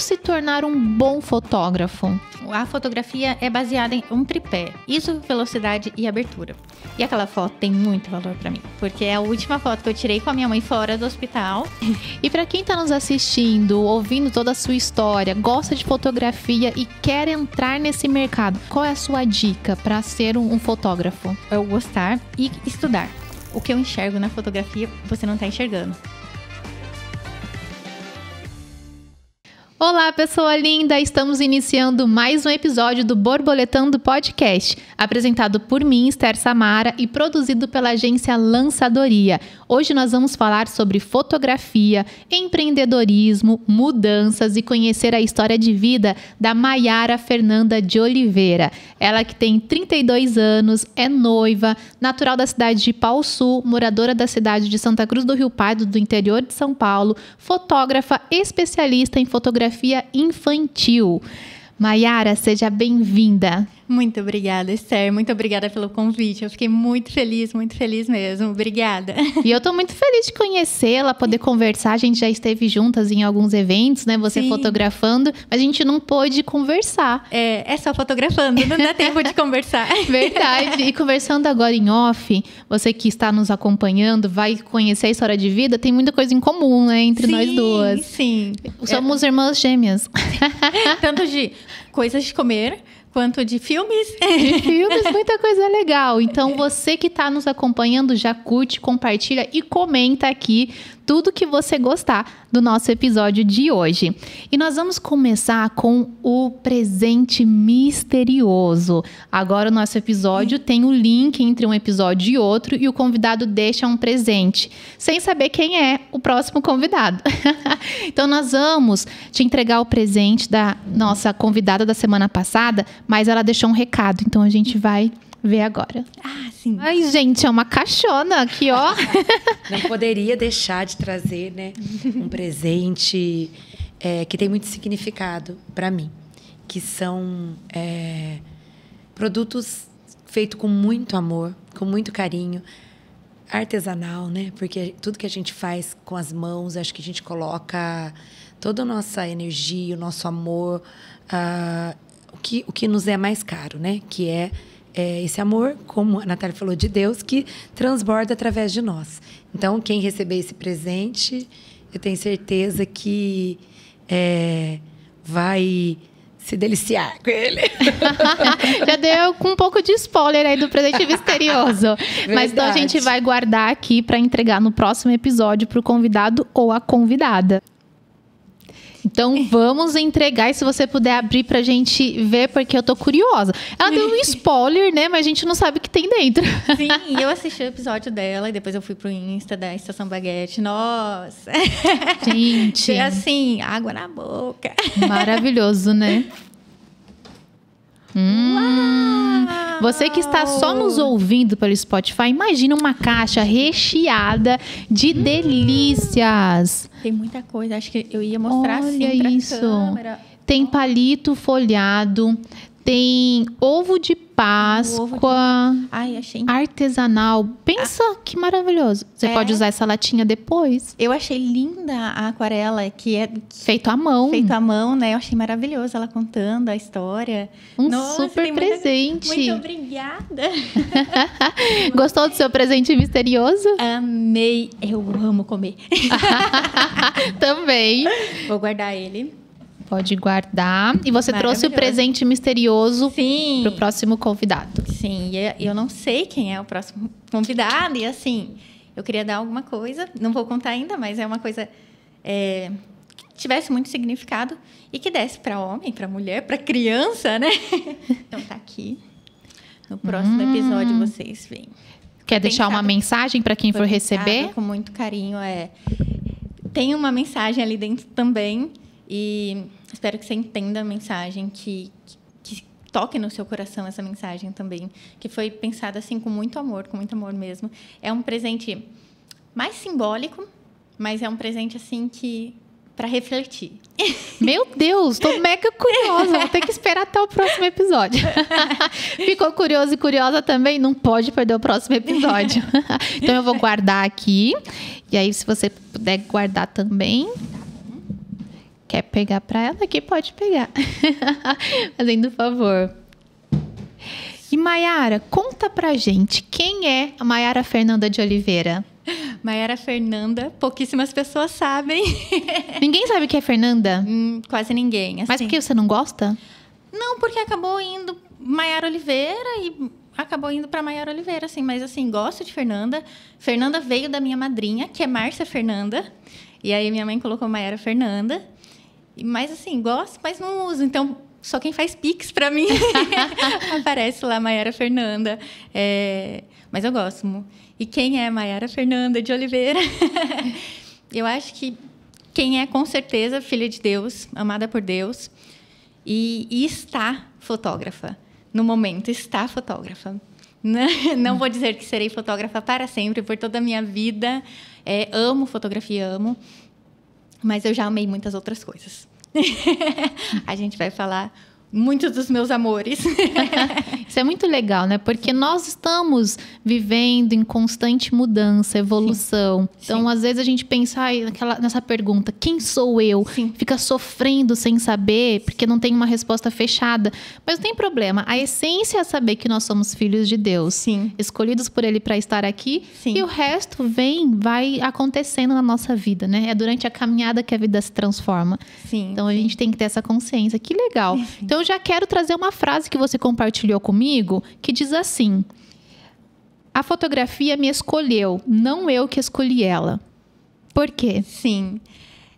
se tornar um bom fotógrafo? A fotografia é baseada em um tripé: ISO, velocidade e abertura. E aquela foto tem muito valor para mim, porque é a última foto que eu tirei com a minha mãe fora do hospital. e para quem tá nos assistindo, ouvindo toda a sua história, gosta de fotografia e quer entrar nesse mercado, qual é a sua dica para ser um, um fotógrafo? Eu gostar e estudar. O que eu enxergo na fotografia, você não tá enxergando. Olá, pessoa linda! Estamos iniciando mais um episódio do Borboletando Podcast, apresentado por mim, Esther Samara, e produzido pela agência Lançadoria. Hoje nós vamos falar sobre fotografia, empreendedorismo, mudanças e conhecer a história de vida da Maiara Fernanda de Oliveira. Ela que tem 32 anos, é noiva, natural da cidade de Pau Sul, moradora da cidade de Santa Cruz do Rio Pardo, do interior de São Paulo, fotógrafa especialista em fotografia pornografia infantil. Maiara, seja bem-vinda. Muito obrigada, Esther. Muito obrigada pelo convite. Eu fiquei muito feliz, muito feliz mesmo. Obrigada. E eu estou muito feliz de conhecê-la, poder conversar. A gente já esteve juntas em alguns eventos, né? Você Sim. fotografando, mas a gente não pôde conversar. É, é só fotografando, não dá tempo de conversar. Verdade. E conversando agora em off, você que está nos acompanhando, vai conhecer a história de vida, tem muita coisa em comum, né? Entre sim, nós duas. Sim. Somos é. irmãs gêmeas. Tanto de coisas de comer quanto de filmes. É, de filmes, muita coisa legal. Então, você que está nos acompanhando, já curte, compartilha e comenta aqui tudo que você gostar do nosso episódio de hoje. E nós vamos começar com o presente misterioso. Agora o nosso episódio tem o um link entre um episódio e outro e o convidado deixa um presente, sem saber quem é o próximo convidado. então nós vamos te entregar o presente da nossa convidada da semana passada, mas ela deixou um recado, então a gente vai ver agora. Ah, sim. Ai, gente, é uma caixona aqui, ó. Não poderia deixar de trazer, né, um presente é, que tem muito significado para mim, que são é, produtos feitos com muito amor, com muito carinho, artesanal, né? Porque tudo que a gente faz com as mãos, acho que a gente coloca toda a nossa energia, o nosso amor, uh, o, que, o que nos é mais caro, né? Que é é, esse amor, como a Natália falou, de Deus, que transborda através de nós. Então, quem receber esse presente, eu tenho certeza que é, vai se deliciar com ele. Já deu com um pouco de spoiler aí do presente misterioso. Mas então a gente vai guardar aqui para entregar no próximo episódio para o convidado ou a convidada. Então vamos entregar e se você puder abrir pra gente ver, porque eu tô curiosa. Ela deu um spoiler, né? Mas a gente não sabe o que tem dentro. Sim, eu assisti o episódio dela e depois eu fui pro Insta da Estação Baguete. Nossa! Gente! E assim, água na boca. Maravilhoso, né? Hum. Você que está só nos ouvindo pelo Spotify, imagina uma caixa recheada de hum. delícias. Tem muita coisa, acho que eu ia mostrar Olha assim pra isso. câmera. Tem palito folhado, tem ovo de Páscoa ovo de... Ai, achei... artesanal. Pensa ah. que maravilhoso. Você é. pode usar essa latinha depois. Eu achei linda a aquarela, que é feito à mão. Feito à mão, né? Eu achei maravilhoso ela contando a história. Um Nossa, super presente. Muita... Muito obrigada. Gostou do seu presente misterioso? Amei. Eu amo comer. Também. Vou guardar ele pode guardar. E você trouxe o presente misterioso para o próximo convidado. Sim, é, e eu não sei quem é o próximo convidado. E assim, eu queria dar alguma coisa, não vou contar ainda, mas é uma coisa é, que tivesse muito significado e que desse para homem, para mulher, para criança, né? Então tá aqui. No próximo hum. episódio vocês veem. Quer Pensado, deixar uma mensagem para quem for receber? Com muito carinho, é. Tem uma mensagem ali dentro também. E espero que você entenda a mensagem, que, que, que toque no seu coração essa mensagem também, que foi pensada assim com muito amor, com muito amor mesmo. É um presente mais simbólico, mas é um presente assim que para refletir. Meu Deus, tô mega curiosa. Vou ter que esperar até o próximo episódio. Ficou curioso e curiosa também? Não pode perder o próximo episódio. Então eu vou guardar aqui. E aí, se você puder guardar também, quer pegar para ela que pode pegar. Fazendo favor. E Maiara, conta pra gente quem é a Maiara Fernanda de Oliveira? Maiara Fernanda, pouquíssimas pessoas sabem. ninguém sabe que é Fernanda? Hum, quase ninguém. Assim. Mas por que você não gosta? Não, porque acabou indo Maiara Oliveira e acabou indo para Maiara Oliveira, assim. Mas assim, gosto de Fernanda. Fernanda veio da minha madrinha, que é Márcia Fernanda. E aí minha mãe colocou Maiara Fernanda. Mas assim, gosto, mas não uso. Então, só quem faz pix para mim aparece lá Maiara Fernanda. É... mas eu gosto. E quem é Maiara Fernanda de Oliveira? eu acho que quem é com certeza filha de Deus, amada por Deus e, e está fotógrafa no momento, está fotógrafa. Né? Não vou dizer que serei fotógrafa para sempre, por toda a minha vida. É, amo fotografia, amo. Mas eu já amei muitas outras coisas. a gente vai falar muitos dos meus amores. Isso é muito legal, né? Porque nós estamos vivendo em constante mudança, evolução. Sim. Então, Sim. às vezes a gente pensa ai, naquela, nessa pergunta, quem sou eu? Sim. Fica sofrendo sem saber, porque não tem uma resposta fechada. Mas não tem problema. A essência é saber que nós somos filhos de Deus, escolhidos por Ele para estar aqui, e o resto vem, vai acontecendo na nossa vida, né? É durante a caminhada que a vida se transforma. Então, a gente tem que ter essa consciência. Que legal. Então, eu já quero trazer uma frase que você compartilhou comigo que diz assim: A fotografia me escolheu, não eu que escolhi ela. Por quê? Sim.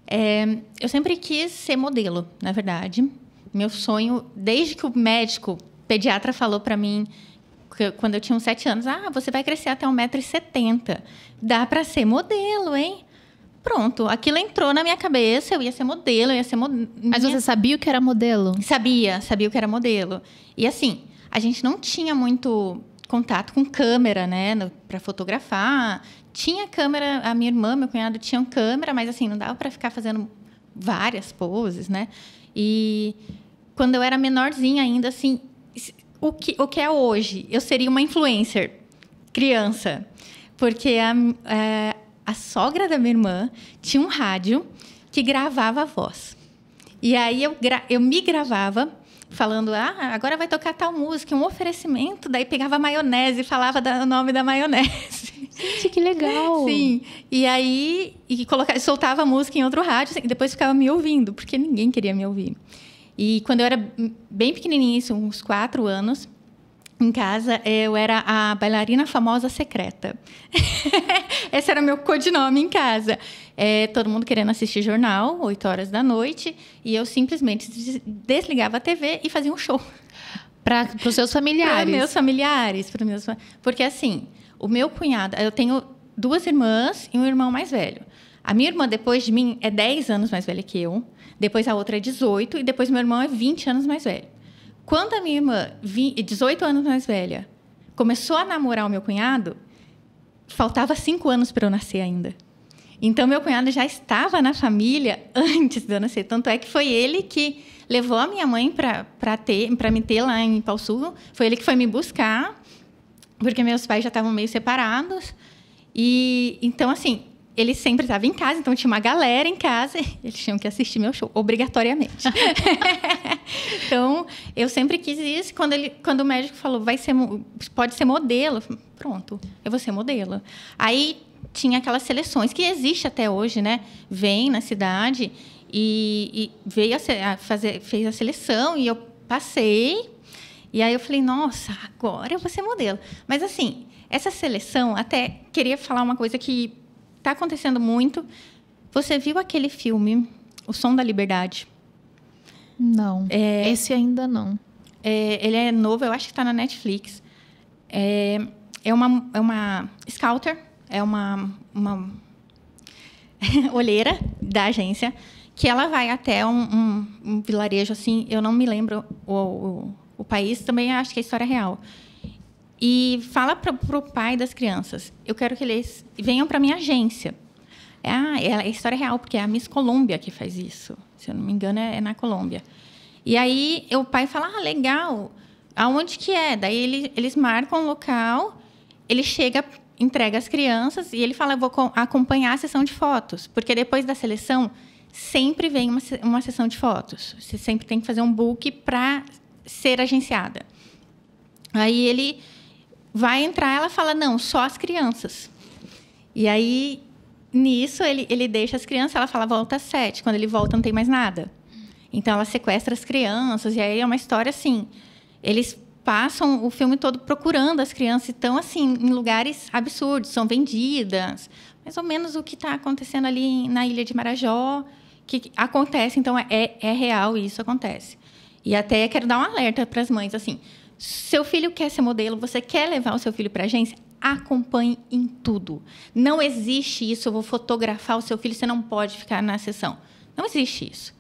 É, eu sempre quis ser modelo, na verdade. Meu sonho, desde que o médico pediatra falou para mim quando eu tinha uns sete anos, ah, você vai crescer até 1,70m. Dá para ser modelo, hein? pronto, aquilo entrou na minha cabeça, eu ia ser modelo, eu ia ser Mas você sabia o que era modelo? Sabia, sabia o que era modelo. E assim, a gente não tinha muito contato com câmera, né, para fotografar. Tinha câmera, a minha irmã, meu cunhado tinham câmera, mas assim, não dava para ficar fazendo várias poses, né? E quando eu era menorzinha ainda assim, o que o que é hoje? Eu seria uma influencer criança porque a, é, a sogra da minha irmã tinha um rádio que gravava a voz. E aí eu, eu me gravava falando, ah, agora vai tocar tal música, é um oferecimento. Daí pegava maionese e falava o nome da maionese. Gente, que legal! Sim. E aí e colocava, soltava a música em outro rádio assim, e depois ficava me ouvindo, porque ninguém queria me ouvir. E quando eu era bem pequenininha, isso, uns quatro anos, em casa, eh, eu era a bailarina famosa secreta. Esse era meu codinome em casa. É, todo mundo querendo assistir jornal, 8 horas da noite, e eu simplesmente desligava a TV e fazia um show. Para os seus familiares? Para meus familiares. Para meus, porque assim, o meu cunhado, eu tenho duas irmãs e um irmão mais velho. A minha irmã, depois de mim, é 10 anos mais velha que eu, depois a outra é 18, e depois meu irmão é 20 anos mais velho. Quando a minha irmã, 20, 18 anos mais velha, começou a namorar o meu cunhado, faltava cinco anos para eu nascer ainda. Então, meu cunhado já estava na família antes de eu nascer. Tanto é que foi ele que levou a minha mãe para me ter lá em Sul. Foi ele que foi me buscar, porque meus pais já estavam meio separados. E então, assim, ele sempre estava em casa, então tinha uma galera em casa, eles tinham que assistir meu show, obrigatoriamente. então, eu sempre quis isso. Quando, ele, quando o médico falou, vai ser, pode ser modelo, eu falei, pronto, eu vou ser modelo. Aí tinha aquelas seleções que existe até hoje, né? Vem na cidade e, e veio a, a fazer, fez a seleção e eu passei. E aí eu falei, nossa, agora eu vou ser modelo. Mas assim, essa seleção, até queria falar uma coisa que Está acontecendo muito. Você viu aquele filme, O Som da Liberdade? Não. É, esse ainda não. É, ele é novo, eu acho que está na Netflix. É, é, uma, é uma scouter, é uma, uma olheira da agência que ela vai até um, um, um, vilarejo assim, eu não me lembro o, o, o país, também acho que é história real e fala para o pai das crianças: eu quero que eles venham para minha agência. É a, é a história real, porque é a Miss Colômbia que faz isso. Se eu não me engano, é, é, na Colômbia. E aí o pai fala: ah, legal, aonde que é? Daí ele, eles marcam o local, ele chega, entrega as crianças e ele fala: eu vou acompanhar a sessão de fotos, porque depois da seleção sempre vem uma, uma sessão de fotos. Você sempre tem que fazer um book para ser agenciada. Aí ele vai entrar, ela fala, não, só as crianças. E aí, nisso, ele, ele deixa as crianças, ela fala, volta às sete. Quando ele volta, não tem mais nada. Então, ela sequestra as crianças, e aí é uma história assim. Eles passam o filme todo procurando as crianças, estão assim, em lugares absurdos, são vendidas. Mais ou menos o que está acontecendo ali na Ilha de Marajó, que acontece, então é, é real isso acontece. E até quero dar um alerta para as mães, assim, seu filho quer ser modelo, você quer levar o seu filho para agência? Acompanhe em tudo. Não existe isso, eu vou fotografar o seu filho, você não pode ficar na sessão. Não existe isso.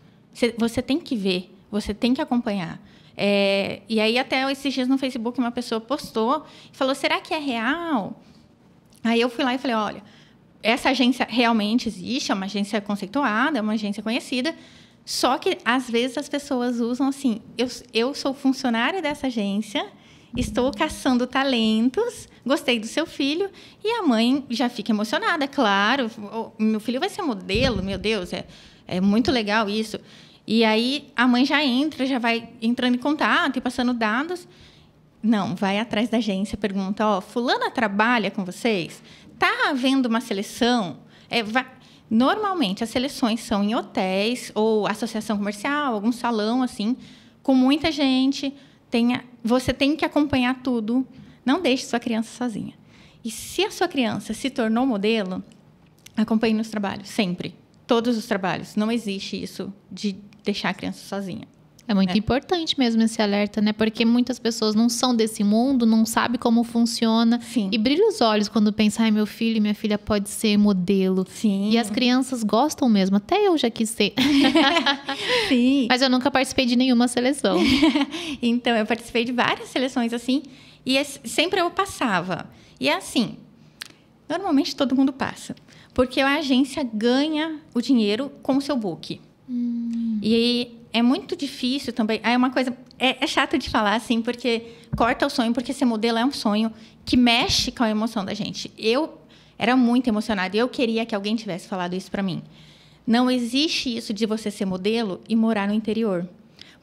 Você tem que ver, você tem que acompanhar. É, e aí, até esses dias no Facebook, uma pessoa postou e falou: será que é real? Aí eu fui lá e falei: olha, essa agência realmente existe, é uma agência conceituada, é uma agência conhecida. Só que, às vezes, as pessoas usam assim: eu, eu sou funcionário dessa agência, estou caçando talentos, gostei do seu filho. E a mãe já fica emocionada, claro. Meu filho vai ser modelo, meu Deus, é, é muito legal isso. E aí a mãe já entra, já vai entrando em contato e passando dados. Não, vai atrás da agência, pergunta: ó, oh, Fulana trabalha com vocês? Tá havendo uma seleção? É, vai Normalmente as seleções são em hotéis ou associação comercial, algum salão assim, com muita gente. Tenha, você tem que acompanhar tudo. Não deixe sua criança sozinha. E se a sua criança se tornou modelo, acompanhe nos trabalhos, sempre. Todos os trabalhos. Não existe isso de deixar a criança sozinha. É muito é. importante mesmo esse alerta, né? Porque muitas pessoas não são desse mundo, não sabem como funciona. Sim. E brilha os olhos quando pensa, ai, meu filho e minha filha pode ser modelo. Sim. E as crianças gostam mesmo. Até eu já quis ser. Sim. Mas eu nunca participei de nenhuma seleção. então, eu participei de várias seleções assim. E é sempre eu passava. E é assim, normalmente todo mundo passa. Porque a agência ganha o dinheiro com o seu book. Hum. E é muito difícil também. É uma coisa. É, é, chato de falar, assim, porque corta o sonho, porque ser modelo é um sonho que mexe com a emoção da gente. Eu era muito emocionada e eu queria que alguém tivesse falado isso para mim. Não existe isso de você ser modelo e morar no interior.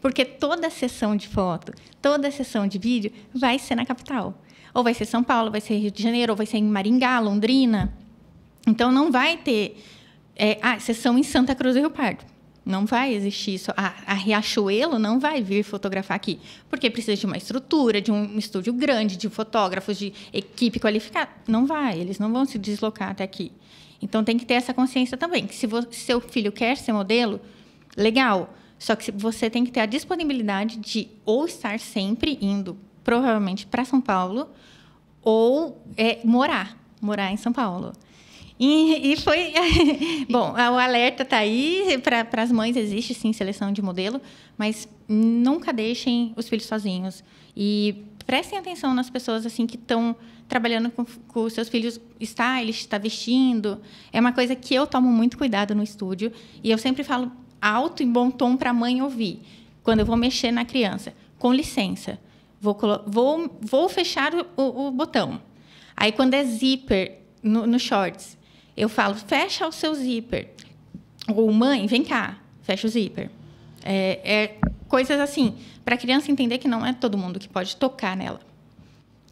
Porque toda sessão de foto, toda sessão de vídeo vai ser na capital. Ou vai ser São Paulo, vai ser Rio de Janeiro, ou vai ser em Maringá, Londrina. Então não vai ter é, ah, sessão em Santa Cruz do Rio Pardo não vai existir isso. A, a, Riachuelo não vai vir fotografar aqui, porque precisa de uma estrutura, de um estúdio grande, de fotógrafos, de equipe qualificada. Não vai, eles não vão se deslocar até aqui. Então tem que ter essa consciência também, que se você, seu filho quer ser modelo, legal. Só que você tem que ter a disponibilidade de ou estar sempre indo, provavelmente para São Paulo, ou é, morar, morar em São Paulo. E, e foi. Bom, o alerta está aí. Para as mães existe sim seleção de modelo, mas nunca deixem os filhos sozinhos. E prestem atenção nas pessoas assim que estão trabalhando com, os seus filhos style, está vestindo. É uma coisa que eu tomo muito cuidado no estúdio. E eu sempre falo alto e bom tom para a mãe ouvir. Quando eu vou mexer na criança. Com licença. Vou, vou, vou fechar o, o, o botão. Aí, quando é zíper no, no shorts, eu falo, fecha o seu zíper. Ou, mãe, vem cá, fecha o zíper. É, é coisas assim, para a criança entender que não é todo mundo que pode tocar nela.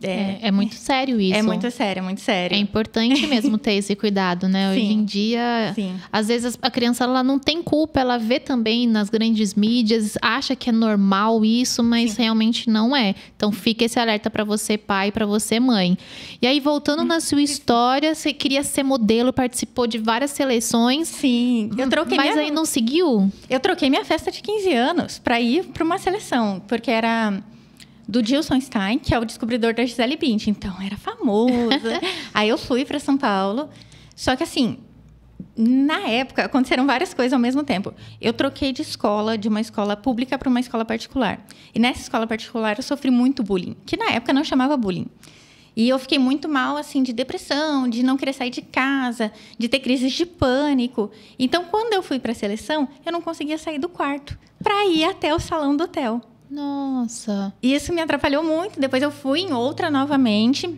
É. é, é, muito sério é isso. É muito sério, é muito sério. É importante mesmo ter esse cuidado, né? Sim, Hoje em dia, sim. às vezes a criança ela não tem culpa, ela vê também nas grandes mídias, acha que é normal isso, mas sim. realmente não é. Então fica esse alerta para você pai, para você mãe. E aí voltando na sua história, você queria ser modelo, participou de várias seleções. Sim. Eu hum, troquei Mas minha... aí não seguiu? Eu troquei minha festa de 15 anos para ir para uma seleção, porque era do Gilson Stein, que é o descobridor da Gisele Bündchen. Então, era famosa. Aí eu fui para São Paulo. Só que assim, na época aconteceram várias coisas ao mesmo tempo. Eu troquei de escola, de uma escola pública para uma escola particular. E nessa escola particular eu sofri muito bullying, que na época não chamava bullying. E eu fiquei muito mal, assim, de depressão, de não querer sair de casa, de ter crises de pânico. Então, quando eu fui para a seleção, eu não conseguia sair do quarto para ir até o salão do hotel. Nossa. Isso me atrapalhou muito. Depois eu fui em outra novamente,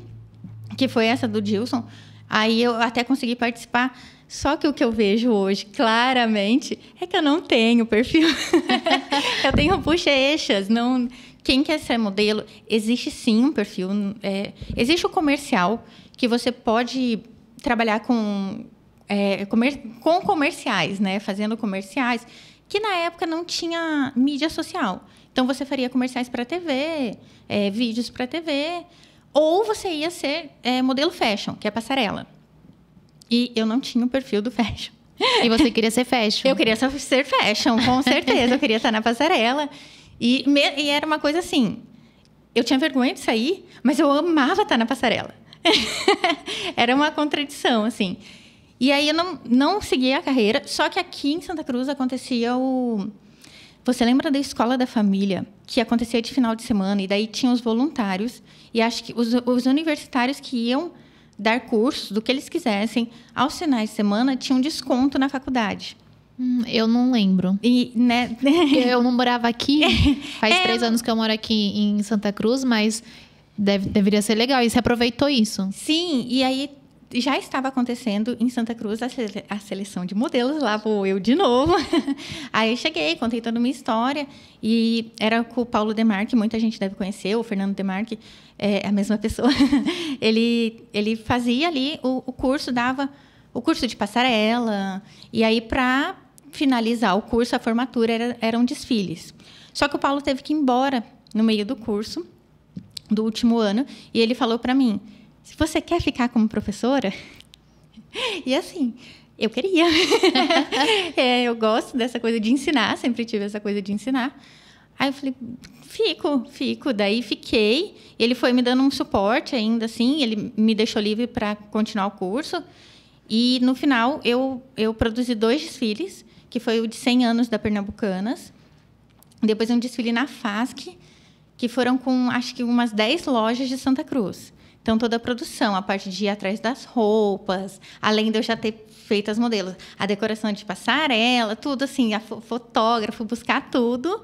que foi essa do Dilson. Aí eu até consegui participar. Só que o que eu vejo hoje, claramente, é que eu não tenho perfil. eu tenho puxeixas. Não... Quem quer ser modelo, existe sim um perfil. É... Existe o comercial, que você pode trabalhar com, é, comer... com comerciais, né? Fazendo comerciais, que na época não tinha mídia social. Então você faria comerciais para TV, é, vídeos para TV, ou você ia ser é, modelo fashion, que é passarela. E eu não tinha o perfil do fashion. E você queria ser fashion? eu queria ser fashion, com certeza. eu queria estar na passarela. E, me, e era uma coisa assim. Eu tinha vergonha de sair, mas eu amava estar na passarela. era uma contradição, assim. E aí eu não, não segui a carreira, só que aqui em Santa Cruz acontecia o você lembra da escola da família, que acontecia de final de semana, e daí tinha os voluntários, e acho que os, os universitários que iam dar cursos do que eles quisessem, aos finais de semana tinham desconto na faculdade. Hum, eu não lembro. E, né? eu não morava aqui. Faz é, três anos que eu moro aqui em Santa Cruz, mas deve, deveria ser legal. E você aproveitou isso? Sim, e aí já estava acontecendo em Santa Cruz a, sele a, seleção de modelos, lá vou eu de novo. Aí eu cheguei, contei toda a minha história e era com o Paulo Demarque, muita gente deve conhecer, o Fernando Demarque é a mesma pessoa. ele, ele fazia ali o, o curso, dava o curso de passarela e aí para finalizar o curso, a formatura era, eram desfiles. Só que o Paulo teve que ir embora no meio do curso do último ano e ele falou para mim se você quer ficar como professora? E assim, eu queria. é, eu gosto dessa coisa de ensinar, sempre tive essa coisa de ensinar. Aí eu falei, fico, fico. Daí fiquei. Ele foi me dando um suporte ainda assim, ele me deixou livre para continuar o curso. E no final eu, eu produzi dois desfiles, que foi o de 100 anos da Pernambucanas. Depois um desfile na FASC, que foram com acho que umas 10 lojas de Santa Cruz. Então, toda a produção, a parte de ir atrás das roupas, além de eu já ter feito as modelos, a decoração de passarela, tudo assim, a fotógrafo, buscar tudo.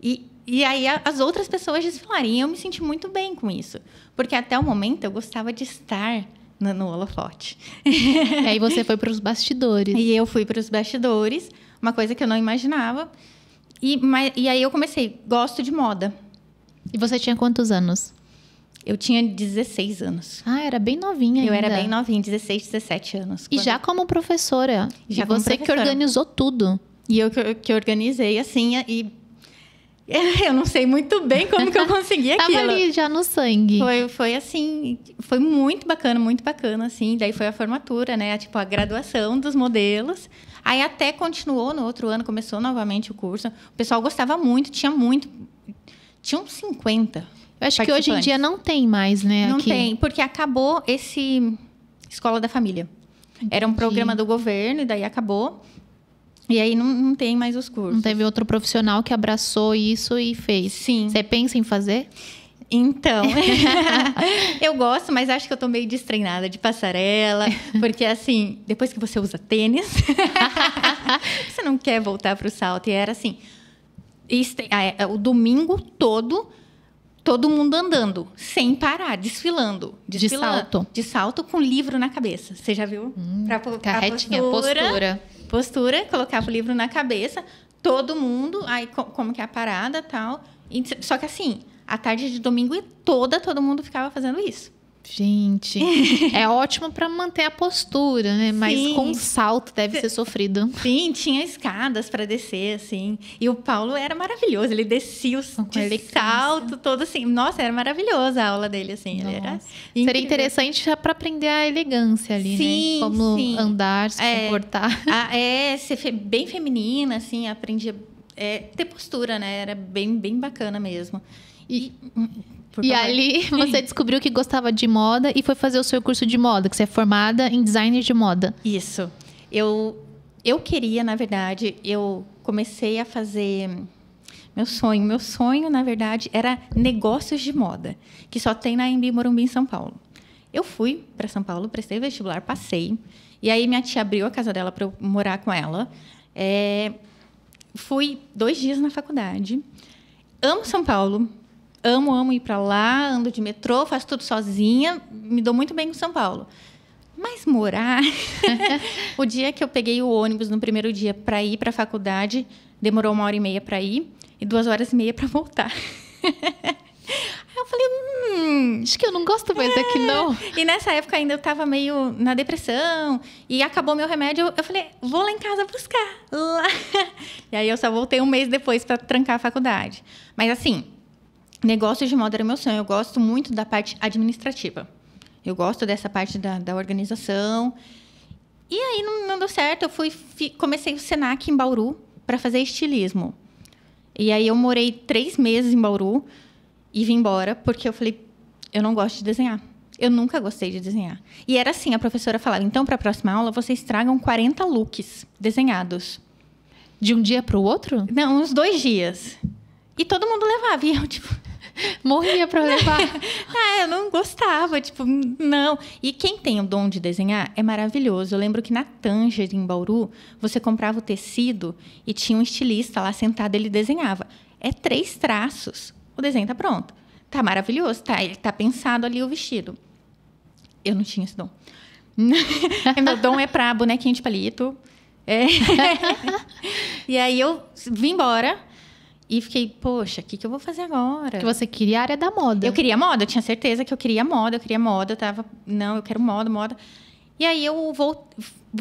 E, e aí as outras pessoas desfilarem. E eu me senti muito bem com isso. Porque até o momento eu gostava de estar no, no holofote. E aí você foi para os bastidores. E eu fui para os bastidores, uma coisa que eu não imaginava. E, mas, e aí eu comecei, gosto de moda. E você tinha quantos anos? Eu tinha 16 anos. Ah, era bem novinha Eu ainda. era bem novinha, 16, 17 anos. E já como professora. Já e você professora. que organizou tudo. E eu que, organizei, assim, e eu não sei muito bem como que eu consegui aquilo. Tava ali já no sangue. Foi, foi assim, foi muito bacana, muito bacana, assim. Daí foi a formatura, né? Tipo, a graduação dos modelos. Aí até continuou no outro ano, começou novamente o curso. O pessoal gostava muito, tinha muito... Tinha uns 50 eu acho que hoje em dia não tem mais, né? Não aqui. tem, porque acabou esse Escola da Família. Entendi. Era um programa do governo e daí acabou. E aí não, não tem mais os cursos. Não teve outro profissional que abraçou isso e fez. Sim. Você pensa em fazer? Então, eu gosto, mas acho que eu tô meio destreinada de passarela, porque assim, depois que você usa tênis, você não quer voltar pro salto. E era assim, este, é, o domingo todo todo mundo andando, sem parar, desfilando. desfilando de salto. De salto com livro na cabeça. Você já viu? Hum, pra, carretinha, postura, postura. Postura, colocava o livro na cabeça, todo mundo, aí como que é a parada tal. E, só que assim, a tarde de domingo toda, todo mundo ficava fazendo isso. Gente, é ótimo para manter a postura, né? Mas com salto deve ser sofrido. Sim, tinha escadas para descer, assim. E o Paulo era maravilhoso, ele descia os de salto todo assim. Nossa, era maravilhosa a aula dele, assim. Ele era Seria interessante para aprender a elegância ali, né? sim, né? Como sim. andar, se é, comportar. A, é, ser fe bem feminina, assim, aprendia é, ter postura, né? Era bem, bem bacana mesmo. E, por e favor. ali você descobriu que gostava de moda e foi fazer o seu curso de moda, que você é formada em design de moda. Isso. Eu eu queria, na verdade, eu comecei a fazer meu sonho, meu sonho, na verdade, era negócios de moda, que só tem na Embi Morumbi em São Paulo. Eu fui para São Paulo, prestei vestibular, passei. E aí minha tia abriu a casa dela para eu morar com ela. É, fui dois dias na faculdade. Amo São Paulo, amo, amo ir para lá, ando de metrô, faço tudo sozinha, me dou muito bem com São Paulo. Mas morar. o dia que eu peguei o ônibus no primeiro dia para ir para a faculdade, demorou uma hora e meia para ir e duas horas e meia para voltar. Aí eu falei, hum, acho que eu não gosto mais é. daqui, não. E nessa época ainda eu estava meio na depressão e acabou meu remédio. Eu falei, vou lá em casa buscar. Lá. E aí eu só voltei um mês depois para trancar a faculdade. Mas assim, Negócios de moda era meu sonho. Eu gosto muito da parte administrativa. Eu gosto dessa parte da, da organização. E aí não, não, deu certo. Eu fui, fi, comecei o Senac em Bauru para fazer estilismo. E aí eu morei três meses em Bauru e vim embora porque eu falei, eu não gosto de desenhar. Eu nunca gostei de desenhar. E era assim, a professora falava, então para a próxima aula vocês tragam 40 looks desenhados. De um dia para o outro? Não, uns dois dias. E todo mundo levava. E eu, tipo, morria para levar. ah, eu não gostava, tipo, não. E quem tem o dom de desenhar é maravilhoso. Eu lembro que na Tanger, em Bauru, você comprava o tecido e tinha um estilista lá sentado, ele desenhava. É três traços, o desenho tá pronto. Tá maravilhoso, tá, ele tá pensado ali o vestido. Eu não tinha esse dom. Meu dom é pra bonequinho de palito. É. e aí eu vim embora e fiquei, poxa, o que, que eu vou fazer agora? Que você queria a área da moda. Eu queria moda, eu tinha certeza que eu queria moda, eu queria moda, eu tava, não, eu quero moda, moda. E aí eu vou,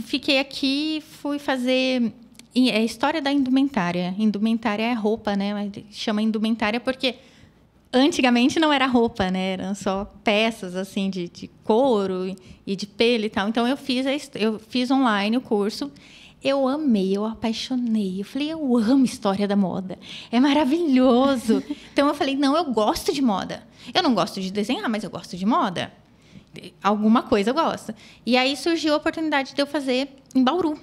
fiquei aqui, fui fazer é história da indumentária. Indumentária é roupa, né? Chama indumentária porque antigamente não era roupa, né? Eram só peças assim de, de couro e de pele e tal. Então eu fiz a, eu fiz online o curso eu amei, eu apaixonei. Eu falei, eu amo história da moda. É maravilhoso. então eu falei, não, eu gosto de moda. Eu não gosto de desenhar, mas eu gosto de moda. Alguma coisa eu gosto. E aí surgiu a oportunidade de eu fazer em Bauru.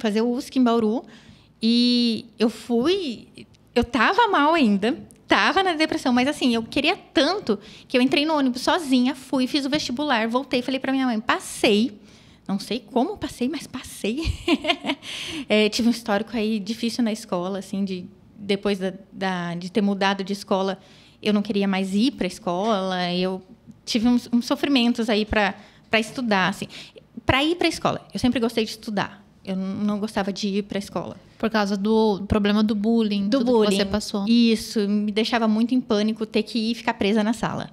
Fazer o USC em Bauru. E eu fui. Eu tava mal ainda, tava na depressão, mas assim, eu queria tanto que eu entrei no ônibus sozinha, fui, fiz o vestibular, voltei, falei para minha mãe, passei. Não sei como passei, mas passei. é, tive um histórico aí difícil na escola, assim, de depois da, da, de ter mudado de escola, eu não queria mais ir para a escola. Eu tive uns, uns sofrimentos aí para estudar, assim. Para ir para a escola, eu sempre gostei de estudar. Eu não gostava de ir para a escola. Por causa do problema do bullying, do bullying. que você passou. Isso, me deixava muito em pânico ter que ir ficar presa na sala.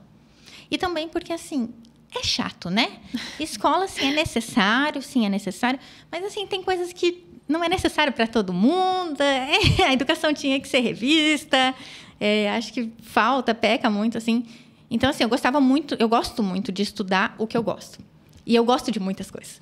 E também porque, assim, é chato, né? Escola, sim, é necessário, sim, é necessário. Mas, assim, tem coisas que não é necessário para todo mundo. É, a educação tinha que ser revista. É, acho que falta, peca muito, assim. Então, assim, eu gostava muito, eu gosto muito de estudar o que eu gosto. E eu gosto de muitas coisas.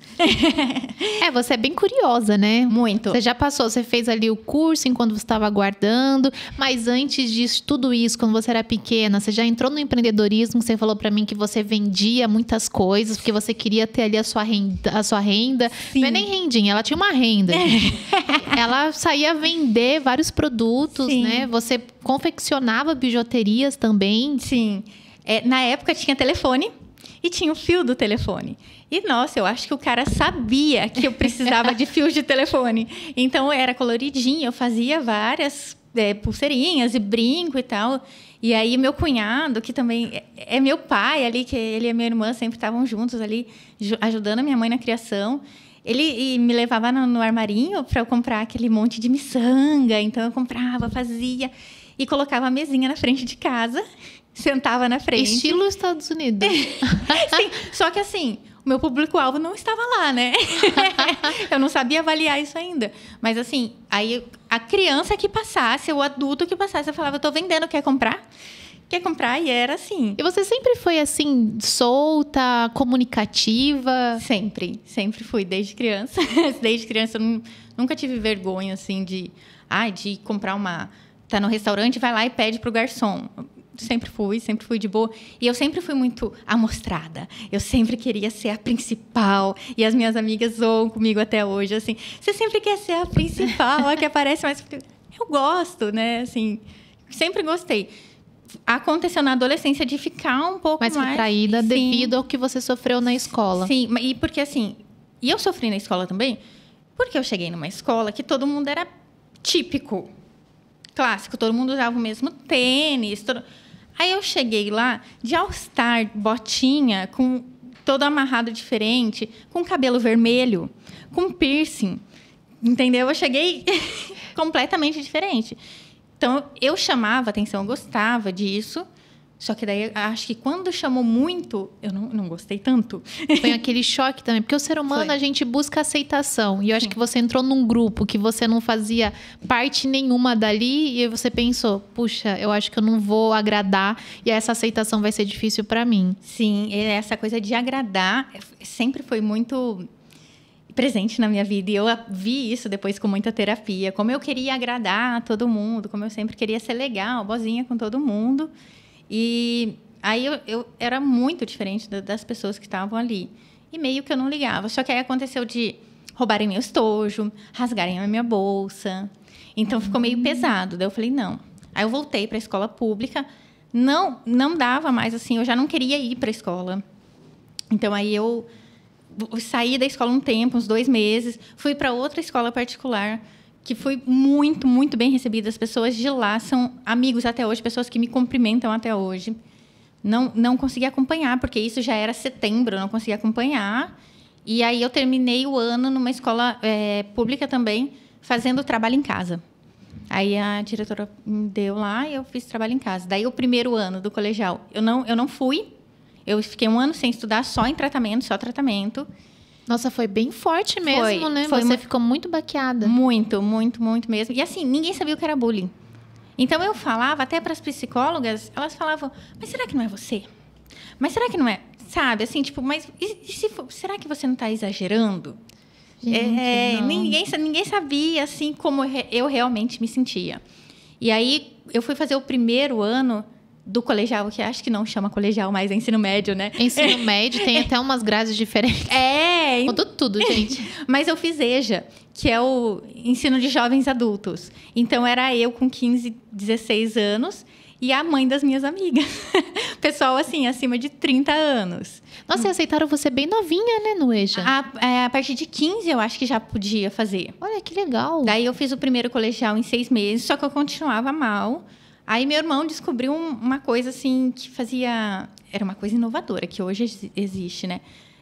é, você é bem curiosa, né? Muito. Você já passou, você fez ali o curso enquanto você estava aguardando, mas antes de tudo isso, quando você era pequena, você já entrou no empreendedorismo, você falou para mim que você vendia muitas coisas, porque você queria ter ali a sua renda, a sua renda. Sim. Não é nem rendinha, ela tinha uma renda. É. ela saía vender vários produtos, Sim. né? Você confeccionava bijuterias também. Sim. É, na época tinha telefone. E tinha o fio do telefone. E nossa, eu acho que o cara sabia que eu precisava de fios de telefone. Então era coloridinho. eu fazia várias é, pulseirinhas e brinco e tal. E aí meu cunhado, que também é, é meu pai ali, que ele e minha irmã sempre estavam juntos ali, ajudando a minha mãe na criação. Ele me levava no, no armarinho para eu comprar aquele monte de miçanga. Então eu comprava, fazia e colocava a mesinha na frente de casa sentava na frente. Estilo Estados Unidos. Sim, só que assim, o meu público-alvo não estava lá, né? eu não sabia avaliar isso ainda. Mas assim, aí a criança que passasse, o adulto que passasse, eu falava, eu tô vendendo, quer comprar? Quer comprar? E era assim. E você sempre foi assim, solta, comunicativa? Sempre, sempre fui, desde criança. desde criança eu nunca tive vergonha assim de, ah, de comprar uma. Tá no restaurante, vai lá e pede pro garçom sempre fui, sempre fui de boa. E eu sempre fui muito amostrada. Eu sempre queria ser a principal. E as minhas amigas zoam comigo até hoje, assim. Você sempre quer ser a principal, a que aparece mais. Eu gosto, né? Assim, sempre gostei. Aconteceu na adolescência de ficar um pouco mais. Mais traída devido ao que você sofreu na escola. Sim, e porque assim. E eu sofri na escola também, porque eu cheguei numa escola que todo mundo era típico clássico, todo mundo usava o mesmo tênis. Todo... Aí eu cheguei lá de all-star, botinha, com todo amarrado diferente, com cabelo vermelho, com piercing. Entendeu? Eu cheguei completamente diferente. Então, eu chamava atenção, eu gostava disso. Só que daí acho que quando chamou muito, eu não, não gostei tanto. Foi aquele choque também, porque o ser humano Foi. a gente busca aceitação. E eu acho que você entrou num grupo que você não fazia parte nenhuma dali e você pensou, puxa, eu acho que eu não vou agradar e essa aceitação vai ser difícil para mim. Sim, essa coisa de agradar é, sempre foi muito presente na minha vida e eu vi isso depois com muita terapia, como eu queria agradar a todo mundo, como eu sempre queria ser legal, bozinha com todo mundo. E aí eu, eu era muito diferente das pessoas que estavam ali. E meio que eu não ligava. Só que aí aconteceu de roubarem meu estojo, rasgarem a minha bolsa. Então ficou meio hum. pesado. Daí eu falei, não. Aí eu voltei para a escola pública. Não, não dava mais assim, eu já não queria ir para a escola. Então aí eu saí da escola um tempo, uns dois meses, fui para outra escola particular que foi muito, muito bem recebida. As pessoas de lá são amigos até hoje, pessoas que me cumprimentam até hoje. Não, não consegui acompanhar, porque isso já era setembro, não consegui acompanhar. E aí eu terminei o ano numa escola é, pública também, fazendo trabalho em casa. Aí a diretora me deu lá e eu fiz trabalho em casa. Daí o primeiro ano do colegial, eu não, eu não fui. Eu fiquei um ano sem estudar, só em tratamento, só tratamento. Nossa, foi bem forte mesmo, foi, né? Foi Você ficou muito baqueada. Muito, muito, muito mesmo. E assim, ninguém sabia o que era bullying. Então eu falava até para as psicólogas, elas falavam: "Mas será que não é você? Mas será que não é? Sabe, assim, tipo, mas e, e se for, será que você não está exagerando?" Gente, é, ninguém, ninguém sabia assim como eu realmente me sentia. E aí eu fui fazer o primeiro ano do colegial, que acho que não chama colegial, mas é ensino médio, né? Ensino médio tem até umas grades diferentes. É. Mudou tudo, gente. mas eu fiz EJA, que é o ensino de jovens adultos. Então era eu com 15, 16 anos e a mãe das minhas amigas. Pessoal, assim, acima de 30 anos. Nossa, e aceitaram você bem novinha, né, no EJA? A, é, a, partir de 15, eu acho que já podia fazer. Olha, que legal. Daí eu fiz o primeiro colegial em seis meses, só que eu continuava mal. Aí meu irmão descobriu uma coisa assim que fazia. Era uma coisa inovadora, que hoje existe, né?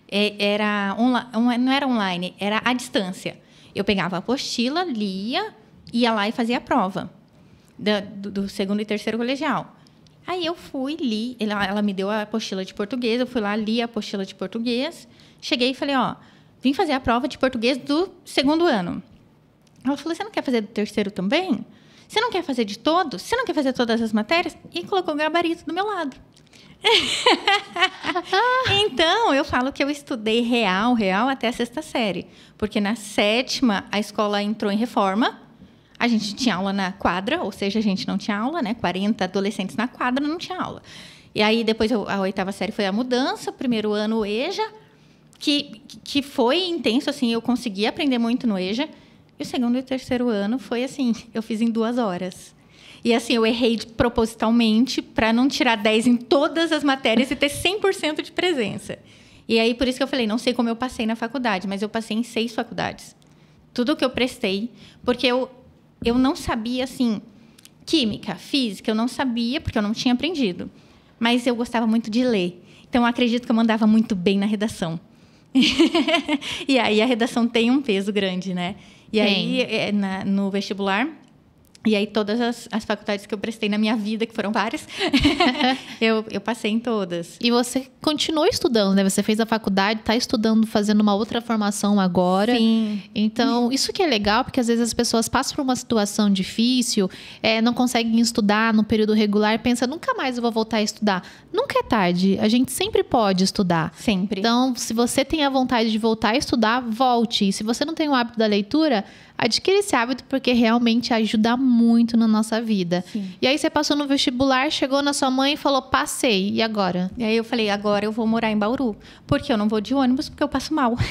É, era onla... Não era online, era à distância. Eu pegava a apostila, lia, ia lá e fazia a prova do, segundo e terceiro colegial. Aí eu fui, li, ela, ela, me deu a apostila de português, eu fui lá, li a apostila de português, cheguei e falei, ó, vim fazer a prova de português do segundo ano. Ela falou, você não quer fazer do terceiro também? Você não quer fazer de todos? Você não quer fazer todas as matérias? E colocou o gabarito do meu lado. então, eu falo que eu estudei real, real até a sexta série. Porque na sétima, a escola entrou em reforma. A gente tinha aula na quadra, ou seja, a gente não tinha aula, né? 40 adolescentes na quadra, não tinha aula. E aí, depois, a oitava série foi a mudança, primeiro ano EJA, que, que foi intenso, assim, eu consegui aprender muito no EJA. E o segundo e o terceiro ano foi assim, eu fiz em duas horas. E assim, eu errei propositalmente para não tirar 10 em todas as matérias e ter 100% de presença. E aí, por isso que eu falei, não sei como eu passei na faculdade, mas eu passei em seis faculdades. Tudo que eu prestei, porque eu, eu não sabia, assim, química, física, eu não sabia, porque eu não tinha aprendido. Mas eu gostava muito de ler. Então, eu acredito que eu mandava muito bem na redação. e aí, a redação tem um peso grande, né? E Sim. aí, é, na, no vestibular, e aí, todas as, as, faculdades que eu prestei na minha vida, que foram várias, eu, eu passei em todas. E você continuou estudando, né? Você fez a faculdade, está estudando, fazendo uma outra formação agora. Sim. Então, isso que é legal, porque às vezes as pessoas passam por uma situação difícil, é, não conseguem estudar no período regular, pensa, nunca mais eu vou voltar a estudar. Nunca é tarde, a gente sempre pode estudar. Sempre. Então, se você tem a vontade de voltar a estudar, volte. E se você não tem o hábito da leitura, adquire esse hábito porque realmente ajuda muito na nossa vida. Sim. E aí você passou no vestibular, chegou na sua mãe e falou: passei, e agora? E aí eu falei: agora eu vou morar em Bauru, porque eu não vou de ônibus, porque eu passo mal.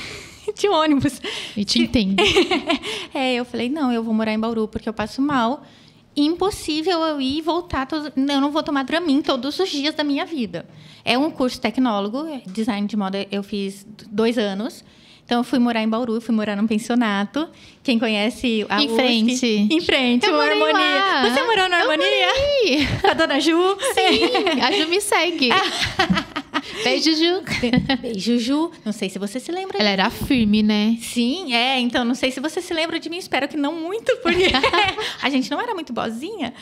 de ônibus. E te entendo. é, eu falei: não, eu vou morar em Bauru, porque eu passo mal. Impossível eu ir e voltar. Eu não vou tomar Dramin todos os dias da minha vida. É um curso tecnólogo, design de moda eu fiz dois anos. Então eu fui morar em Bauru, fui morar num pensionato. Quem conhece a Em USP, frente. Em frente, uma harmonia. Lá. Você morou na harmonia? a dona Ju? Sim, a Ju me segue. Beijo, Ju. Beijo, Ju. Não sei se você se lembra. Ela era firme, né? Sim, é. Então, não sei se você se lembra de mim. Espero que não muito, porque a gente não era muito bozinha.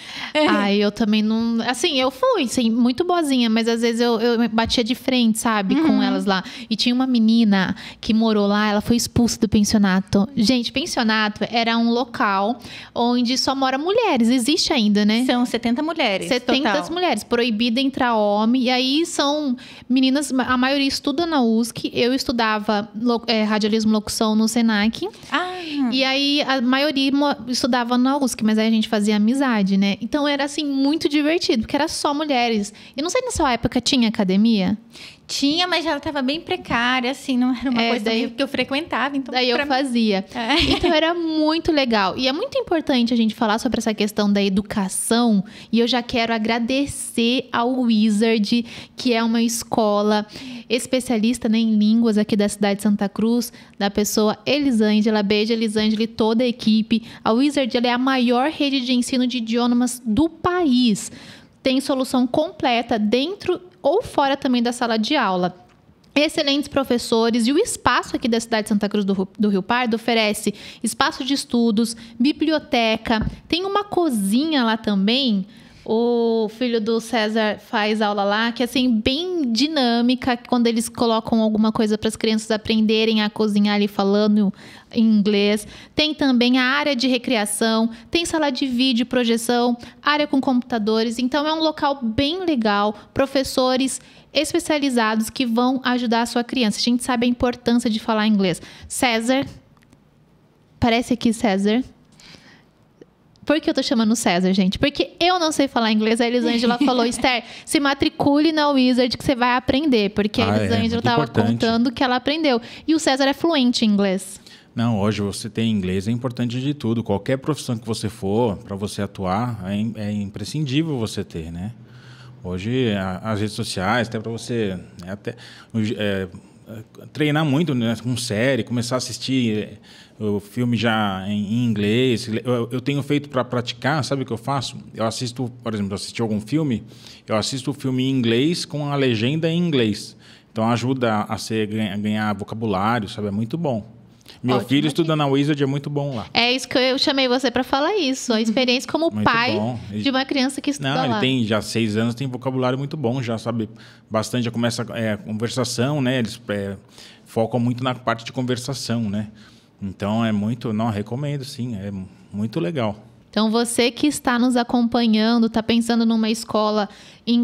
Ah, eu também não. Assim, eu fui, sim, muito bozinha, mas às vezes eu, eu batia de frente, sabe, uhum. com elas lá. E tinha uma menina que morou lá lá, ela foi expulsa do pensionato. Gente, pensionato era um local onde só mora mulheres, existe ainda, né? São 70 mulheres. 70 total. mulheres, proibida entrar homem. E aí são meninas, a maioria estuda na USC. Eu estudava é, radialismo locução no SENAC. Ah. E aí a maioria estudava na USC, mas aí a gente fazia amizade, né? Então era assim muito divertido, porque era só mulheres. E não sei na sua época tinha academia. Tinha, mas já estava bem precária, assim, não era uma é, coisa daí, que eu frequentava. Então daí eu fazia. É. Então era muito legal. E é muito importante a gente falar sobre essa questão da educação. E eu já quero agradecer ao Wizard, que é uma escola especialista né, em línguas aqui da cidade de Santa Cruz, da pessoa Elisângela. Beijo, Elisângela e toda a equipe. A Wizard é a maior rede de ensino de idiomas do país. Tem solução completa dentro ou fora também da sala de aula excelentes professores e o espaço aqui da cidade de Santa Cruz do, Rio Pardo oferece espaço de estudos, biblioteca, tem uma cozinha lá também o filho do César faz aula lá, que é assim, bem dinâmica, quando eles colocam alguma coisa para as crianças aprenderem a cozinhar ali falando em inglês. Tem também a área de recreação, tem sala de vídeo, projeção, área com computadores. Então é um local bem legal, professores especializados que vão ajudar a sua criança. A gente sabe a importância de falar inglês. César, parece aqui César por que eu tô chamando o César, gente? Porque eu não sei falar inglês. A Elisângela falou, Esther, se matricule na Wizard que você vai aprender. Porque ah, a é, Elisângela é, tava importante. contando que ela aprendeu. E o César é fluente em inglês. Não, hoje você tem inglês é importante de tudo. Qualquer profissão que você for, para você atuar, é, é imprescindível você ter, né? Hoje, as redes sociais, até para você. Né, até, é, treinar muito né, com série, começar a assistir eh, o filme já em, inglês. Eu, eu tenho feito para praticar, sabe o que eu faço? Eu assisto, por exemplo, assisti algum filme, eu assisto o filme em inglês com a legenda em inglês. Então ajuda a, ser, a ganhar vocabulário, sabe? É muito bom. Meu Ótimo filho estuda na Wizard, é muito bom lá. É isso que eu chamei você para falar isso. A experiência como muito pai bom. de uma criança que estuda Não, lá. ele tem já seis anos, tem vocabulário muito bom, já sabe bastante, já começa é, conversação, né? Eles é, focam muito na parte de conversação, né? Então é muito, não, recomendo sim, é muito legal. Então você que está nos acompanhando, está pensando numa escola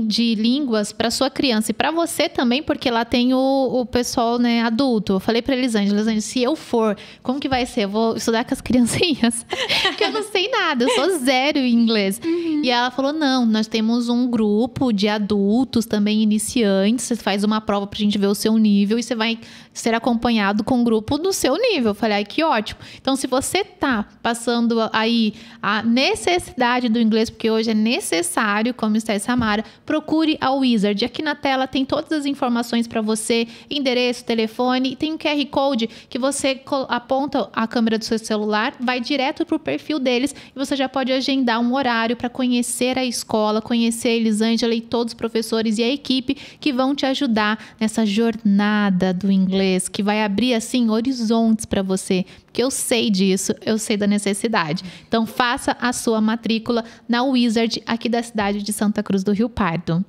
de línguas para sua criança e para você também, porque lá tem o, o pessoal né, adulto. Eu falei para Elisângela, se eu for, como que vai ser? Eu vou estudar com as criancinhas? porque eu não sei nada, eu sou zero em inglês. Uhum. E ela falou, não, nós temos um grupo de adultos também iniciantes, você faz uma prova para a gente ver o seu nível e você vai ser acompanhado com um grupo do seu nível. Eu falei, ai, que ótimo. Então, se você tá passando aí a necessidade do inglês, porque hoje é necessário, como está Samara, procure a Wizard. Aqui na tela tem todas as informações para você, endereço, telefone, tem um QR Code que você aponta a câmera do seu celular, vai direto para o perfil deles e você já pode agendar um horário para conhecer a escola, conhecer a Elisângela e todos os professores e a equipe que vão te ajudar nessa jornada do inglês, que vai abrir assim horizontes para você porque eu sei disso, eu sei da necessidade. Então, faça a sua matrícula na Wizard, aqui da cidade de Santa Cruz do Rio Pardo.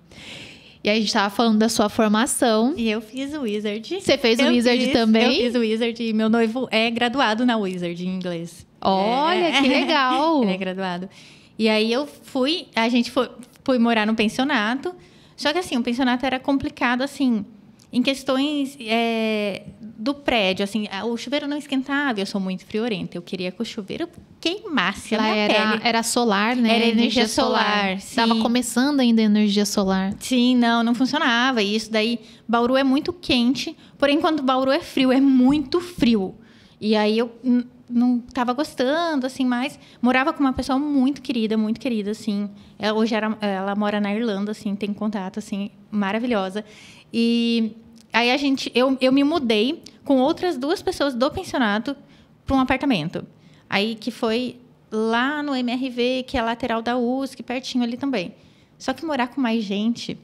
E aí a gente estava falando da sua formação. E eu fiz o Wizard. Você fez eu o Wizard fiz, também? Eu fiz o Wizard e meu noivo é graduado na Wizard em inglês. Olha, é. que legal! Ele é graduado. E aí eu fui, a gente foi, morar no pensionato. Só que assim, o pensionato era complicado, assim, em questões é, do prédio, assim, o chuveiro não esquentava, eu sou muito friorenta. Eu queria que o chuveiro queimasse Ela a minha era, pele. Era solar, né? Era energia, solar. Estava começando ainda a energia solar. Sim, não, não funcionava. E isso daí, Bauru é muito quente, porém, quando Bauru é frio, é muito frio. E aí eu não estava gostando, assim, mas morava com uma pessoa muito querida, muito querida, assim. Ela, hoje era, ela mora na Irlanda, assim, tem contato, assim, maravilhosa. E Aí a gente, eu, eu me mudei com outras duas pessoas do pensionato para um apartamento. Aí que foi lá no MRV, que é lateral da USP, pertinho ali também. Só que morar com mais gente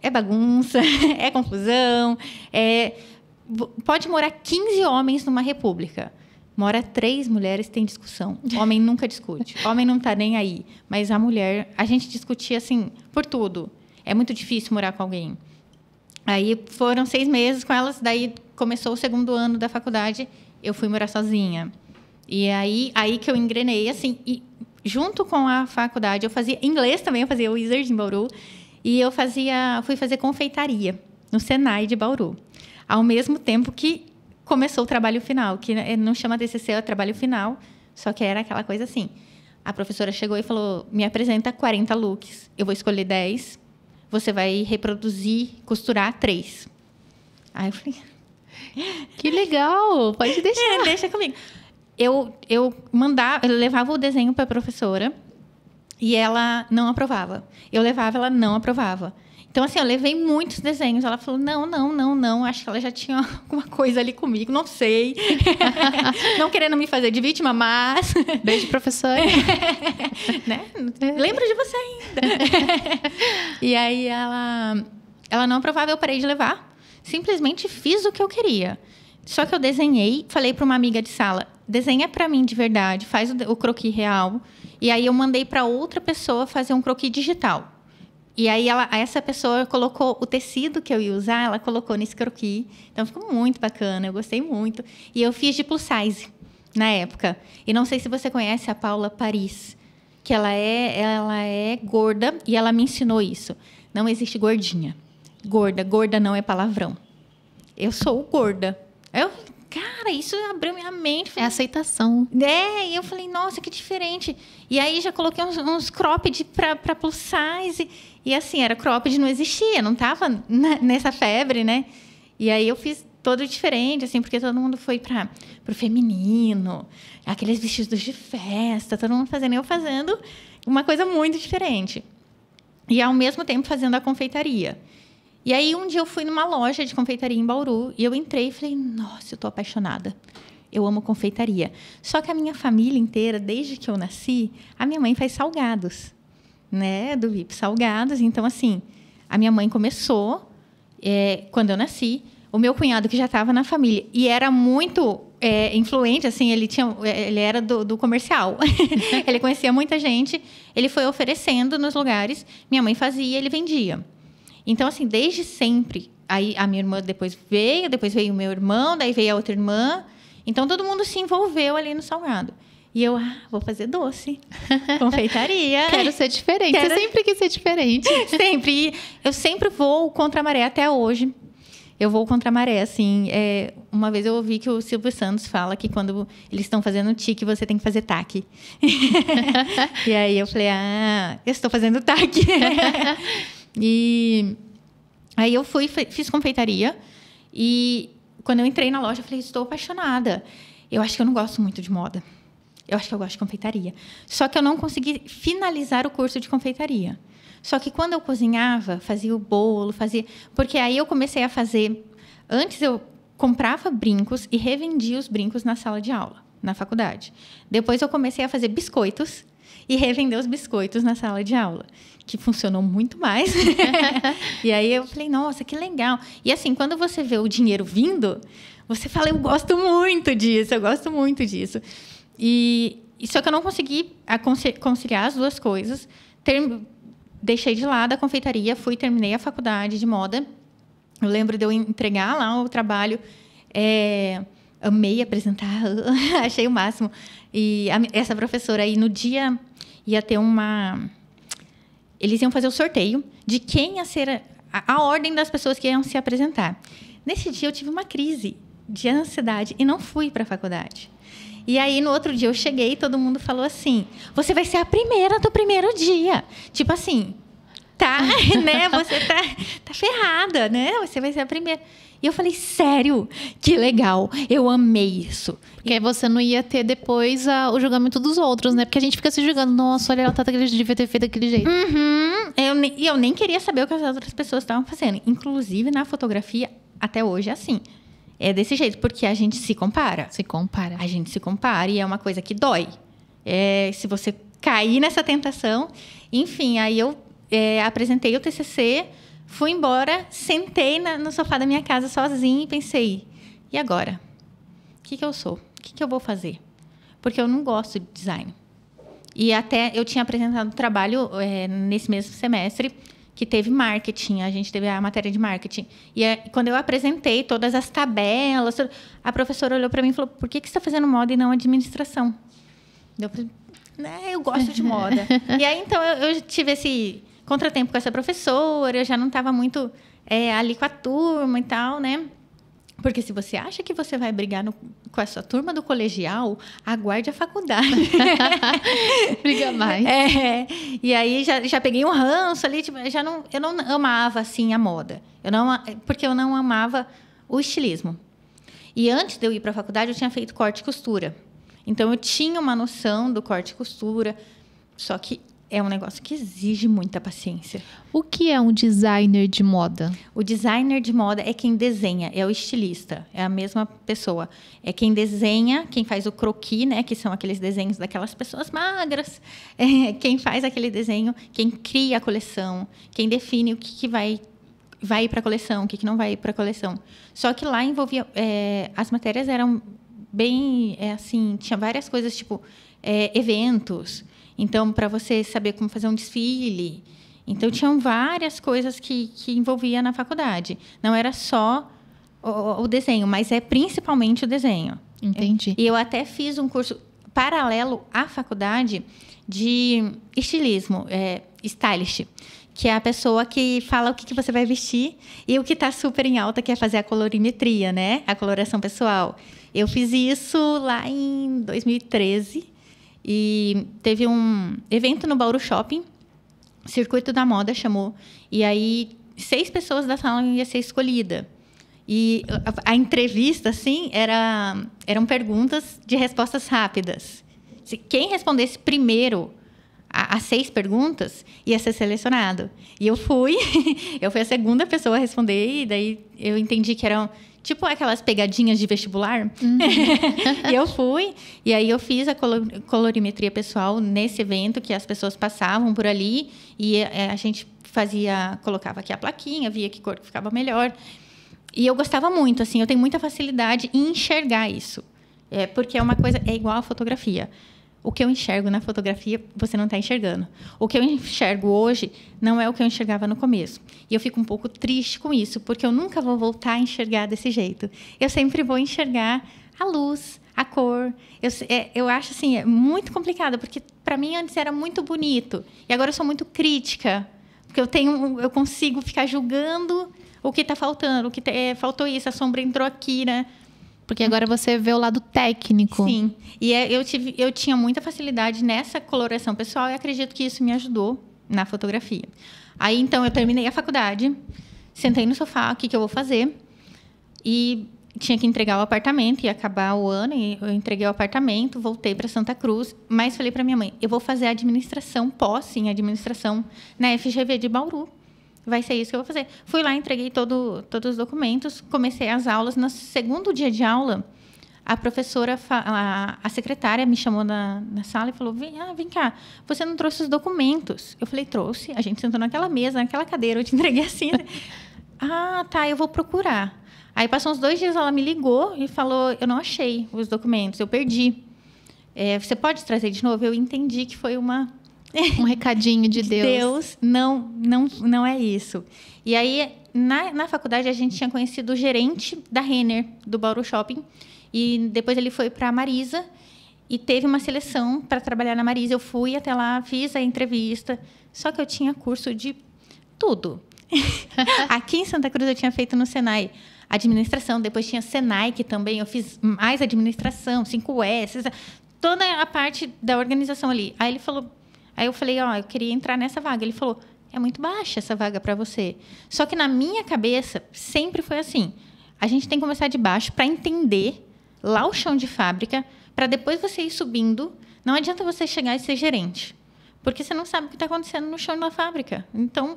é bagunça, é confusão, é pode morar 15 homens numa república. Mora três mulheres, tem discussão. Homem nunca discute. Homem não tá nem aí. Mas a mulher, a gente discutia assim, por tudo. É muito difícil morar com alguém. Aí foram seis meses com elas, daí começou o segundo ano da faculdade, eu fui morar sozinha. E aí, aí que eu engrenei, assim, e junto com a faculdade, eu fazia inglês também, eu fazia Wizard em Bauru, e eu fazia, fui fazer confeitaria no Senai de Bauru. Ao mesmo tempo que começou o trabalho final, que né, não chama TCC, é trabalho final, só que era aquela coisa assim. A professora chegou e falou: "Me apresenta 40 looks. Eu vou escolher 10 você vai reproduzir, costurar três. Aí eu falei, que legal, pode deixar. É, deixa comigo. Eu, eu mandava, eu levava o desenho para a professora e ela não aprovava. Eu levava, ela não aprovava. Então, assim, eu levei muitos desenhos. Ela falou: não, não, não, não. Acho que ela já tinha alguma coisa ali comigo, não sei. não querendo me fazer de vítima, mas. Beijo, professor. né? Lembro de você ainda. e aí ela, ela não aprovava, eu parei de levar. Simplesmente fiz o que eu queria. Só que eu desenhei, falei para uma amiga de sala: desenha para mim de verdade, faz o, o croqui real. E aí eu mandei para outra pessoa fazer um croqui digital. E aí ela, essa pessoa colocou o tecido que eu ia usar, ela colocou nesse croquis. Então ficou muito bacana, eu gostei muito. E eu fiz de plus size na época. E não sei se você conhece a Paula Paris, que ela é, ela é gorda e ela me ensinou isso. Não existe gordinha. Gorda, gorda não é palavrão. Eu sou gorda. Eu cara, isso abriu minha mente. É falei, é aceitação. É, e eu falei, nossa, que diferente. E aí já coloquei uns, uns cropped pra, pra plus size. E, assim, era cropped, não existia, não tava na, nessa febre, né? E aí eu fiz todo diferente, assim, porque todo mundo foi para o feminino, aqueles vestidos de festa, todo mundo fazendo, eu fazendo uma coisa muito diferente. E ao mesmo tempo fazendo a confeitaria. E aí um dia eu fui numa loja de confeitaria em Bauru e eu entrei e falei: "Nossa, eu tô apaixonada". Eu amo confeitaria. Só que a minha família inteira, desde que eu nasci, a minha mãe faz salgados, né? Do VIP salgados. Então, assim, a minha mãe começou é, quando eu nasci. O meu cunhado, que já estava na família, e era muito é, influente, assim, ele, tinha, é, ele era do, do comercial. ele conhecia muita gente. Ele foi oferecendo nos lugares. Minha mãe fazia, ele vendia. Então, assim, desde sempre, aí a minha irmã depois veio, depois veio o meu irmão, daí veio a outra irmã. Então, todo mundo se envolveu ali no salgado. E eu, ah, vou fazer doce. Confeitaria. Quero ser diferente. Quero... Você sempre quis ser diferente. sempre. eu sempre vou contra a maré até hoje. Eu vou contra a maré, assim. É, uma vez eu ouvi que o Silvio Santos fala que quando eles estão fazendo tique, você tem que fazer taque. e aí eu falei, ah, eu estou fazendo taque. E aí eu fui, fiz confeitaria e quando eu entrei na loja, eu falei, estou apaixonada. Eu acho que eu não gosto muito de moda. Eu acho que eu gosto de confeitaria. Só que eu não consegui finalizar o curso de confeitaria. Só que quando eu cozinhava, fazia o bolo, fazia. Porque aí eu comecei a fazer. Antes eu comprava brincos e revendia os brincos na sala de aula, na faculdade. Depois eu comecei a fazer biscoitos e revender os biscoitos na sala de aula, que funcionou muito mais. e aí eu falei, nossa, que legal. E assim, quando você vê o dinheiro vindo, você fala, eu gosto muito disso, eu gosto muito disso. E só que eu não consegui conciliar as duas coisas. Ter, deixei de lado a confeitaria, fui terminei a faculdade de moda. Eu lembro de eu entregar lá o trabalho. É, amei apresentar, achei o máximo. E a, essa professora aí, no dia ia ter uma. Eles iam fazer o sorteio de quem ia ser a, a ordem das pessoas que iam se apresentar. Nesse dia eu tive uma crise de ansiedade e não fui para a faculdade. E aí, no outro dia, eu cheguei e todo mundo falou assim: Você vai ser a primeira do primeiro dia. Tipo assim, tá, né? Você tá, tá ferrada, né? Você vai ser a primeira. E eu falei, sério, que legal, eu amei isso. Porque você não ia ter depois a, o julgamento dos outros, né? Porque a gente fica se julgando, nossa, olha, ela tá daquele devia ter feito daquele jeito. Uhum. Eu, e eu nem queria saber o que as outras pessoas estavam fazendo. Inclusive, na fotografia, até hoje é assim. É desse jeito, porque a gente se compara. Se compara. A gente se compara e é uma coisa que dói. É, se você cair nessa tentação. Enfim, aí eu é, apresentei o TCC Fui embora, sentei na, no sofá da minha casa sozinha e pensei: e agora? O que, que eu sou? O que, que eu vou fazer? Porque eu não gosto de design. E até eu tinha apresentado um trabalho é, nesse mesmo semestre que teve marketing, a gente teve a matéria de marketing. E é, quando eu apresentei todas as tabelas, a professora olhou para mim e falou: por que, que você está fazendo moda e não administração? Eu falei: né, eu gosto de moda. e aí então eu, eu tive esse contratempo com essa professora, eu já não estava muito é, ali com a turma e tal, né? Porque se você acha que você vai brigar no, com a sua turma do colegial, aguarde a faculdade. Briga mais. É, e aí já, já peguei um ranço ali, tipo, já não, eu não amava assim a moda. Eu não, porque eu não amava o estilismo. E antes de eu ir para a faculdade, eu tinha feito corte e costura. Então eu tinha uma noção do corte e costura, só que é um negócio que exige muita paciência. O que é um designer de moda? O designer de moda é quem desenha, é o estilista, é a mesma pessoa. É quem desenha, quem faz o croqui, né, que são aqueles desenhos daquelas pessoas magras. É quem faz aquele desenho, quem cria a coleção, quem define o que, que vai vai ir para a coleção, o que, que não vai ir para a coleção. Só que lá envolvia é, as matérias eram bem é, assim, tinha várias coisas tipo é, eventos, então, para você saber como fazer um desfile. Então, tinham várias coisas que, que envolvia na faculdade. Não era só o, o desenho, mas é principalmente o desenho. Entendi. E eu, até fiz um curso paralelo à faculdade de estilismo, é, stylist, que é a pessoa que fala o que, que você vai vestir e o que está super em alta, que é fazer a colorimetria, né? A coloração pessoal. Eu fiz isso lá em 2013 e teve um evento no Bauru Shopping, Circuito da Moda chamou. E aí, seis pessoas da sala iam ser escolhida. E a, a entrevista, assim, era, eram perguntas de respostas rápidas. Se quem respondesse primeiro as seis perguntas ia ser selecionado. E eu fui, eu fui a segunda pessoa a responder, e daí eu entendi que eram Tipo aquelas pegadinhas de vestibular. Uhum. e eu fui. E aí eu fiz a colorimetria pessoal nesse evento que as pessoas passavam por ali. E eh, a gente fazia, colocava aqui a plaquinha, via que cor ficava melhor. E eu gostava muito, assim, eu tenho muita facilidade em enxergar isso. É, porque é uma coisa, é igual a fotografia o que eu enxergo na fotografia, você não está enxergando. O que eu enxergo hoje não é o que eu enxergava no começo. E eu fico um pouco triste com isso, porque eu nunca vou voltar a enxergar desse jeito. Eu sempre vou enxergar a luz, a cor. Eu, é, eu acho assim, é muito complicado, porque para mim antes era muito bonito. E agora eu sou muito crítica. Porque eu tenho. Eu consigo ficar julgando o que está faltando, o que é, faltou isso, a sombra entrou aqui, né? Porque agora você vê o lado técnico. Sim. E é, eu, tive, eu tinha muita facilidade nessa coloração pessoal e acredito que isso me ajudou na fotografia. Aí, então, eu terminei a faculdade, sentei no sofá, o que, que eu vou fazer? E tinha que entregar o apartamento, ia acabar o ano, e eu entreguei o apartamento, voltei para Santa Cruz, mas falei para minha mãe, eu vou fazer administração, posse em administração na FGV de Bauru vai ser isso que eu vou fazer. Fui lá, entreguei todo, todos os documentos, comecei as aulas. No segundo dia de aula, a professora, a, a secretária me chamou na, na sala e falou: vem, ah, vem cá, você não trouxe os documentos. Eu falei: trouxe. A gente sentou naquela mesa, naquela cadeira, eu te entreguei assim. Né? ah, tá, eu vou procurar. Aí passou uns dois dias, ela me ligou e falou: eu não achei os documentos, eu perdi. É, você pode trazer de novo? Eu entendi que foi uma um recadinho de Deus. Deus não, não, não é isso. E aí, na, na faculdade, a gente tinha conhecido o gerente da Renner, do Bauru Shopping. E depois ele foi para a Marisa e teve uma seleção para trabalhar na Marisa. Eu fui até lá, fiz a entrevista. Só que eu tinha curso de tudo. Aqui em Santa Cruz eu tinha feito no Senai administração, depois tinha Senai, que também eu fiz mais administração, 5S, toda a parte da organização ali. Aí ele falou: Aí eu falei, ó, oh, eu queria entrar nessa vaga. Ele falou, é muito baixa essa vaga para você. Só que na minha cabeça sempre foi assim: a gente tem que começar de baixo para entender lá o chão de fábrica, para depois você ir subindo. Não adianta você chegar e ser gerente, porque você não sabe o que está acontecendo no chão da fábrica. Então,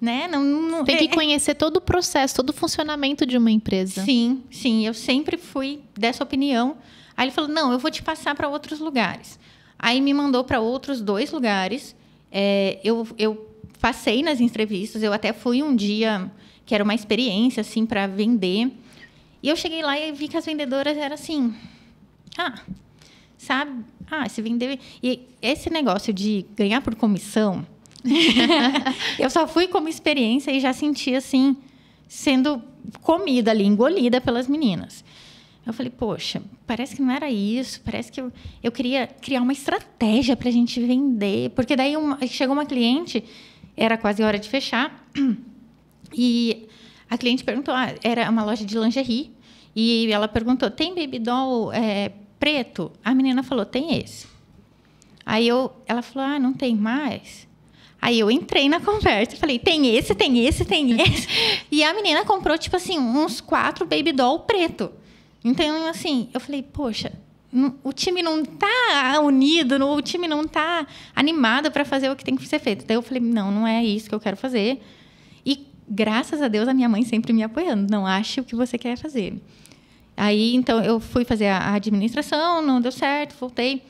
né? Não, não tem que é, conhecer todo o processo, todo o funcionamento de uma empresa. Sim, sim. Eu sempre fui dessa opinião. Aí ele falou: não, eu vou te passar para outros lugares. Aí me mandou para outros dois lugares. É, eu, eu passei nas entrevistas, eu até fui um dia que era uma experiência assim para vender. E eu cheguei lá e vi que as vendedoras eram assim, ah, sabe? Ah, se vender. E esse negócio de ganhar por comissão, eu só fui como experiência e já senti assim sendo comida ali, engolida pelas meninas. Eu falei, poxa, parece que não era isso, parece que eu, eu queria criar uma estratégia para a gente vender. Porque daí uma, chegou uma cliente, era quase hora de fechar, e a cliente perguntou, ah, era uma loja de lingerie, e ela perguntou, tem baby doll é, preto? A menina falou, tem esse. Aí eu, ela falou, ah, não tem mais? Aí eu entrei na conversa e falei: tem esse, tem esse, tem esse. e a menina comprou, tipo assim, uns quatro baby doll preto. Então, assim, eu falei, poxa, o time não está unido, o time não está animado para fazer o que tem que ser feito. Daí eu falei, não, não é isso que eu quero fazer. E graças a Deus a minha mãe sempre me apoiando, não ache o que você quer fazer. Aí então eu fui fazer a administração, não deu certo, voltei.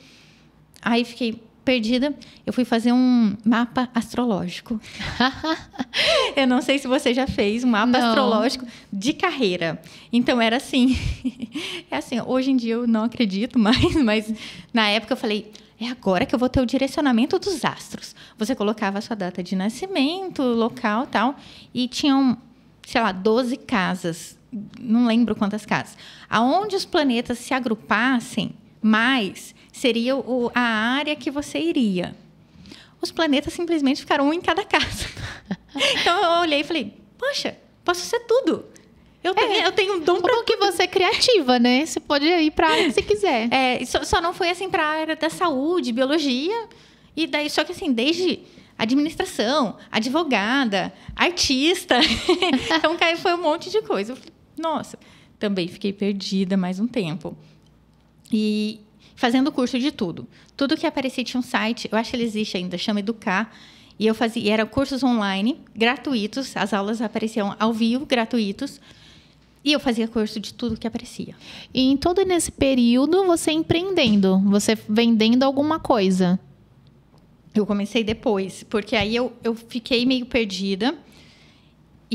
Aí fiquei, perdida, eu fui fazer um mapa astrológico. eu não sei se você já fez um mapa não. astrológico de carreira. Então era assim. é assim, hoje em dia eu não acredito mais, mas na época eu falei, é agora que eu vou ter o direcionamento dos astros. Você colocava a sua data de nascimento, local tal, e tinham, sei lá, 12 casas, não lembro quantas casas, aonde os planetas se agrupassem mais, seria o, a área que você iria. Os planetas simplesmente ficaram um em cada casa. então eu olhei e falei: Poxa, posso ser tudo. Eu é, tenho, eu tenho um dom para é que você é criativa, né? Você pode ir para área que você quiser. É, só, só não foi assim para a área da saúde, biologia e daí só que assim desde administração, advogada, artista, então foi um monte de coisa. Eu falei, nossa, também fiquei perdida mais um tempo. E fazendo curso de tudo. Tudo que aparecia tinha um site, eu acho que ele existe ainda, chama Educar. E eu fazia, e eram cursos online, gratuitos, as aulas apareciam ao vivo, gratuitos. E eu fazia curso de tudo que aparecia. E em todo nesse período, você empreendendo, você vendendo alguma coisa? Eu comecei depois, porque aí eu, eu fiquei meio perdida.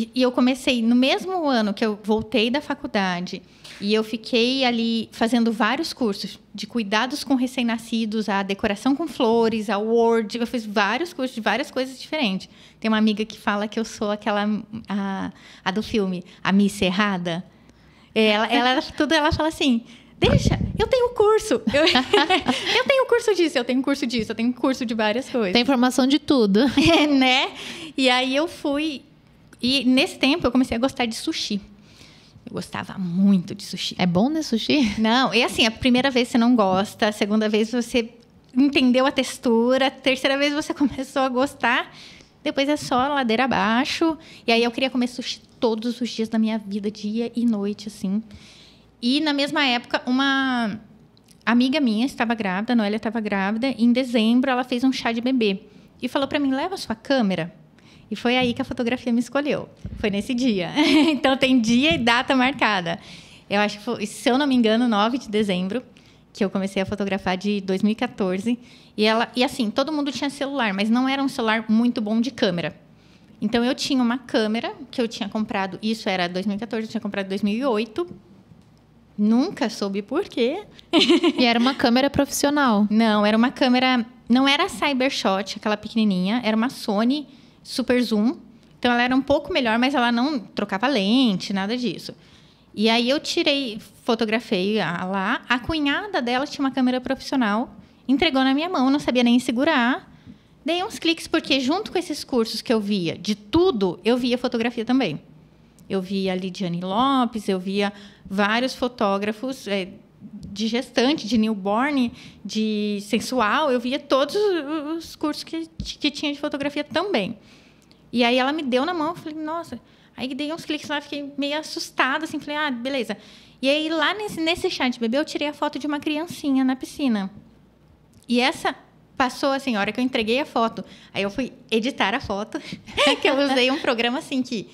E, e eu comecei no mesmo ano que eu voltei da faculdade. E eu fiquei ali fazendo vários cursos, de cuidados com recém-nascidos, a decoração com flores, a Word. Eu fiz vários cursos de várias coisas diferentes. Tem uma amiga que fala que eu sou aquela. a, a do filme, a Miss Errada. É, ela, ela, tudo ela fala assim. Deixa, eu tenho curso. Eu, eu tenho curso disso, eu tenho curso disso, eu tenho curso de várias coisas. Tem formação de tudo. É, né? E aí eu fui e nesse tempo eu comecei a gostar de sushi. Eu gostava muito de sushi. É bom, né, sushi? Não, e assim, a primeira vez você não gosta, a segunda vez você entendeu a textura, a terceira vez você começou a gostar, depois é só ladeira abaixo. E aí eu queria comer sushi todos os dias da minha vida, dia e noite, assim. E na mesma época, uma amiga minha estava grávida, a Noelia estava grávida, e em dezembro ela fez um chá de bebê e falou para mim: leva a sua câmera e foi aí que a fotografia me escolheu. Foi nesse dia. então tem dia e data marcada. Eu acho que foi, se eu não me engano, 9 de dezembro, que eu comecei a fotografar de 2014. E ela, e assim, todo mundo tinha celular, mas não era um celular muito bom de câmera. Então eu tinha uma câmera que eu tinha comprado, isso era 2014, eu tinha comprado 2008. Nunca soube por quê. e era uma câmera profissional. Não, era uma câmera, não era a Cybershot, aquela pequenininha, era uma Sony super zoom. Então ela era um pouco melhor, mas ela não trocava lente, nada disso. E aí eu tirei, fotografei lá. A cunhada dela tinha uma câmera profissional, entregou na minha mão, não sabia nem segurar. Dei uns cliques porque junto com esses cursos que eu via, de tudo, eu via fotografia também. Eu via a Lidiane Lopes, eu via vários fotógrafos, é, de gestante, de newborn, de sensual, eu via todos os cursos que, que tinha de fotografia também. E aí ela me deu na mão, eu falei, nossa. Aí dei uns cliques lá, fiquei meio assustada, assim, falei, ah, beleza. E aí lá nesse, nesse chá de bebê eu tirei a foto de uma criancinha na piscina. E essa passou assim, a hora que eu entreguei a foto. Aí eu fui editar a foto, que eu usei um programa assim que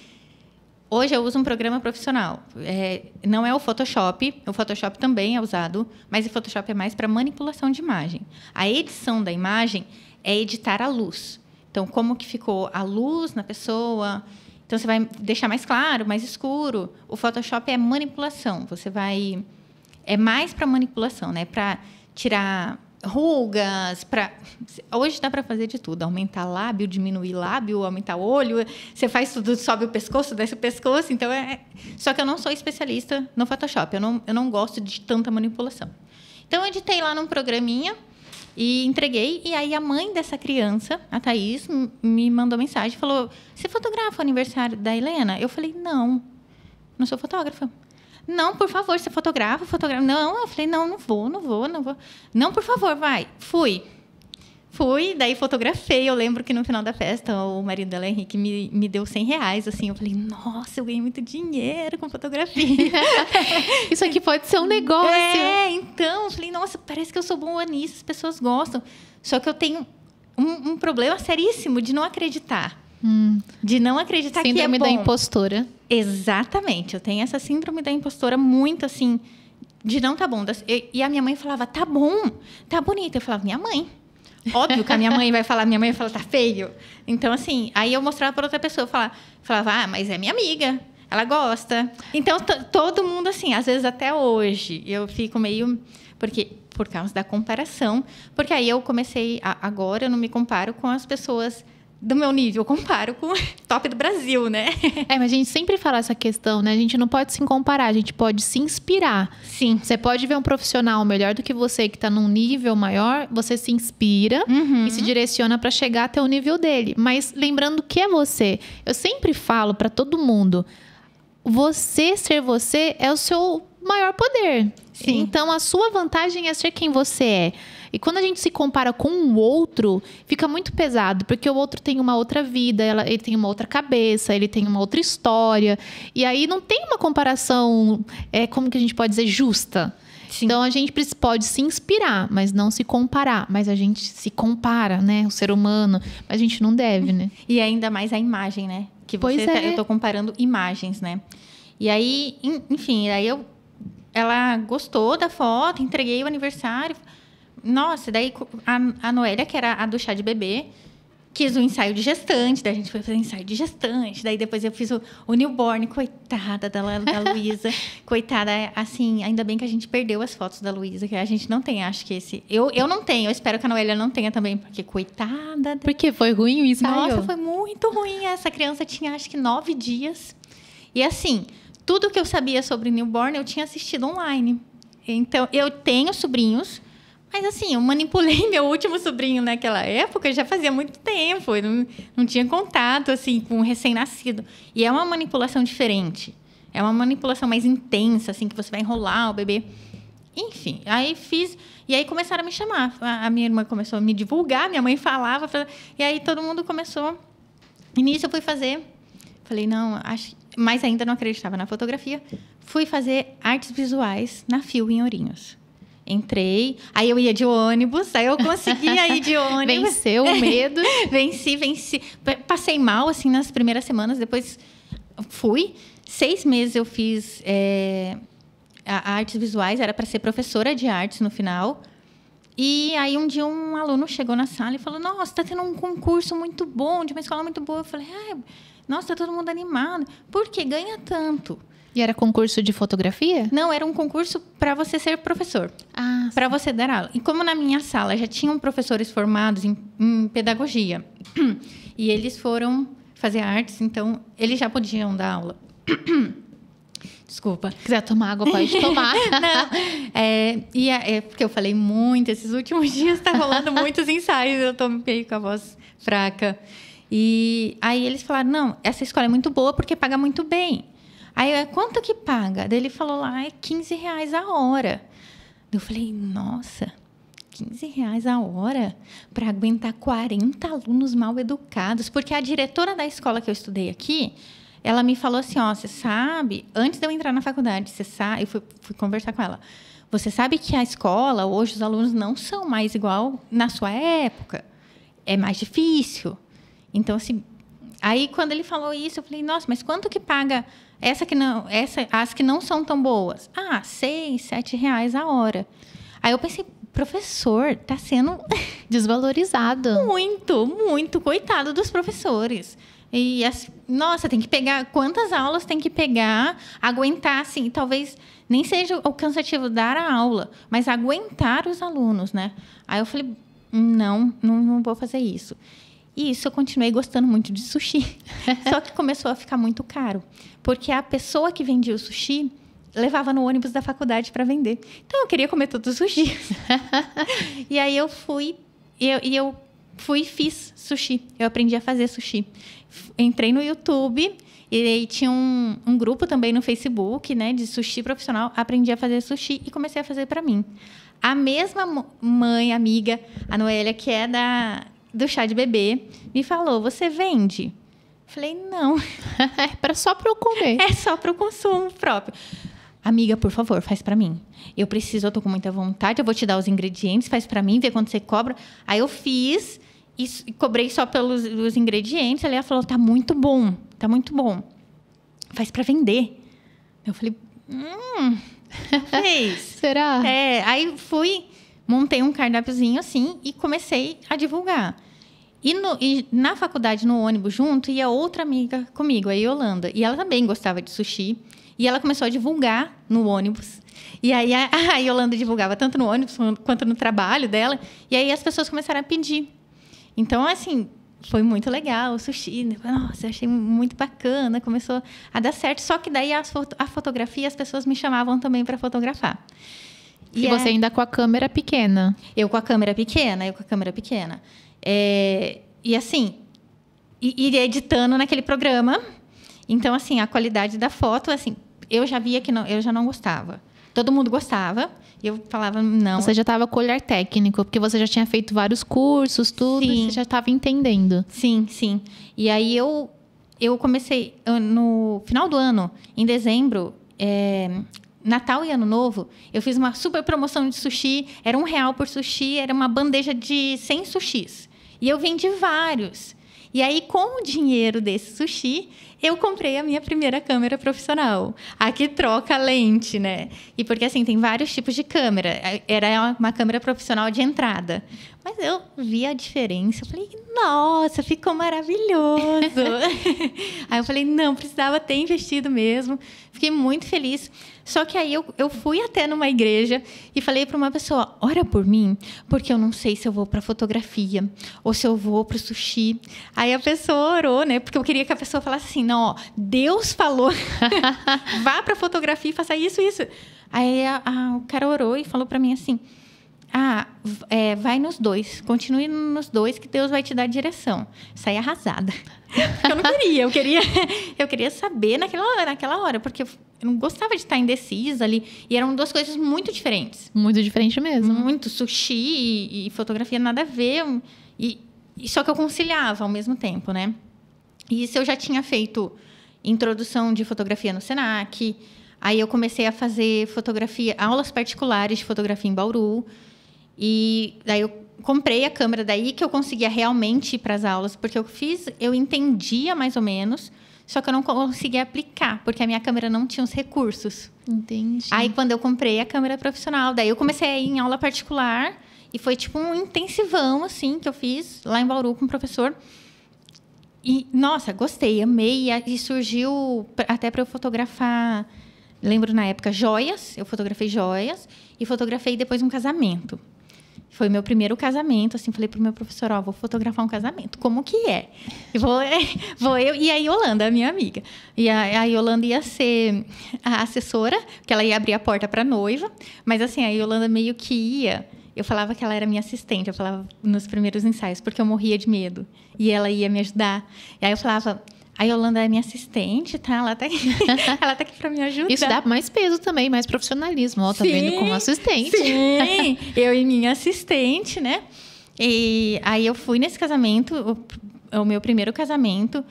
Hoje eu uso um programa profissional. É, não é o Photoshop, o Photoshop também é usado, mas o Photoshop é mais para manipulação de imagem. A edição da imagem é editar a luz. Então, como que ficou a luz na pessoa? Então, você vai deixar mais claro, mais escuro. O Photoshop é manipulação. Você vai. É mais para manipulação, né? Para tirar rugas, para hoje dá para fazer de tudo, aumentar lábio, diminuir lábio, aumentar olho, você faz tudo, sobe o pescoço, desce o pescoço, então é... Só que eu não sou especialista no Photoshop, eu não, eu não gosto de tanta manipulação. Então eu editei lá num programinha e entreguei, e aí a mãe dessa criança, a Thaís, me mandou mensagem, falou, você fotografa o aniversário da Helena? Eu falei, não, não sou fotógrafa. Não, por favor, você fotografa, fotografa. Não, eu falei, não, não vou, não vou, não vou. Não, por favor, vai. Fui. Fui, daí fotografei. Eu lembro que no final da festa o marido dela, Henrique, me, me deu 100 reais. Assim, eu falei, nossa, eu ganhei muito dinheiro com fotografia. Isso aqui pode ser um negócio. É, então, eu falei, nossa, parece que eu sou boa nisso, as pessoas gostam. Só que eu tenho um, um problema seríssimo de não acreditar. Hum. De não acreditar síndrome que é bom. Síndrome da impostora. Exatamente. Eu tenho essa síndrome da impostora muito assim, de não tá bom. E a minha mãe falava, tá bom, tá bonita. Eu falava, minha mãe. Óbvio que a minha mãe vai falar, minha mãe fala, tá feio. Então, assim, aí eu mostrava para outra pessoa, falava, falava, ah, mas é minha amiga, ela gosta. Então, todo mundo, assim, às vezes até hoje, eu fico meio. Porque por causa da comparação, porque aí eu comecei a, agora eu não me comparo com as pessoas do meu nível, eu comparo com top do Brasil, né? É, mas a gente sempre fala essa questão, né? A gente não pode se comparar, a gente pode se inspirar. Sim. Você pode ver um profissional melhor do que você que está num nível maior, você se inspira uhum. e se direciona para chegar até o nível dele. Mas lembrando que é você. Eu sempre falo para todo mundo, você ser você é o seu maior poder. Sim. Então a sua vantagem é ser quem você é. E quando a gente se compara com o um outro, fica muito pesado, porque o outro tem uma outra vida, ele tem uma outra cabeça, ele tem uma outra história. E aí não tem uma comparação, é, como que a gente pode dizer, justa. Sim. Então a gente pode se inspirar, mas não se comparar. Mas a gente se compara, né? O ser humano. Mas a gente não deve, né? E ainda mais a imagem, né? Que você pois tá, é. Tá, eu tô comparando imagens, né? E aí, enfim, aí eu ela gostou da foto, entreguei o aniversário. Nossa, daí a, a Noélia, que era a do chá de bebê, quis o ensaio de gestante, daí a gente foi fazer ensaio de gestante, daí depois eu fiz o, o newborn, coitada da, da Luísa, coitada, assim, ainda bem que a gente perdeu as fotos da Luísa, que a gente não tem, acho que esse, eu, eu não tenho, eu espero que a Noelia não tenha também, porque coitada. Porque foi ruim o ensaio? Nossa, foi muito ruim, essa criança tinha acho que nove dias, e assim, tudo que eu sabia sobre newborn eu tinha assistido online. Então, eu tenho sobrinhos, mas assim, eu manipulei meu último sobrinho naquela época, já fazia muito tempo, eu não, não tinha contato assim com um recém-nascido. E é uma manipulação diferente. É uma manipulação mais intensa, assim, que você vai enrolar o bebê. Enfim, aí fiz. E aí começaram a me chamar. A minha irmã começou a me divulgar, minha mãe falava. falava e aí todo mundo começou. Início eu fui fazer. Falei, não, acho, mas ainda não acreditava na fotografia. Fui fazer artes visuais na FIO em Ourinhos. Entrei, aí eu ia de ônibus, aí eu conseguia ir de ônibus. Venceu o medo. venci, venci. Passei mal, assim, nas primeiras semanas, depois fui. Seis meses eu fiz é, artes visuais, era para ser professora de artes no final. E aí um dia um aluno chegou na sala e falou: Nossa, está tendo um concurso muito bom, de uma escola muito boa. Eu falei: Ah, nossa, tá todo mundo animado. Por que ganha tanto? E era concurso de fotografia? Não, era um concurso para você ser professor. Ah, para você dar aula. E como na minha sala já tinham professores formados em, em pedagogia e eles foram fazer artes, então eles já podiam dar aula. Desculpa. Quiser tomar água, pode tomar. é, e é, é porque eu falei muito esses últimos dias, tá rolando muitos ensaios, eu tô meio com a voz fraca. E aí eles falaram: não, essa escola é muito boa porque paga muito bem. Aí eu, é, quanto que paga? Daí ele falou lá: é 15 reais a hora. Eu falei: nossa, 15 reais a hora para aguentar 40 alunos mal educados. Porque a diretora da escola que eu estudei aqui, ela me falou assim: ó, você sabe, antes de eu entrar na faculdade, você sabe, eu fui, fui conversar com ela. Você sabe que a escola, hoje, os alunos não são mais igual na sua época. É mais difícil. Então, assim, aí quando ele falou isso, eu falei, nossa, mas quanto que paga essa que não, essa, as que não são tão boas? Ah, seis, sete reais a hora. Aí eu pensei, professor tá sendo desvalorizado. muito, muito coitado dos professores. E nossa, tem que pegar quantas aulas tem que pegar, aguentar assim, talvez nem seja o cansativo dar a aula, mas aguentar os alunos, né? Aí eu falei, não, não, não vou fazer isso. E isso eu continuei gostando muito de sushi. Só que começou a ficar muito caro, porque a pessoa que vendia o sushi levava no ônibus da faculdade para vender. Então eu queria comer todo o sushi. e aí eu fui e eu, e eu fui e fiz sushi. Eu aprendi a fazer sushi. Entrei no YouTube e tinha um, um grupo também no Facebook, né, de sushi profissional. Aprendi a fazer sushi e comecei a fazer para mim. A mesma mãe amiga, a Noelia, que é da do chá de bebê me falou: Você vende? Falei: Não. é pra, só para eu comer. É só para o consumo próprio. Amiga, por favor, faz para mim. Eu preciso, eu tô com muita vontade, eu vou te dar os ingredientes, faz para mim, vê quando você cobra. Aí eu fiz e cobrei só pelos ingredientes. Ela falou: tá muito bom, tá muito bom. Faz para vender. Eu falei: hum, fez. É Será? É, aí fui, montei um cardápiozinho assim e comecei a divulgar. E, no, e, na faculdade, no ônibus junto, ia outra amiga comigo, a Yolanda. E ela também gostava de sushi. E ela começou a divulgar no ônibus. E aí a, a Yolanda divulgava tanto no ônibus quanto no trabalho dela. E aí as pessoas começaram a pedir. Então, assim, foi muito legal o sushi. Né? Nossa, achei muito bacana. Começou a dar certo. Só que daí a fotografia, as pessoas me chamavam também para fotografar. E, e é... você ainda com a câmera pequena. Eu com a câmera pequena, eu com a câmera pequena. É, e assim, ir editando naquele programa. Então, assim, a qualidade da foto, assim, eu já via que não, eu já não gostava. Todo mundo gostava. E eu falava, não. Você já estava com olhar técnico, porque você já tinha feito vários cursos, tudo, sim. e você já estava entendendo. Sim, sim. E aí eu, eu comecei, no final do ano, em dezembro, é, Natal e Ano Novo, eu fiz uma super promoção de sushi. Era um real por sushi, era uma bandeja de 100 sushis. E eu vendi vários. E aí, com o dinheiro desse sushi, eu comprei a minha primeira câmera profissional, a que troca lente, né? E porque assim, tem vários tipos de câmera. É, era uma câmera profissional de entrada. Mas eu vi a diferença, eu falei, nossa, ficou maravilhoso. aí eu falei, não, precisava ter investido mesmo. Fiquei muito feliz. Só que aí eu, eu fui até numa igreja e falei para uma pessoa, ora por mim, porque eu não sei se eu vou para fotografia ou se eu vou para o sushi. Aí a pessoa orou, né? Porque eu queria que a pessoa falasse assim, não, ó, Deus falou, vá para fotografia e faça isso, isso. Aí a, a, o cara orou e falou para mim assim, ah, é, vai nos dois, continue nos dois que Deus vai te dar direção. Saí arrasada. eu não queria, eu queria, eu queria saber naquela hora, naquela hora, porque eu não gostava de estar indecisa ali. E eram duas coisas muito diferentes. Muito diferente mesmo. Muito sushi e, e fotografia nada a ver. E, e só que eu conciliava ao mesmo tempo, né? E isso eu já tinha feito introdução de fotografia no Senac. Aí eu comecei a fazer fotografia, aulas particulares de fotografia em Bauru. E daí eu comprei a câmera daí que eu conseguia realmente ir para as aulas, porque eu fiz, eu entendia mais ou menos, só que eu não conseguia aplicar, porque a minha câmera não tinha os recursos. Entendi. Aí quando eu comprei a câmera profissional, daí eu comecei a ir em aula particular e foi tipo um intensivão assim que eu fiz lá em Bauru com o professor. E, nossa, gostei, amei. E surgiu até para eu fotografar. Lembro na época joias, eu fotografei joias e fotografei depois um casamento. Foi meu primeiro casamento, assim, falei pro meu professor, ó, vou fotografar um casamento, como que é? E vou, vou eu e a Yolanda, a minha amiga. E a, a Yolanda ia ser a assessora, que ela ia abrir a porta a noiva, mas assim, a Yolanda meio que ia eu falava que ela era minha assistente, eu falava nos primeiros ensaios, porque eu morria de medo. E ela ia me ajudar. E aí eu falava, a Yolanda é minha assistente, tá? Ela tá aqui, ela tá aqui pra me ajudar. Isso dá mais peso também, mais profissionalismo. Ela tá vendo como assistente. Sim, eu e minha assistente, né? E aí eu fui nesse casamento, o, o meu primeiro casamento.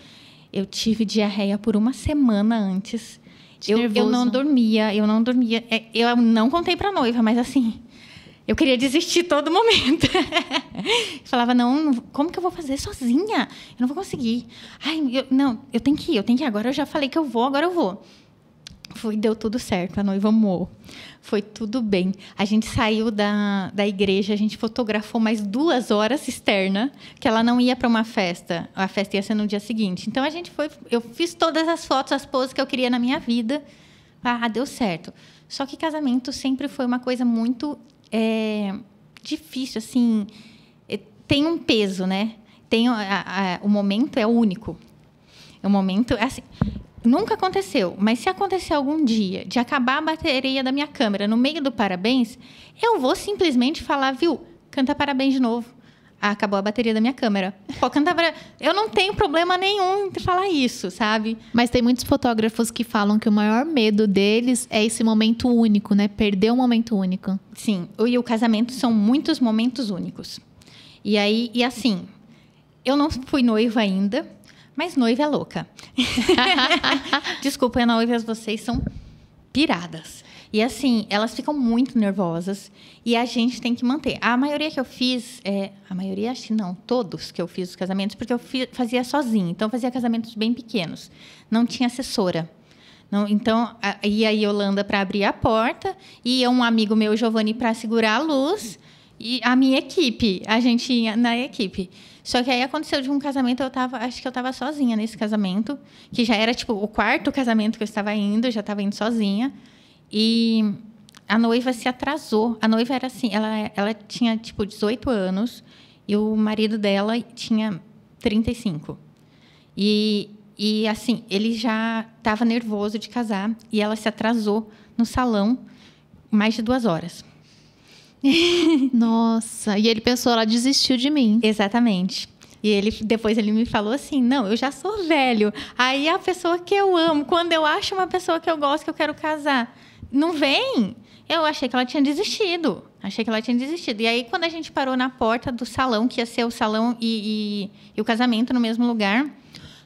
Eu tive diarreia por uma semana antes. Eu, eu, não dormia, eu não dormia. É, eu não contei pra noiva, mas assim, eu queria desistir todo momento. Falava, não, como que eu vou fazer sozinha? Eu não vou conseguir. Ai, eu, não, eu tenho que ir, eu tenho que ir. Agora eu já falei que eu vou, agora eu vou. Foi, deu tudo certo, a noiva amou. Foi tudo bem. A gente saiu da, da igreja, a gente fotografou mais duas horas externa, que ela não ia para uma festa. A festa ia ser no dia seguinte. Então a gente foi, eu fiz todas as fotos, as poses que eu queria na minha vida. Ah, deu certo. Só que casamento sempre foi uma coisa muito é, difícil, assim. É, tem um peso, né? Tem, a, a, o momento é único. O momento. É assim, nunca aconteceu, mas se acontecer algum dia de acabar a bateria da minha câmera no meio do parabéns, eu vou simplesmente falar, viu? Canta parabéns de novo. Ah, acabou a bateria da minha câmera. eu não tenho problema nenhum em falar isso, sabe? Mas tem muitos fotógrafos que falam que o maior medo deles é esse momento único, né? Perder o momento único. Sim, e o casamento são muitos momentos únicos. E aí, e assim, eu não fui noiva ainda, mas noiva é louca. Desculpa, noivas, vocês são piradas. E assim, elas ficam muito nervosas e a gente tem que manter. A maioria que eu fiz, é, a maioria, acho que não, todos que eu fiz os casamentos, porque eu fazia sozinha. Então, eu fazia casamentos bem pequenos. Não tinha assessora. Não, então, a, ia a Yolanda para abrir a porta, ia um amigo meu, Giovanni, para segurar a luz, e a minha equipe, a gente ia na equipe. Só que aí aconteceu de um casamento, eu tava, acho que eu estava sozinha nesse casamento, que já era tipo o quarto casamento que eu estava indo, já estava indo sozinha. E a noiva se atrasou. A noiva era assim, ela, ela tinha tipo 18 anos e o marido dela tinha 35. E, e assim, ele já estava nervoso de casar e ela se atrasou no salão mais de duas horas. Nossa, e ele pensou, ela desistiu de mim. Exatamente. E ele depois ele me falou assim: "Não, eu já sou velho. Aí a pessoa que eu amo, quando eu acho uma pessoa que eu gosto, que eu quero casar, não vem. Eu achei que ela tinha desistido. Achei que ela tinha desistido. E aí, quando a gente parou na porta do salão, que ia ser o salão e, e, e o casamento no mesmo lugar,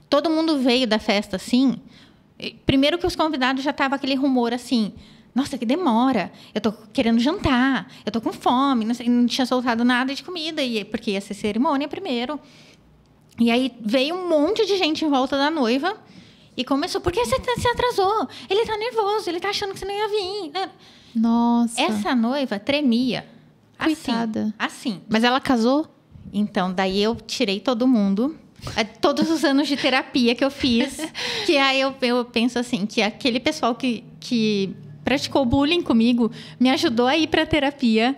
todo mundo veio da festa assim. Primeiro que os convidados já tava aquele rumor assim. Nossa, que demora. Eu tô querendo jantar. Eu tô com fome. Não, sei, não tinha soltado nada de comida, e, é porque ia ser cerimônia primeiro. E aí veio um monte de gente em volta da noiva e começou, porque você tá, se atrasou? Ele tá nervoso, ele tá achando que você não ia vir. Né? Nossa. Essa noiva tremia. Assim, Coitada. Assim, assim. Mas ela casou? Então, daí eu tirei todo mundo. É, todos os anos de terapia que eu fiz. que aí eu, eu penso assim, que aquele pessoal que, que praticou bullying comigo, me ajudou a ir para terapia.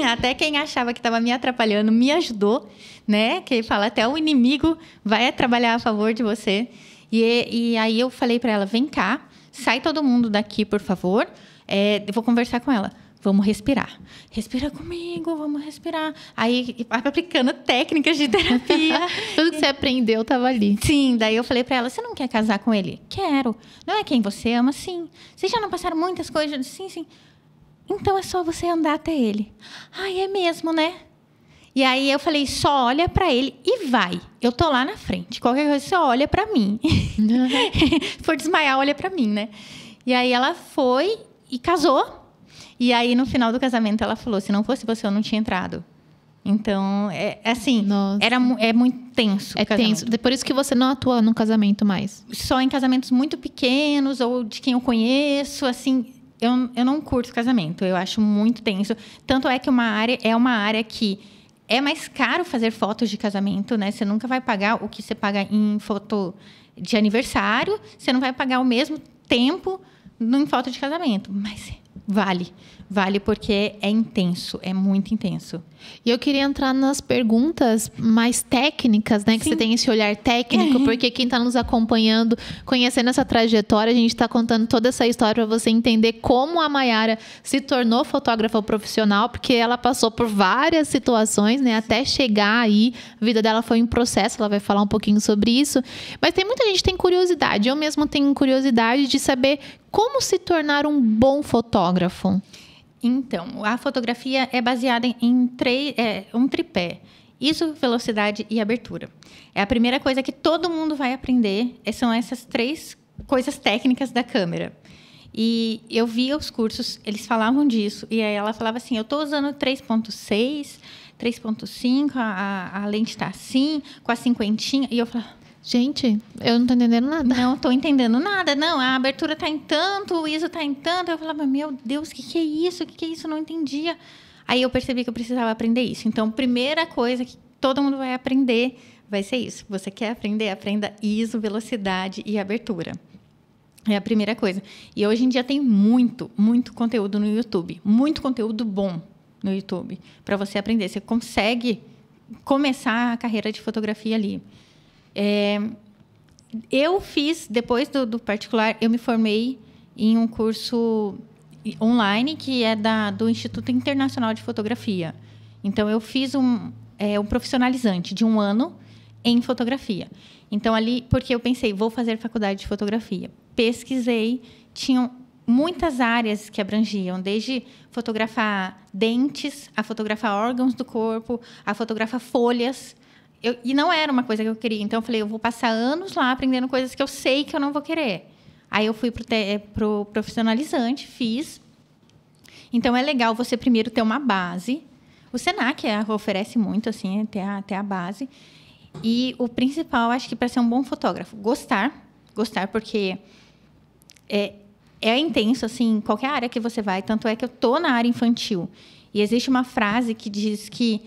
até quem achava que estava me atrapalhando me ajudou, né? Que fala até o inimigo vai trabalhar a favor de você. E, e aí eu falei para ela: vem cá, sai todo mundo daqui, por favor. É, eu vou conversar com ela vamos respirar. Respira comigo, vamos respirar. Aí aplicando técnicas de terapia. Tudo que você aprendeu estava ali. Sim, daí eu falei para ela: "Você não quer casar com ele?" "Quero. Não é quem você ama, sim. Vocês já não passaram muitas coisas?" "Sim, sim." "Então é só você andar até ele." "Ai, é mesmo, né?" E aí eu falei, só olha para ele e vai. Eu tô lá na frente. Qualquer coisa, só olha para mim. Uhum. Se for desmaiar, olha para mim, né? E aí ela foi e casou. E aí no final do casamento ela falou, se não fosse você, eu não tinha entrado. Então, é, é assim, era é muito tenso. É tenso. Por isso que você não atua no casamento mais. Só em casamentos muito pequenos ou de quem eu conheço, assim, eu, eu não curto casamento. Eu acho muito tenso. Tanto é que uma área é uma área que é mais caro fazer fotos de casamento, né? Você nunca vai pagar o que você paga em foto de aniversário, você não vai pagar o mesmo tempo em foto de casamento. Mas Vale, vale porque é intenso, é muito intenso. E eu queria entrar nas perguntas mais técnicas, né? Sim. Que você tem esse olhar técnico, é. porque quem está nos acompanhando, conhecendo essa trajetória, a gente está contando toda essa história para você entender como a Mayara se tornou fotógrafa profissional, porque ela passou por várias situações, né? Até chegar aí, a vida dela foi um processo, ela vai falar um pouquinho sobre isso. Mas tem muita gente que tem curiosidade, eu mesmo tenho curiosidade de saber como se tornar um bom fotógrafo? Então, a fotografia é baseada em, é, um tripé: ISO, velocidade e abertura. É a primeira coisa que todo mundo vai aprender. É, são essas três coisas técnicas da câmera. E eu via os cursos, eles falavam disso. E aí ela falava assim: eu estou usando 3,6, 3,5, a, a, lente está assim, com a cinquentinha. E eu falava. Gente, eu não tô entendendo nada. Não tô entendendo nada, não. A abertura tá em tanto, o ISO tá em tanto. Eu falava, meu Deus, o que, que é isso? O que, que é isso? não entendia. Aí eu percebi que eu precisava aprender isso. Então, primeira coisa que todo mundo vai aprender vai ser isso. Você quer aprender? Aprenda ISO, velocidade e abertura. É a primeira coisa. E hoje em dia tem muito, muito conteúdo no YouTube. Muito conteúdo bom no YouTube para você aprender. Você consegue começar a carreira de fotografia ali. É, eu fiz, depois do, do, particular, eu me formei em um curso online que é da, do Instituto Internacional de Fotografia. Então, eu fiz um, é, um profissionalizante de um ano em fotografia. Então, ali, porque eu pensei, vou fazer faculdade de fotografia. Pesquisei, tinham muitas áreas que abrangiam, desde fotografar dentes, a fotografar órgãos do corpo, a fotografar folhas. Eu, e não era uma coisa que eu queria. Então eu falei, eu vou passar anos lá aprendendo coisas que eu sei que eu não vou querer. Aí eu fui pro, o eh, pro profissionalizante, fiz. Então é legal você primeiro ter uma base. O Senac é, oferece muito assim, até a, até a base. E o principal, acho que para ser um bom fotógrafo, gostar, gostar porque é, é intenso assim, em qualquer área que você vai. Tanto é que eu tô na área infantil. E existe uma frase que diz que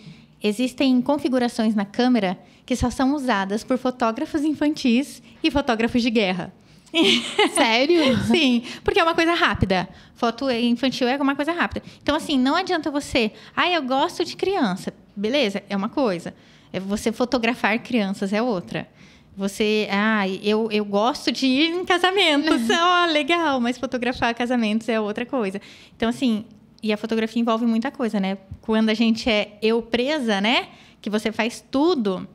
Existem configurações na câmera que só são usadas por fotógrafos infantis e fotógrafos de guerra. Sério? Sim, porque é uma coisa rápida. Foto infantil é uma coisa rápida. Então, assim, não adianta você. Ah, eu gosto de criança. Beleza, é uma coisa. É você fotografar crianças é outra. Você, ah, eu, eu gosto de ir em casamentos, ó, oh, legal, mas fotografar casamentos é outra coisa. Então, assim, e a fotografia envolve muita coisa, né? Quando a gente é eu presa, né? Que você faz tudo.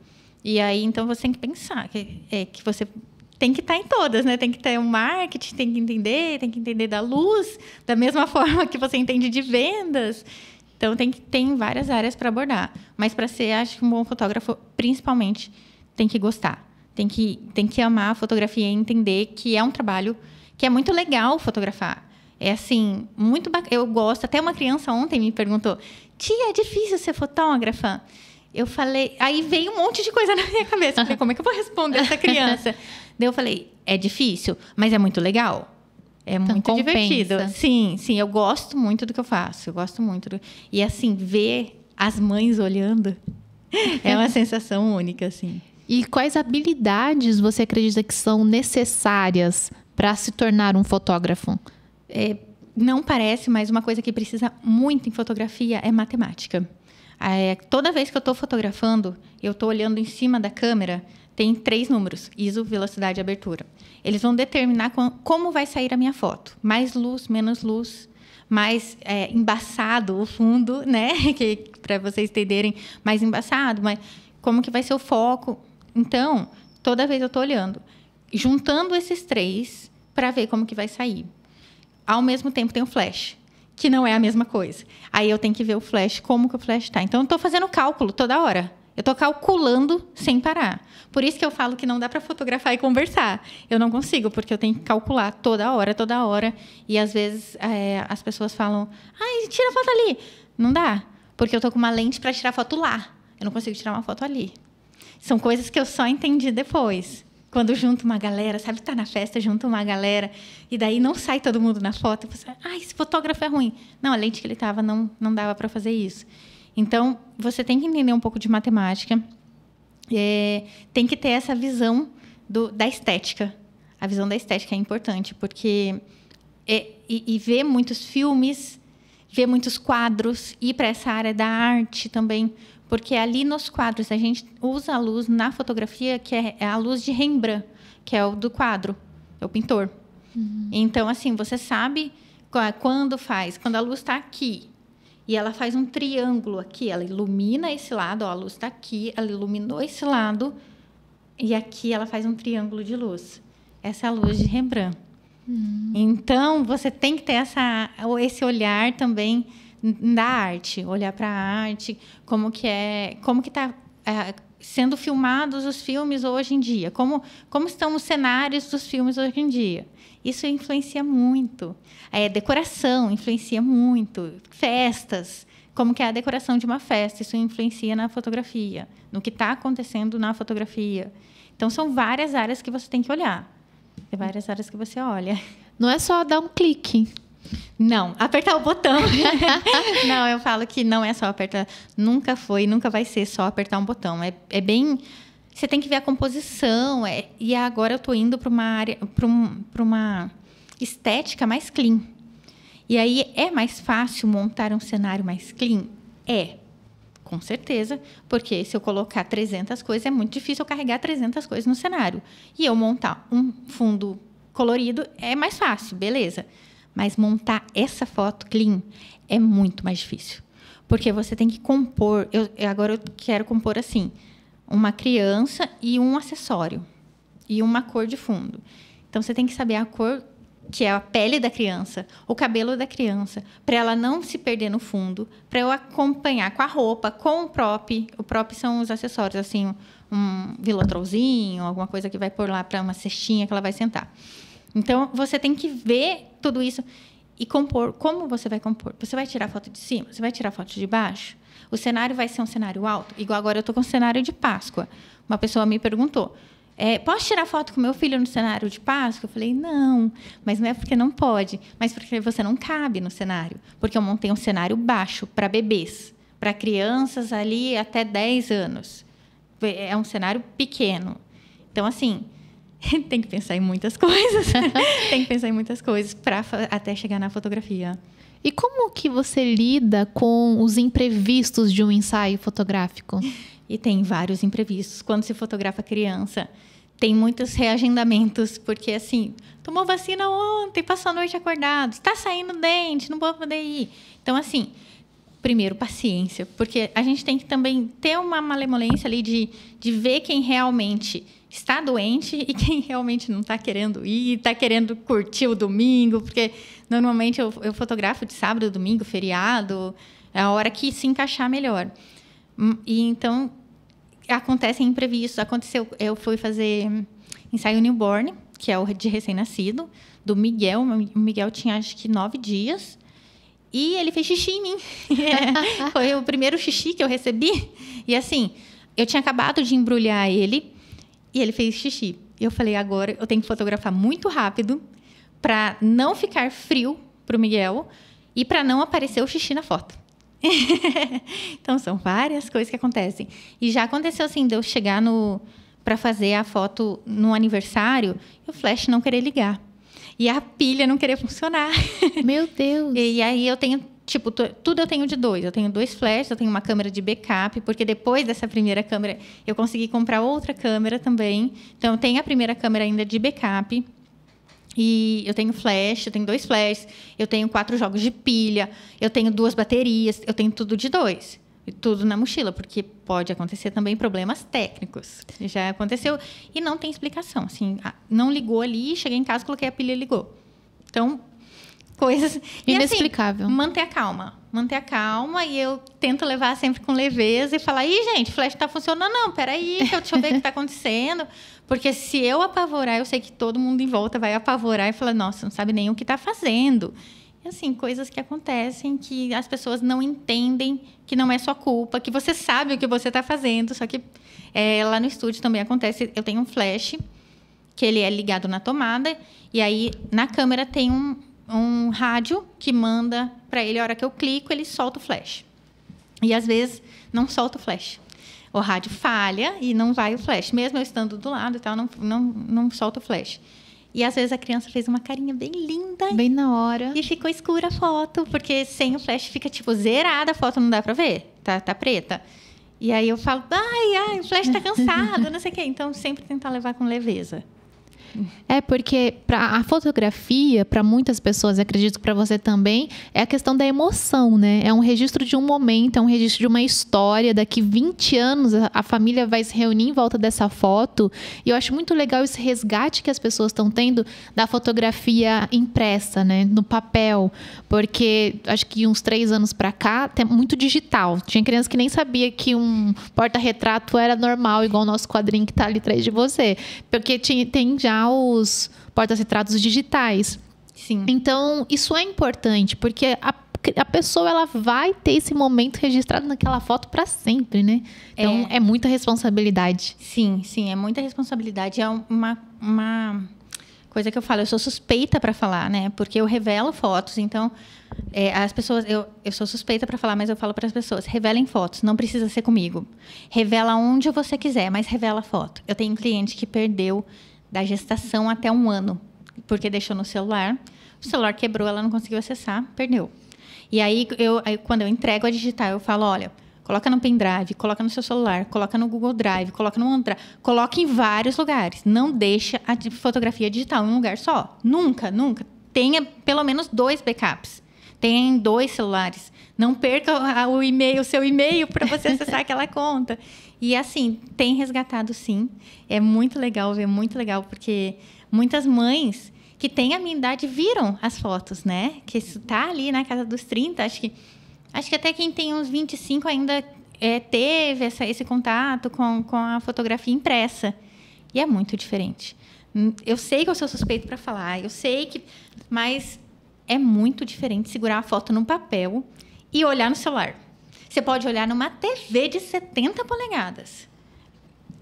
E aí, então, você tem que pensar que, é, que você tem que estar tá em todas, né? Tem que ter um marketing, tem que entender, tem que entender da luz, da mesma forma que você entende de vendas. Então, tem, que, tem várias áreas para abordar. Mas para ser, acho que um bom fotógrafo, principalmente, tem que gostar. Tem que, tem que amar a fotografia e entender que é um trabalho que é muito legal fotografar é assim, muito bacana. Eu gosto. Até uma criança ontem me perguntou: Tia, é difícil ser fotógrafa? Eu falei. Aí veio um monte de coisa na minha cabeça. Eu falei: Como é que eu vou responder essa criança? Daí eu falei: É difícil, mas é muito legal. É então, muito compensa. divertido. Sim, sim. Eu gosto muito do que eu faço. Eu gosto muito. Do... E assim, ver as mães olhando é uma sensação única, assim. E quais habilidades você acredita que são necessárias para se tornar um fotógrafo? é, não parece, mas uma coisa que precisa muito em fotografia é matemática. É, toda vez que eu estou fotografando, eu estou olhando em cima da câmera, tem três números: ISO, velocidade e abertura. Eles vão determinar com, como vai sair a minha foto: mais luz, menos luz, mais é, embaçado o fundo, né? Para vocês entenderem, mais embaçado, mas como que vai ser o foco. Então, toda vez eu estou olhando, juntando esses três para ver como que vai sair. Ao mesmo tempo tem o flash, que não é a mesma coisa. Aí eu tenho que ver o flash, como que o flash está. Então eu estou fazendo cálculo toda hora. Eu estou calculando sem parar. Por isso que eu falo que não dá para fotografar e conversar. Eu não consigo, porque eu tenho que calcular toda hora, toda hora. E às vezes é, as pessoas falam: ai, tira foto ali. Não dá, porque eu estou com uma lente para tirar foto lá. Eu não consigo tirar uma foto ali. São coisas que eu só entendi depois. Quando junta uma galera, sabe? Tá na festa, junta uma galera, e daí não sai todo mundo na foto. Você, ah, esse fotógrafo é ruim. Não, a lente que ele tava não, não dava para fazer isso. Então, você tem que entender um pouco de matemática, é, tem que ter essa visão do, da estética. A visão da estética é importante, porque. É, e, e ver muitos filmes, ver muitos quadros, ir para essa área da arte também, porque ali nos quadros a gente usa a luz na fotografia que é a luz de Rembrandt, que é o do quadro, é o pintor. Uhum. Então, assim, você sabe quando faz, quando a luz está aqui e ela faz um triângulo aqui, ela ilumina esse lado, ó, a luz está aqui, ela iluminou esse lado e aqui ela faz um triângulo de luz. Essa é a luz de Rembrandt. Uhum. Então, você tem que ter essa, esse olhar também da arte, olhar para a arte, como que é, como que está é, sendo filmados os filmes hoje em dia, como como estão os cenários dos filmes hoje em dia. Isso influencia muito. É, decoração influencia muito, festas, como que é a decoração de uma festa, isso influencia na fotografia, no que está acontecendo na fotografia. Então são várias áreas que você tem que olhar. Tem é várias áreas que você olha. Não é só dar um clique. Não, apertar o botão. não, eu falo que não é só apertar. Nunca foi, nunca vai ser só apertar um botão. É, é bem. Você tem que ver a composição. É, e agora eu estou indo para uma área, para um, uma estética mais clean. E aí é mais fácil montar um cenário mais clean? É, com certeza, porque se eu colocar 300 coisas, é muito difícil eu carregar 300 coisas no cenário. E eu montar um fundo colorido é mais fácil, beleza. Mas montar essa foto clean é muito mais difícil. Porque você tem que compor. Eu, agora eu quero compor assim: uma criança e um acessório. E uma cor de fundo. Então você tem que saber a cor que é a pele da criança, o cabelo da criança, para ela não se perder no fundo, para eu acompanhar com a roupa, com o prop. O prop são os acessórios, assim, um vilotrozinho, alguma coisa que vai pôr lá para uma cestinha que ela vai sentar. Então, você tem que ver tudo isso e compor. Como você vai compor? Você vai tirar foto de cima? Você vai tirar foto de baixo? O cenário vai ser um cenário alto? Igual agora eu estou com um cenário de Páscoa. Uma pessoa me perguntou. É, posso tirar foto com meu filho no cenário de Páscoa? Eu falei, não, mas não é porque não pode, mas porque você não cabe no cenário. Porque eu montei um cenário baixo para bebês, para crianças ali até 10 anos. É, é um cenário pequeno. Então, assim, tem que pensar em muitas coisas. tem que pensar em muitas coisas para até chegar na fotografia. E como que você lida com os imprevistos de um ensaio fotográfico? E tem vários imprevistos. Quando se fotografa criança, tem muitos reagendamentos, porque assim, tomou vacina ontem, passou a noite acordado, está saindo dente, não vou poder ir. Então, assim, primeiro, paciência, porque a gente tem que também ter uma malemolência ali de, de ver quem realmente está doente e quem realmente não está querendo ir, está querendo curtir o domingo, porque normalmente eu, eu fotografo de sábado, domingo, feriado, é a hora que se encaixar melhor. Hum, e então acontecem imprevistos. Aconteceu, eu fui fazer ensaio newborn, que é o de recém-nascido, do Miguel. O Miguel tinha acho que nove dias. E ele fez xixi em mim. foi o primeiro xixi que eu recebi. E assim, eu tinha acabado de embrulhar ele e ele fez xixi. Eu falei, agora eu tenho que fotografar muito rápido para não ficar frio para o Miguel e para não aparecer o xixi na foto. então são várias coisas que acontecem. E já aconteceu assim, de eu chegar no para fazer a foto no aniversário e o flash não querer ligar. E a pilha não querer funcionar. Meu Deus. e aí eu tenho Tipo, tudo eu tenho de dois. Eu tenho dois flashes, eu tenho uma câmera de backup, porque depois dessa primeira câmera eu consegui comprar outra câmera também. Então, eu tenho a primeira câmera ainda de backup. E eu tenho flash, eu tenho dois flashes, eu tenho quatro jogos de pilha, eu tenho duas baterias, eu tenho tudo de dois. E tudo na mochila, porque pode acontecer também problemas técnicos. Já aconteceu e não tem explicação. Assim, ah, não ligou ali, cheguei em casa, coloquei a pilha e ligou. Então, coisas. Inexplicável. E, assim, manter a calma. Manter a calma e eu tento levar sempre com leveza e falar: ih, gente, flash tá funcionando, não, peraí, que eu, deixa eu ver o que tá acontecendo. Porque se eu apavorar, eu sei que todo mundo em volta vai apavorar e falar: nossa, não sabe nem o que tá fazendo. E assim, coisas que acontecem que as pessoas não entendem que não é sua culpa, que você sabe o que você tá fazendo, só que é, lá no estúdio também acontece. Eu tenho um flash que ele é ligado na tomada e aí na câmera tem um, um rádio que manda para ele, a hora que eu clico, ele solta o flash. E às vezes não solta o flash. O rádio falha e não vai o flash. Mesmo eu estando do lado e tal, não, não, não solta o flash. E às vezes a criança fez uma carinha bem linda. Bem na hora. E ficou escura a foto, porque sem o flash fica tipo zerada a foto, não dá para ver. Tá, tá preta. E aí eu falo, ai, ai, o flash tá cansado, não sei o quê. Então sempre tentar levar com leveza. É porque para a fotografia, para muitas pessoas, acredito que para você também, é a questão da emoção, né? É um registro de um momento, é um registro de uma história. Daqui 20 anos a, família vai se reunir em volta dessa foto. E eu acho muito legal esse resgate que as pessoas estão tendo da fotografia impressa, né? No papel. Porque acho que uns três anos para cá, tem muito digital. Tinha criança que nem sabia que um porta-retrato era normal, igual o nosso quadrinho que está ali atrás de você. Porque tinha, tem já os portas-retratos digitais. Sim. Então, isso é importante, porque a a pessoa ela vai ter esse momento registrado naquela foto para sempre, né? Então é. é. muita responsabilidade. Sim, sim, é muita responsabilidade. É uma, uma coisa que eu falo, eu sou suspeita para falar, né? Porque eu revelo fotos, então é, as pessoas, eu, eu sou suspeita para falar, mas eu falo para as pessoas, revelem fotos, não precisa ser comigo. Revela onde você quiser, mas revela foto. Eu tenho um cliente que perdeu da gestação até um ano, porque deixou no celular. O celular quebrou, ela não conseguiu acessar, perdeu. E aí, eu, aí, quando eu entrego a digital, eu falo, olha, coloca no pendrive, coloca no seu celular, coloca no Google Drive, coloca no OneDrive, coloca em vários lugares. Não deixa a fotografia digital em um lugar só. Nunca, nunca. Tenha pelo menos dois backups. Tenha em dois celulares. Não perca o e-mail, o seu e-mail para você acessar aquela conta. E assim, tem resgatado sim. É muito legal ver, muito legal, porque muitas mães que têm a minha idade viram as fotos, né? Que está ali na casa dos 30, acho que acho que até quem tem uns 25 ainda é, teve essa, esse contato com, com a fotografia impressa. E é muito diferente. Hum, eu sei que eu sou suspeito para falar, eu sei que. Mas é muito diferente segurar a foto no papel e olhar no celular. Você pode olhar numa TV de 70 polegadas.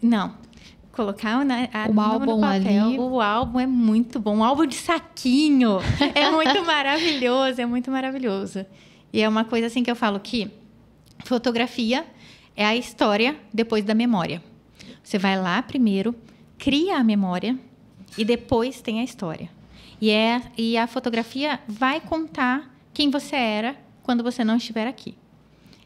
Não. Colocar na, né, a, o álbum no papel, ali. o álbum é muito bom. O álbum de saquinho é muito maravilhoso, é muito maravilhoso. E é uma coisa assim que eu falo que fotografia é a história depois da memória. Você vai lá primeiro, cria a memória e depois tem a história. E, é, e a fotografia vai contar quem você era quando você não estiver aqui.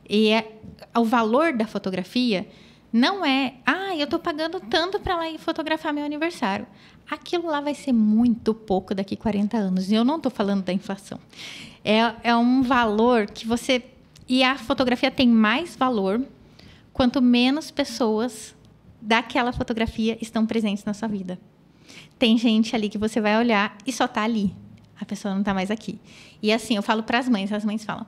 E é, o valor da fotografia não é, ah, eu estou pagando tanto para lá fotografar meu aniversário. Aquilo lá vai ser muito pouco daqui 40 anos. E eu não estou falando da inflação. É, é um valor que você. E a fotografia tem mais valor quanto menos pessoas daquela fotografia estão presentes na sua vida. Tem gente ali que você vai olhar e só está ali. A pessoa não está mais aqui. E assim, eu falo para as mães, as mães falam: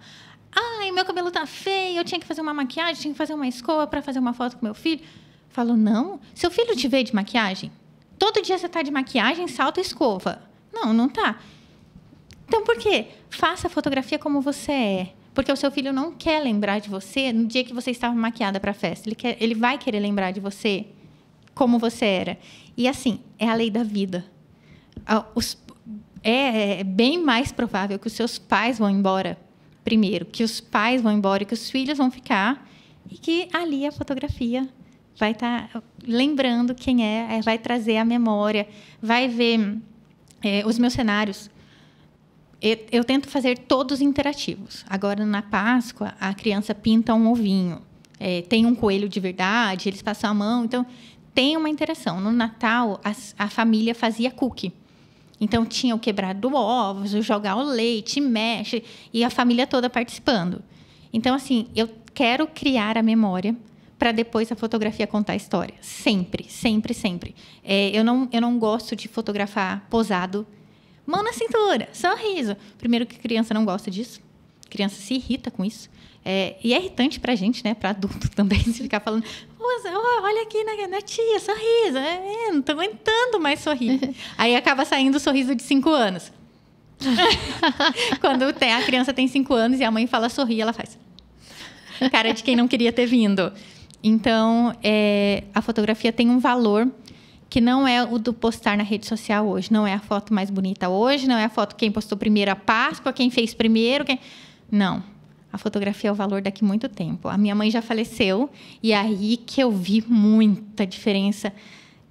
Ai, meu cabelo tá feio, eu tinha que fazer uma maquiagem, tinha que fazer uma escova para fazer uma foto com meu filho. Falo, não. Seu filho te vê de maquiagem? Todo dia você tá de maquiagem, salta escova. Não, não tá. Então, por quê? Faça a fotografia como você é. Porque o seu filho não quer lembrar de você no dia que você estava maquiada para a festa. Ele, quer, ele vai querer lembrar de você como você era. E assim, é a lei da vida. Ah, os, é, é bem mais provável que os seus pais vão embora primeiro, que os pais vão embora e que os filhos vão ficar, e que ali a fotografia vai estar tá lembrando quem é, é, vai trazer a memória, vai ver é, os meus cenários. Eu, eu tento fazer todos interativos. Agora, na Páscoa, a criança pinta um ovinho. É, tem um coelho de verdade, eles passam a mão. Então, tem uma interação. No Natal, a, a família fazia cookie. Então tinha o quebrar do ovos, o jogar o leite, mexe, e a família toda participando. Então, assim, eu quero criar a memória para depois a fotografia contar a história. Sempre, sempre, sempre. É, eu, não, eu não gosto de fotografar posado. Mão na cintura, sorriso. Primeiro que criança não gosta disso. Criança se irrita com isso. É, e é irritante para gente, né? Para adulto também, se ficar falando, olha aqui na, na tia, sorriso. É, é não tô aguentando mais sorrir. Aí acaba saindo o sorriso de cinco anos. Quando tem, a criança tem cinco anos e a mãe fala sorrir, ela faz. Cara de quem não queria ter vindo. Então, é, a fotografia tem um valor que não é o do postar na rede social hoje. Não é a foto mais bonita hoje, não é a foto quem postou primeiro a Páscoa, quem fez primeiro. Quem... Não a fotografia é o valor daqui muito tempo. A minha mãe já faleceu e é aí que eu vi muita diferença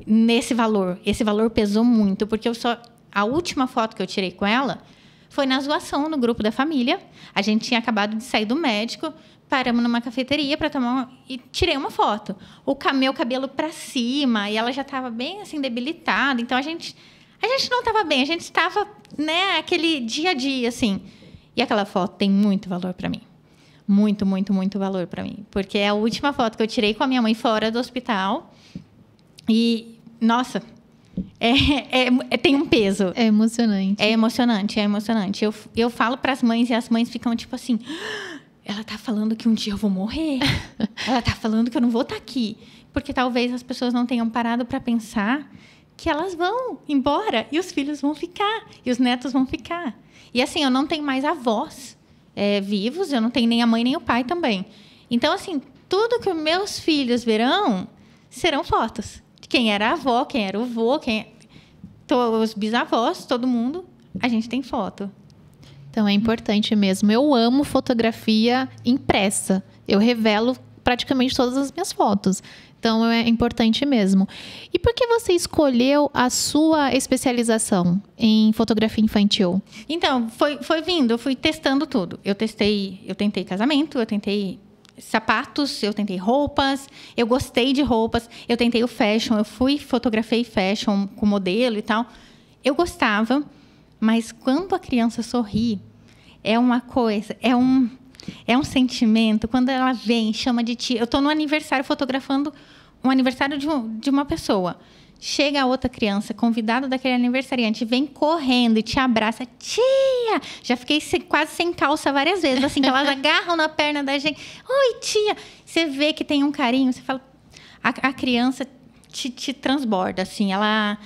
nesse valor. Esse valor pesou muito, porque eu só a última foto que eu tirei com ela foi na zoação no grupo da família. A gente tinha acabado de sair do médico, paramos numa cafeteria para tomar uma... e tirei uma foto. O meu cabelo para cima e ela já estava bem assim debilitada. Então a gente a gente não estava bem, a gente estava, né, aquele dia a dia assim. E aquela foto tem muito valor para mim muito, muito, muito valor para mim. Porque é a última foto que eu tirei com a minha mãe fora do hospital. E, nossa, é, é, é, tem um peso. É emocionante. É emocionante, é emocionante. Eu, eu falo para as mães e as mães ficam tipo assim: ah, ela tá falando que um dia eu vou morrer. ela tá falando que eu não vou estar tá aqui. Porque talvez as pessoas não tenham parado para pensar que elas vão embora e os filhos vão ficar e os netos vão ficar. E assim, eu não tenho mais a voz é, vivos, eu não tenho nem a mãe nem o pai também. Então, assim, tudo que meus filhos verão serão fotos. Quem era a avó, quem era o avô quem... É, os bisavós, todo mundo, a gente tem foto. Então é importante mesmo. Eu amo fotografia impressa. Eu revelo praticamente todas as minhas fotos. Então é importante mesmo. E por que você escolheu a sua especialização em fotografia infantil? Então, foi, foi vindo, eu fui testando tudo. Eu testei, eu tentei casamento, eu tentei sapatos, eu tentei roupas, eu gostei de roupas, eu tentei o fashion, eu fui, fotografei fashion com modelo e tal. Eu gostava, mas quando a criança sorri, é uma coisa, é um é um sentimento. Quando ela vem, chama de tia. Eu estou no aniversário fotografando um aniversário de, um, de uma pessoa. Chega a outra criança, convidada daquele aniversariante, vem correndo e te abraça. Tia! Já fiquei quase sem calça várias vezes, assim, que elas agarram na perna da gente. Oi, tia! Você vê que tem um carinho, você fala. A, a criança te, te transborda, assim, ela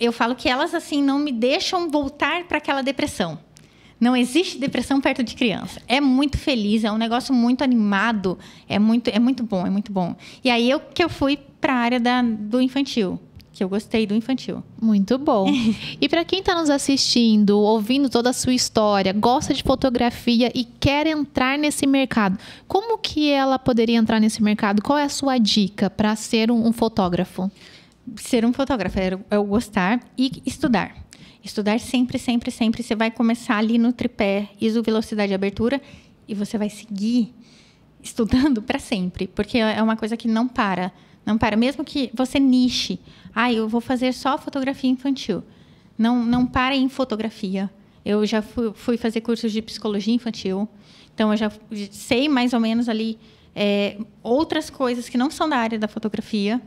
eu falo que elas assim não me deixam voltar para aquela depressão. Não existe depressão perto de criança. É muito feliz, é um negócio muito animado, é muito, é muito bom, é muito bom. E aí eu que eu fui para a área da, do infantil que eu gostei do infantil. Muito bom. e para quem está nos assistindo, ouvindo toda a sua história, gosta de fotografia e quer entrar nesse mercado, como que ela poderia entrar nesse mercado? Qual é a sua dica para ser um, um, fotógrafo? Ser um fotógrafo é eu é gostar e estudar. Estudar sempre, sempre, sempre. Você vai começar ali no tripé, ISO, velocidade e abertura, e você vai seguir estudando para sempre, porque é uma coisa que não para. Não para. Mesmo que você niche. Ah, eu vou fazer só fotografia infantil. Não, não para em fotografia. Eu já fui, fui fazer cursos de psicologia infantil. Então, eu já sei mais ou menos ali é, outras coisas que não são da área da fotografia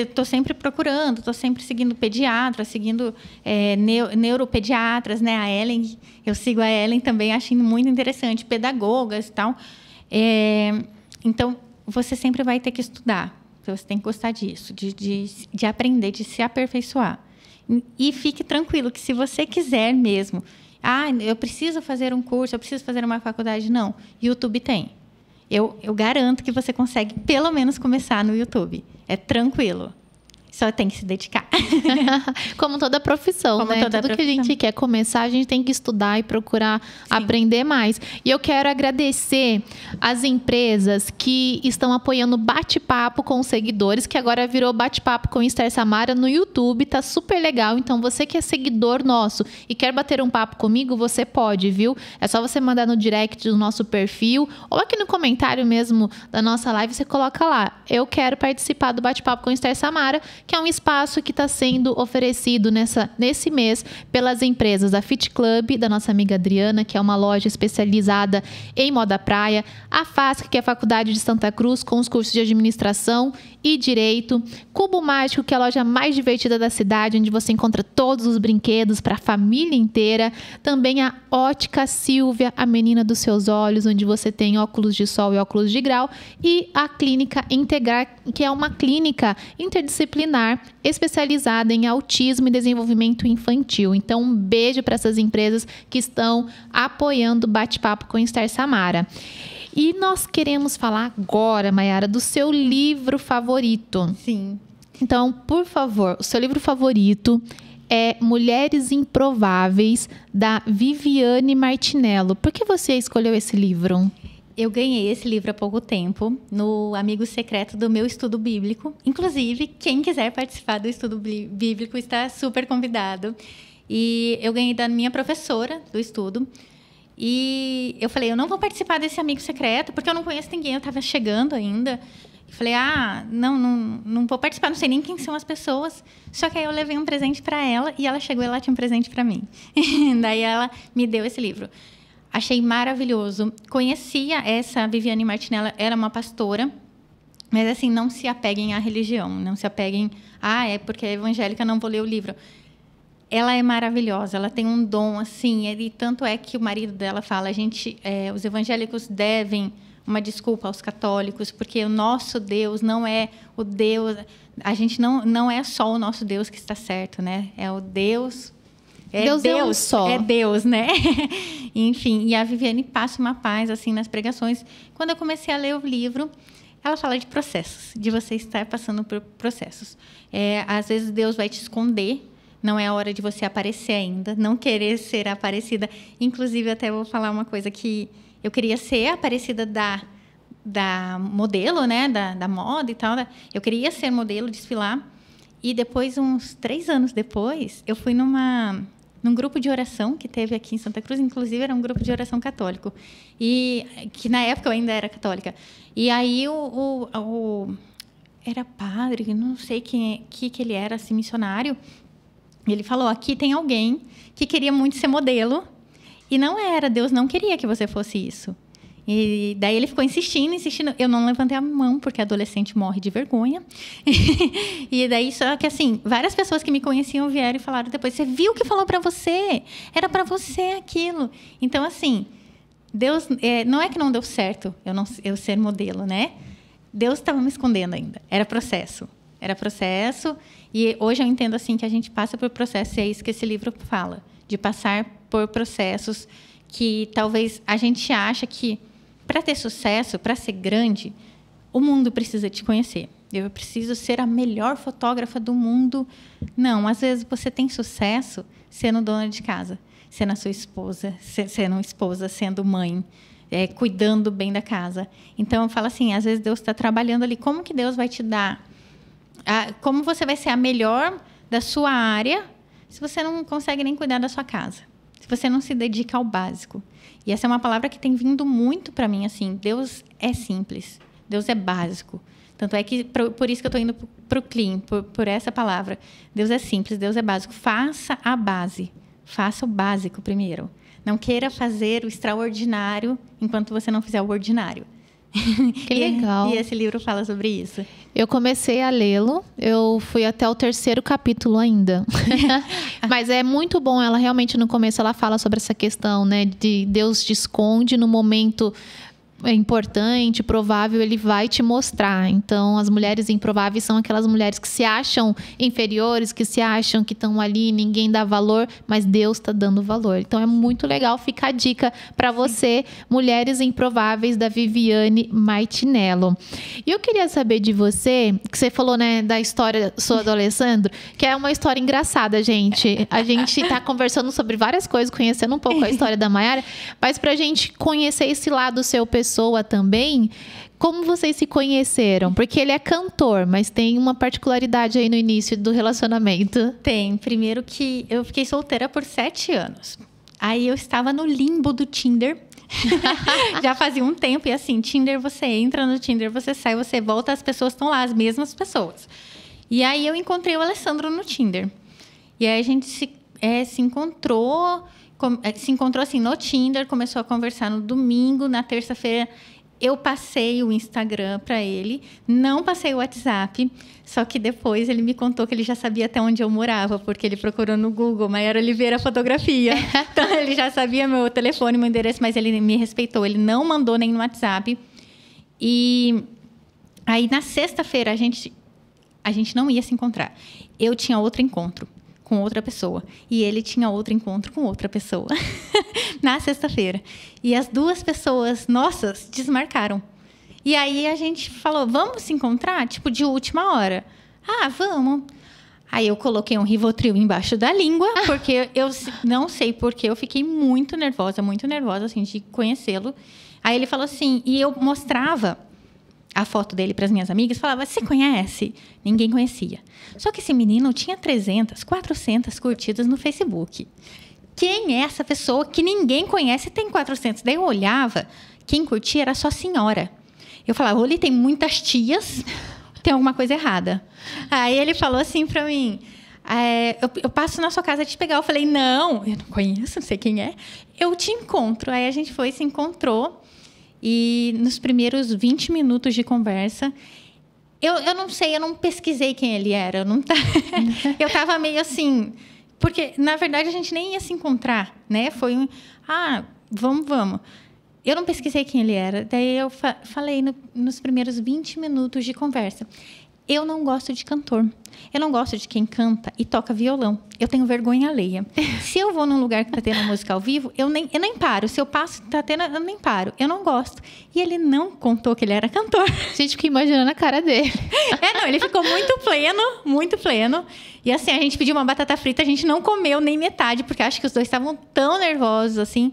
estou sempre procurando, estou sempre seguindo pediatras, seguindo é, neuropediatras, né? A Ellen, eu sigo a Ellen também, achando muito interessante, pedagogas e tal. É, então, você sempre vai ter que estudar, você tem que gostar disso, de, de, de aprender, de se aperfeiçoar. E fique tranquilo que se você quiser mesmo, ah, eu preciso fazer um curso, eu preciso fazer uma faculdade, não, YouTube tem eu, eu garanto que você consegue pelo menos começar no YouTube. É tranquilo. Só tem que se dedicar. Como toda profissão, Como né? Toda Tudo profissão. que a gente quer começar, a gente tem que estudar e procurar Sim. aprender mais. E eu quero agradecer as empresas que estão apoiando bate-papo com os seguidores, que agora virou bate-papo com Esther Samara no YouTube, tá super legal. Então você que é seguidor nosso e quer bater um papo comigo, você pode, viu? É só você mandar no direct do nosso perfil ou aqui no comentário mesmo da nossa live, você coloca lá: "Eu quero participar do bate-papo com Esther Samara" que é um espaço que está sendo oferecido nessa, nesse mês pelas empresas da Fit Club, da nossa amiga Adriana, que é uma loja especializada em moda praia, a FASC, que é a Faculdade de Santa Cruz, com os cursos de administração e direito, Cubo Mágico, que é a loja mais divertida da cidade, onde você encontra todos os brinquedos para a família inteira, também a Ótica Silvia, a menina dos seus olhos, onde você tem óculos de sol e óculos de grau, e a Clínica Integrar, que é uma clínica interdisciplinar especializada em autismo e desenvolvimento infantil. Então, um beijo para essas empresas que estão apoiando o bate-papo com Star Samara. E nós queremos falar agora, Mayara, do seu livro favorito. Sim. Então, por favor, o seu livro favorito é Mulheres Improváveis, da Viviane Martinello. Por que você escolheu esse livro? Eu ganhei esse livro há pouco tempo no Amigo Secreto do meu estudo bíblico. Inclusive, quem quiser participar do estudo bíblico está super convidado. E eu ganhei da minha professora do estudo. E eu falei, eu não vou participar desse amigo secreto, porque eu não conheço ninguém, eu estava chegando ainda. Eu falei, ah, não, não, não vou participar, não sei nem quem são as pessoas. Só que aí eu levei um presente para ela e ela chegou e ela tinha um presente para mim. Daí ela me deu esse livro. Achei maravilhoso. Conhecia essa Viviane Martinella, era uma pastora. Mas assim, não se apeguem à religião, não se apeguem, ah, é porque é evangélica, não vou ler o livro. Ela é maravilhosa, ela tem um dom assim, e tanto é que o marido dela fala, a gente, é, os evangélicos devem uma desculpa aos católicos, porque o nosso Deus não é o Deus, a gente não não é só o nosso Deus que está certo, né? É o Deus é Deus, Deus, é um só. É Deus, né? Enfim, e a Viviane passa uma paz assim nas pregações. Quando eu comecei a ler o livro, ela fala de processos, de você estar passando por processos. É, às vezes Deus vai te esconder, não é a hora de você aparecer ainda, não querer ser aparecida. Inclusive, até vou falar uma coisa que eu queria ser aparecida da da modelo, né, da, da moda e tal. Né? Eu queria ser modelo, desfilar. E depois, uns três anos depois, eu fui numa num grupo de oração que teve aqui em Santa Cruz, inclusive era um grupo de oração católico, e que na época eu ainda era católica. E aí o, o, o era padre, não sei quem que, que ele era, assim, missionário. Ele falou: aqui tem alguém que queria muito ser modelo e não era, Deus não queria que você fosse isso. E daí ele ficou insistindo, insistindo. Eu não levantei a mão, porque adolescente morre de vergonha. e daí, só que assim, várias pessoas que me conheciam vieram e falaram depois: Você viu o que falou para você? Era para você aquilo. Então, assim, Deus. É, não é que não deu certo eu, não, eu ser modelo, né? Deus estava me escondendo ainda. Era processo. Era processo. E hoje eu entendo, assim, que a gente passa por processo, e é isso que esse livro fala: de passar por processos que talvez a gente acha que para ter sucesso, para ser grande, o mundo precisa te conhecer. Eu preciso ser a melhor fotógrafa do mundo. Não, às vezes você tem sucesso sendo dona de casa, sendo a sua esposa, sendo esposa, sendo mãe, é, cuidando bem da casa. Então, eu falo assim, às vezes Deus está trabalhando ali. Como que Deus vai te dar? A, como você vai ser a melhor da sua área se você não consegue nem cuidar da sua casa? Se você não se dedica ao básico? E essa é uma palavra que tem vindo muito para mim assim. Deus é simples. Deus é básico. Tanto é que por isso que eu estou indo para o clean, por, por essa palavra. Deus é simples, Deus é básico. Faça a base. Faça o básico primeiro. Não queira fazer o extraordinário enquanto você não fizer o ordinário. Que legal. e esse livro fala sobre isso. Eu comecei a lê-lo, eu fui até o terceiro capítulo ainda. Mas é muito bom, ela realmente no começo ela fala sobre essa questão, né, de Deus te esconde no momento é importante, provável, ele vai te mostrar. Então, as mulheres improváveis são aquelas mulheres que se acham inferiores, que se acham que estão ali, ninguém dá valor, mas Deus está dando valor. Então, é muito legal. Fica a dica para você, Mulheres Improváveis, da Viviane Martinello. E eu queria saber de você, que você falou, né, da história sua do Alessandro, que é uma história engraçada, gente. A gente está conversando sobre várias coisas, conhecendo um pouco a história da Maiara, mas para a gente conhecer esse lado seu pessoal, pessoa também, como vocês se conheceram? Porque ele é cantor, mas tem uma particularidade aí no início do relacionamento. Tem. Primeiro que eu fiquei solteira por sete anos. Aí eu estava no limbo do Tinder. já fazia um tempo e assim, Tinder você entra no Tinder, você sai, você volta, as pessoas estão lá, as mesmas pessoas. E aí eu encontrei o Alessandro no Tinder. E aí a gente se, é, se encontrou, eh, se encontrou assim no Tinder, começou a conversar no domingo, na terça-feira eu passei o Instagram para ele, não passei o WhatsApp, só que depois ele me contou que ele já sabia até onde eu morava, porque ele procurou no Google, Maiara Oliveira Fotografia. Então ele já sabia meu telefone, meu endereço, mas ele me respeitou, ele não mandou nem no WhatsApp. E aí na sexta-feira a gente a gente não ia se encontrar. Eu tinha outro encontro com outra pessoa. E ele tinha outro encontro com outra pessoa na sexta-feira. E as duas pessoas nossas desmarcaram. E aí a gente falou: vamos se encontrar? Tipo, de última hora. Ah, vamos. Aí eu coloquei um Rivotril embaixo da língua, ah. porque eu não sei porque eu fiquei muito nervosa, muito nervosa assim de conhecê-lo. Aí ele falou assim, e eu mostrava a foto dele para as minhas amigas falava: Você conhece? Ninguém conhecia. Só que esse menino tinha 300, 400 curtidas no Facebook. Quem é essa pessoa que ninguém conhece tem 400? Daí eu olhava, quem curtia era só senhora. Eu falava: Olha, tem muitas tias, tem alguma coisa errada. Aí ele falou assim para mim. É, eu, eu, passo na sua casa te pegar. Eu falei, não, eu não conheço, não sei quem é. Eu te encontro. Aí a gente foi, se encontrou. E nos primeiros 20 minutos de conversa, eu, eu não sei, eu não pesquisei quem ele era. Eu, não tá... eu tava meio assim. Porque, na verdade, a gente nem ia se encontrar, né? Foi um. Ah, vamos, vamos. Eu não pesquisei quem ele era. Daí eu fa falei no, nos primeiros 20 minutos de conversa. Eu não gosto de cantor. Eu não gosto de quem canta e toca violão. Eu tenho vergonha alheia. Se eu vou num lugar que está tendo música ao vivo, eu nem, eu nem paro. Se eu passo está tendo, eu nem paro. Eu não gosto. E ele não contou que ele era cantor. A gente fica imaginando a cara dele. É, não, ele ficou muito pleno, muito pleno. E assim, a gente pediu uma batata frita, a gente não comeu nem metade, porque acho que os dois estavam tão nervosos assim.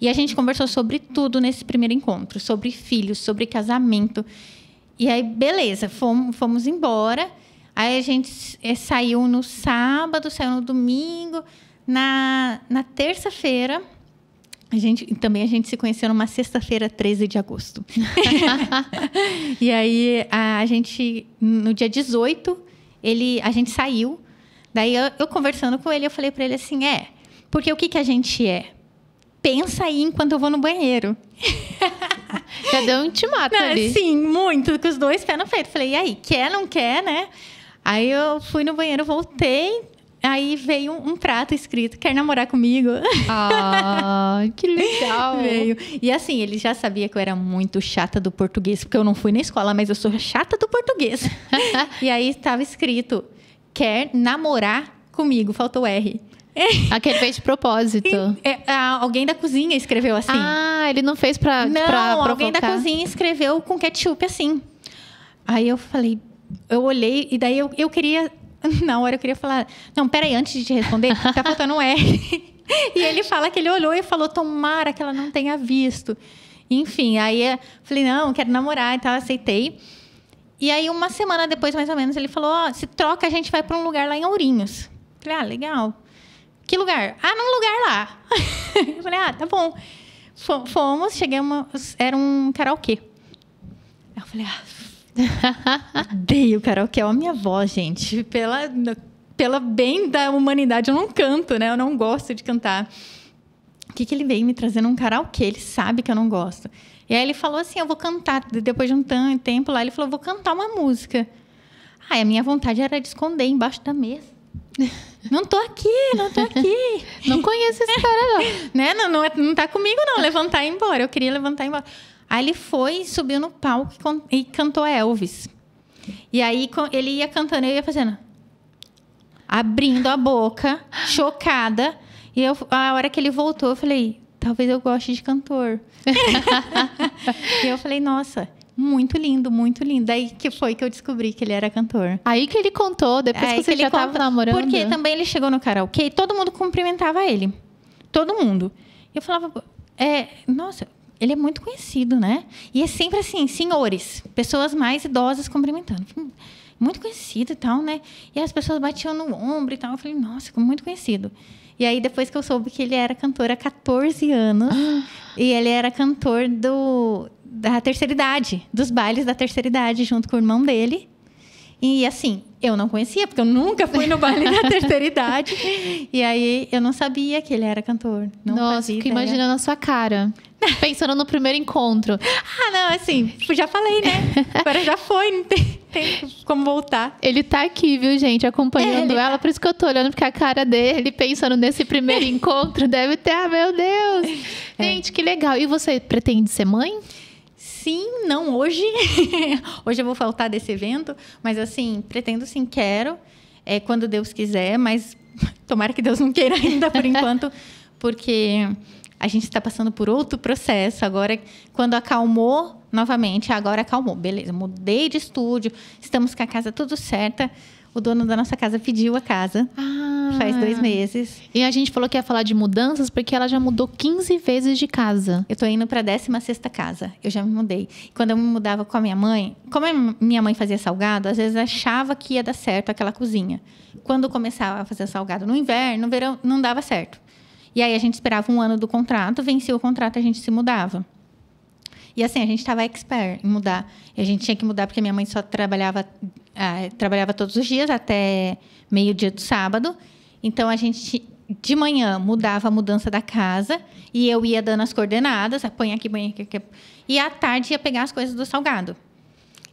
E a gente conversou sobre tudo nesse primeiro encontro, sobre filhos, sobre casamento. E aí, beleza, fomos, fomos embora. Aí a gente é, saiu no sábado, saiu no domingo. Na, na terça-feira, a gente, também a gente se conheceu numa sexta-feira, 13 de agosto. e aí a, a, gente, no dia 18, ele, a gente saiu. Daí eu, eu conversando com ele, eu falei para ele assim: é, porque o que, que a gente é? pensa aí enquanto eu vou no banheiro. Já deu um intimato não, ali. Sim, muito, com os dois pés no peito. Falei, e aí, quer, não quer, né? Aí eu fui no banheiro, voltei, Aí veio um, um, prato escrito: quer namorar comigo? Ah, que legal! veio. E assim, ele já sabia que eu era muito chata do português, porque eu não fui na escola, mas eu sou chata do português. e aí estava escrito: quer namorar comigo? Faltou R. Aquele fez de propósito. E, é, alguém da cozinha escreveu assim. Ah, ele não fez pra. Não, pra alguém da cozinha escreveu com ketchup assim. Aí eu falei, eu olhei, e daí eu, eu queria. Na hora eu queria falar. Não, peraí, antes de te responder, tá faltando um R. e ele fala que ele olhou e falou, tomara que ela não tenha visto. Enfim, aí eu falei, não, quero namorar então aceitei. E aí, uma semana depois, mais ou menos, ele falou: oh, se troca, a gente vai para um lugar lá em Ourinhos. Eu falei, ah, legal. Que lugar? Ah, num lugar lá. eu falei, ah, tá bom. Fomos, chegamos, era um karaokê. Eu falei, ah, odeio karaokê, é a minha voz, gente. Pela, pela bem da humanidade, eu não canto, né? Eu não gosto de cantar. O que, que ele veio me trazendo um karaokê? Ele sabe que eu não gosto. E aí ele falou assim, eu vou cantar. Depois de um tempo lá, ele falou, vou cantar uma música. Ah, a minha vontade era de esconder embaixo da mesa. Não tô aqui, não tô aqui. não conheço esse cara, não. né? Não, não, é, não tá comigo, não. Levantar e ir embora. Eu queria levantar e ir embora. Aí ele foi, subiu no palco e cantou Elvis. E aí ele ia cantando, eu ia fazendo. Abrindo a boca, chocada. E eu, a hora que ele voltou, eu falei, talvez eu goste de cantor. e eu falei, nossa. Muito lindo, muito lindo. Daí que foi que eu descobri que ele era cantor. Aí que ele contou, depois Aí que você que já estava namorando. Porque também ele chegou no karaokê e todo mundo cumprimentava ele. Todo mundo. Eu falava, é, nossa, ele é muito conhecido, né? E é sempre assim, senhores, pessoas mais idosas cumprimentando. Muito conhecido e tal, né? E as pessoas batiam no ombro e tal. Eu falei, nossa, muito conhecido. E aí, depois que eu soube que ele era cantor há 14 anos, e ele era cantor do da terceira idade, dos bailes da terceira idade, junto com o irmão dele. E assim, eu não conhecia, porque eu nunca fui no baile da terceira idade. E aí eu não sabia que ele era cantor. Não Nossa, fico imaginando a sua cara. Pensando no primeiro encontro. Ah, não, assim, já falei, né? Agora já foi, não tem, tem como voltar. Ele tá aqui, viu, gente, acompanhando é, ela, tá... por isso que eu tô olhando, porque a cara dele, pensando nesse primeiro encontro, deve ter, ah, meu Deus! É. Gente, que legal. E você pretende ser mãe? sim, não hoje. hoje eu vou faltar desse evento, mas assim, pretendo sim, quero. É quando Deus quiser, mas tomara que Deus não queira ainda por enquanto, porque a gente está passando por outro processo. Agora, quando acalmou novamente, agora acalmou, beleza, mudei de estúdio, estamos com a casa tudo certa o dono da nossa casa pediu a casa. Ah, faz dois ah. meses. E a gente falou que ia falar de mudanças porque ela já mudou 15 vezes de casa. Eu tô indo pra 16 casa. Eu já me mudei. Quando eu me mudava com a minha mãe, como a minha mãe fazia salgado, às vezes achava que ia dar certo aquela cozinha. Quando começava a fazer salgado no inverno, no verão, não dava certo. E aí a gente esperava um ano do contrato, vencia o contrato, a gente se mudava. E assim, a gente estava expert em mudar. E a gente tinha que mudar porque minha mãe só trabalhava, ah, trabalhava todos os dias até meio-dia do sábado. Então a gente de manhã mudava a mudança da casa e eu ia dando as coordenadas, ah, põe aqui, põe aqui, aqui. E à tarde ia pegar as coisas do salgado.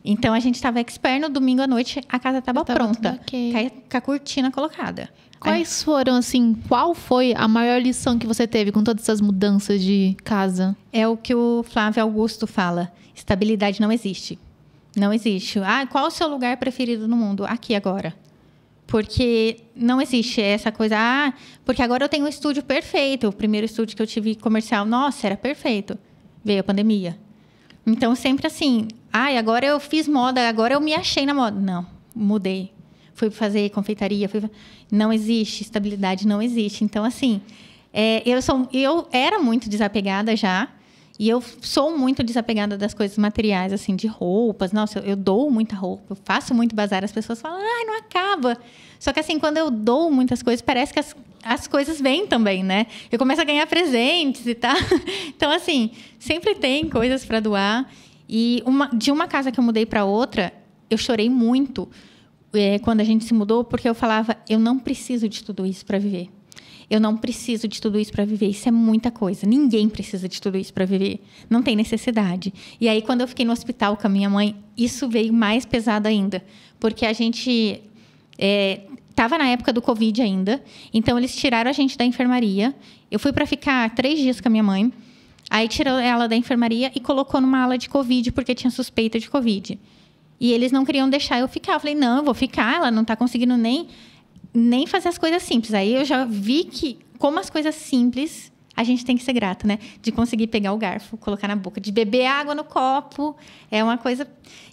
Então a gente estava expert no domingo à noite, a casa estava pronta, okay. com a cortina colocada. Quais foram, assim, qual foi a maior lição que você teve com todas essas mudanças de casa? É o que o Flávio Augusto fala: estabilidade não existe. Não existe. Ah, qual o seu lugar preferido no mundo? Aqui agora. Porque não existe essa coisa, ah, porque agora eu tenho um estúdio perfeito. O primeiro estúdio que eu tive comercial, nossa, era perfeito. Veio a pandemia. Então, sempre assim, ah, agora eu fiz moda, agora eu me achei na moda. Não, mudei fui fazer confeitaria, fui... não existe estabilidade, não existe. Então assim, é, eu sou, eu era muito desapegada já. E eu sou muito desapegada das coisas materiais, assim, de roupas. Nossa, eu, eu dou muita roupa, eu faço muito bazar. As pessoas falam, ai, não acaba. Só que, assim, quando eu dou muitas coisas, parece que as, as coisas vêm também, né? Eu começo a ganhar presentes e tal. Então, assim, sempre tem coisas para doar. E uma, de uma casa que eu mudei para outra, eu chorei muito. É, quando a gente se mudou, porque eu falava, eu não preciso de tudo isso para viver. Eu não preciso de tudo isso para viver. Isso é muita coisa. Ninguém precisa de tudo isso para viver. Não tem necessidade. E aí, quando eu fiquei no hospital com a minha mãe, isso veio mais pesado ainda. Porque a gente estava é, na época do Covid ainda. Então, eles tiraram a gente da enfermaria. Eu fui para ficar três dias com a minha mãe. Aí, tirou ela da enfermaria e colocou numa ala de Covid, porque tinha suspeita de Covid. E eles não queriam deixar eu ficar. Eu falei, não, eu vou ficar, ela não está conseguindo nem, nem fazer as coisas simples. Aí eu já vi que, como as coisas simples, a gente tem que ser grato, né? De conseguir pegar o garfo, colocar na boca, de beber água no copo, é uma coisa.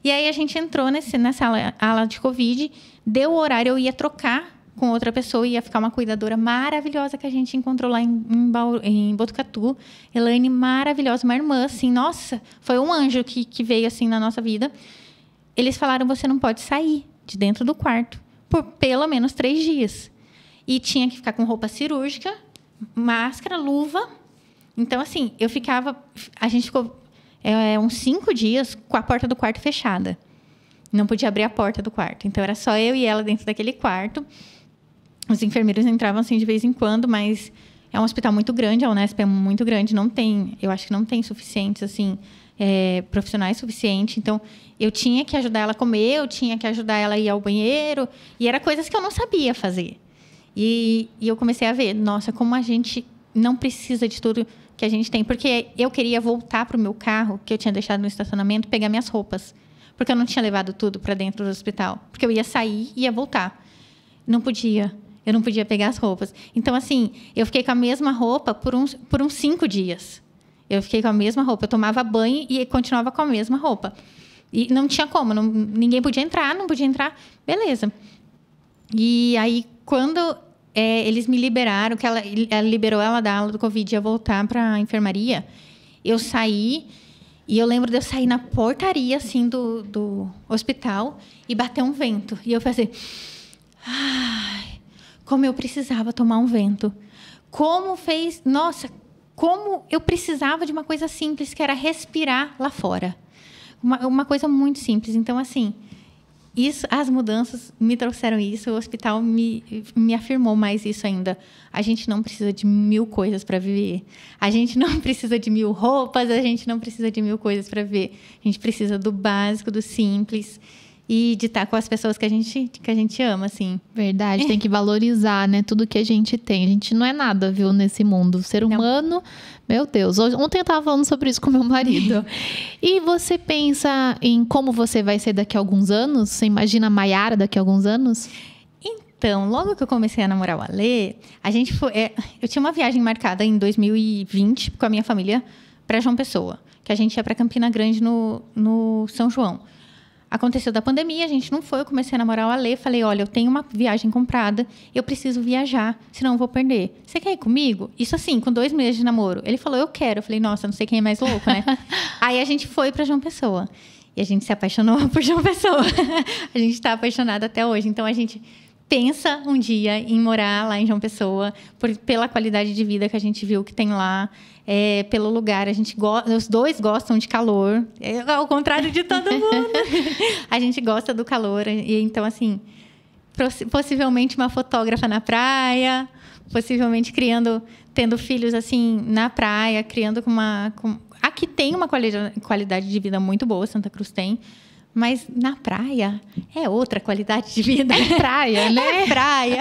E aí a gente entrou nesse, nessa ala, ala de Covid, deu o horário, eu ia trocar com outra pessoa ia ficar uma cuidadora maravilhosa que a gente encontrou lá em, em, Bauru, em Botucatu. Elaine, maravilhosa, uma irmã, assim, nossa, foi um anjo que, que veio assim na nossa vida eles falaram: você não pode sair de dentro do quarto por pelo menos três dias. E tinha que ficar com roupa cirúrgica, máscara, luva. Então, assim, eu ficava. A gente ficou é, uns cinco dias com a porta do quarto fechada. Não podia abrir a porta do quarto. Então, era só eu e ela dentro daquele quarto. Os enfermeiros entravam assim de vez em quando, mas é um hospital muito grande, a Unesp é muito grande, não tem, eu acho que não tem suficientes assim é, profissionais suficiente. Então, eu tinha que ajudar ela a comer, eu tinha que ajudar ela a ir ao banheiro. E era coisas que eu não sabia fazer. E, e eu comecei a ver, nossa, como a gente não precisa de tudo que a gente tem. Porque eu queria voltar para o meu carro, que eu tinha deixado no estacionamento, pegar minhas roupas. Porque eu não tinha levado tudo para dentro do hospital. Porque eu ia sair e ia voltar. Não podia. Eu não podia pegar as roupas. Então, assim, eu fiquei com a mesma roupa por uns, por uns cinco dias. Eu fiquei com a mesma roupa. Eu tomava banho e continuava com a mesma roupa. E não tinha como, não, ninguém podia entrar, não podia entrar. Beleza. E aí, quando é, eles me liberaram, que ela, ela, liberou ela da aula do Covid e ia voltar para a enfermaria, eu saí. E eu lembro de eu sair na portaria, assim, do, do hospital e bater um vento. E eu fazer assim, ai, como eu precisava tomar um vento. Como fez. Nossa, como eu precisava de uma coisa simples, que era respirar lá fora. Uma, uma coisa muito simples. Então, assim, isso, as mudanças me trouxeram isso, o hospital me, me afirmou mais isso ainda. A gente não precisa de mil coisas para viver. A gente não precisa de mil roupas, a gente não precisa de mil coisas para viver. A gente precisa do básico, do simples e de estar tá com as pessoas que a gente que a gente ama, assim. Verdade, tem que valorizar, né, tudo que a gente tem. A gente não é nada, viu, nesse mundo. ser não. humano, meu Deus. Ontem eu estava falando sobre isso com meu marido. e você pensa em como você vai ser daqui a alguns anos? Você imagina a Maiara daqui a alguns anos? Então, logo que eu comecei a namorar o Alê, a gente foi, é, eu tinha uma viagem marcada em 2020 com a minha família para João Pessoa, que a gente ia para Campina Grande no, no São João. Aconteceu da pandemia, a gente não foi. Eu comecei a namorar o Alê, falei: olha, eu tenho uma viagem comprada, eu preciso viajar, senão eu vou perder. Você quer ir comigo? Isso assim, com dois meses de namoro. Ele falou: eu quero. Eu falei: nossa, não sei quem é mais louco, né? Aí a gente foi para João Pessoa. E a gente se apaixonou por João Pessoa. a gente está apaixonada até hoje. Então a gente pensa um dia em morar lá em João Pessoa, por, pela qualidade de vida que a gente viu que tem lá, é, pelo lugar. A gente os dois gostam de calor, é, ao contrário de todo mundo. a gente gosta do calor, e então assim, possivelmente uma fotógrafa na praia, possivelmente criando, tendo filhos assim na praia, criando com uma, com... aqui tem uma qualidade de vida muito boa, Santa Cruz tem mas na praia é outra qualidade de vida. É praia, né? É praia.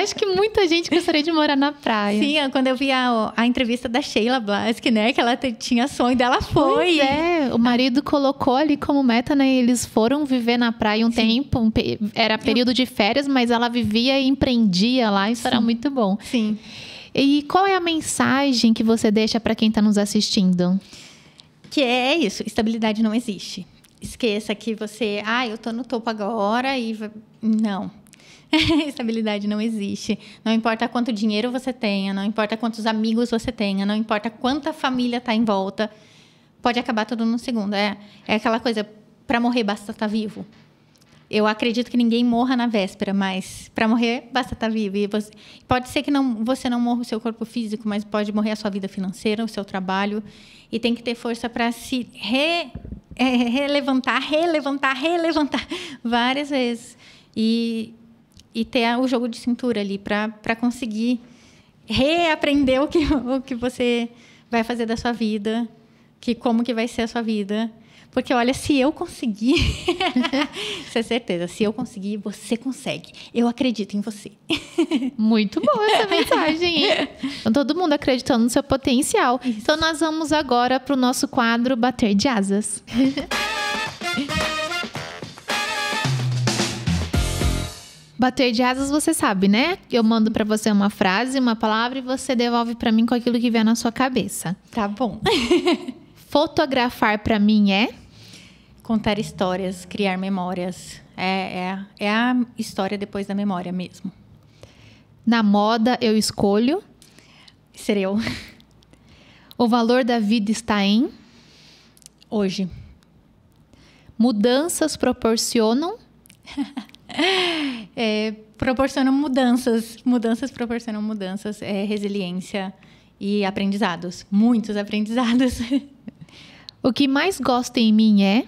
Acho que muita gente gostaria de morar na praia. Sim, quando eu vi a, a entrevista da Sheila Blask, né? Que ela tinha sonho dela foi. Pois é, o marido colocou ali como meta, né? Eles foram viver na praia um Sim. tempo, um pe... era período de férias, mas ela vivia e empreendia lá, isso Sim. era muito bom. Sim. E qual é a mensagem que você deixa para quem está nos assistindo? Que é isso, estabilidade não existe esqueça que você, ah, eu estou no topo agora e não. Estabilidade não existe. Não importa quanto dinheiro você tenha, não importa quantos amigos você tenha, não importa quanta família está em volta, pode acabar tudo no segundo. É, é aquela coisa, para morrer basta estar tá vivo. Eu acredito que ninguém morra na véspera, mas para morrer basta estar tá vivo. E você, pode ser que não, você não morra o seu corpo físico, mas pode morrer a sua vida financeira, o seu trabalho. E tem que ter força para se re, é, relevantar, relevantar, relevantar várias vezes. E, e ter o jogo de cintura ali para conseguir reaprender o que, o que você vai fazer da sua vida, que como que vai ser a sua vida. Porque olha, se eu conseguir, isso é certeza, se eu conseguir, você consegue. Eu acredito em você. Muito boa essa mensagem, hein? Então, todo mundo acreditando no seu potencial. Isso. Então nós vamos agora para o nosso quadro Bater de Asas. Bater de asas, você sabe, né? Eu mando para você uma frase, uma palavra e você devolve para mim com aquilo que vier na sua cabeça. Tá bom. Fotografar para mim é? Contar histórias, criar memórias. É, é, é a história depois da memória mesmo. Na moda, eu escolho. Ser eu. O valor da vida está em. Hoje. Mudanças proporcionam. é, proporcionam mudanças. Mudanças proporcionam mudanças. É, resiliência e aprendizados. Muitos aprendizados. o que mais gosta em mim é.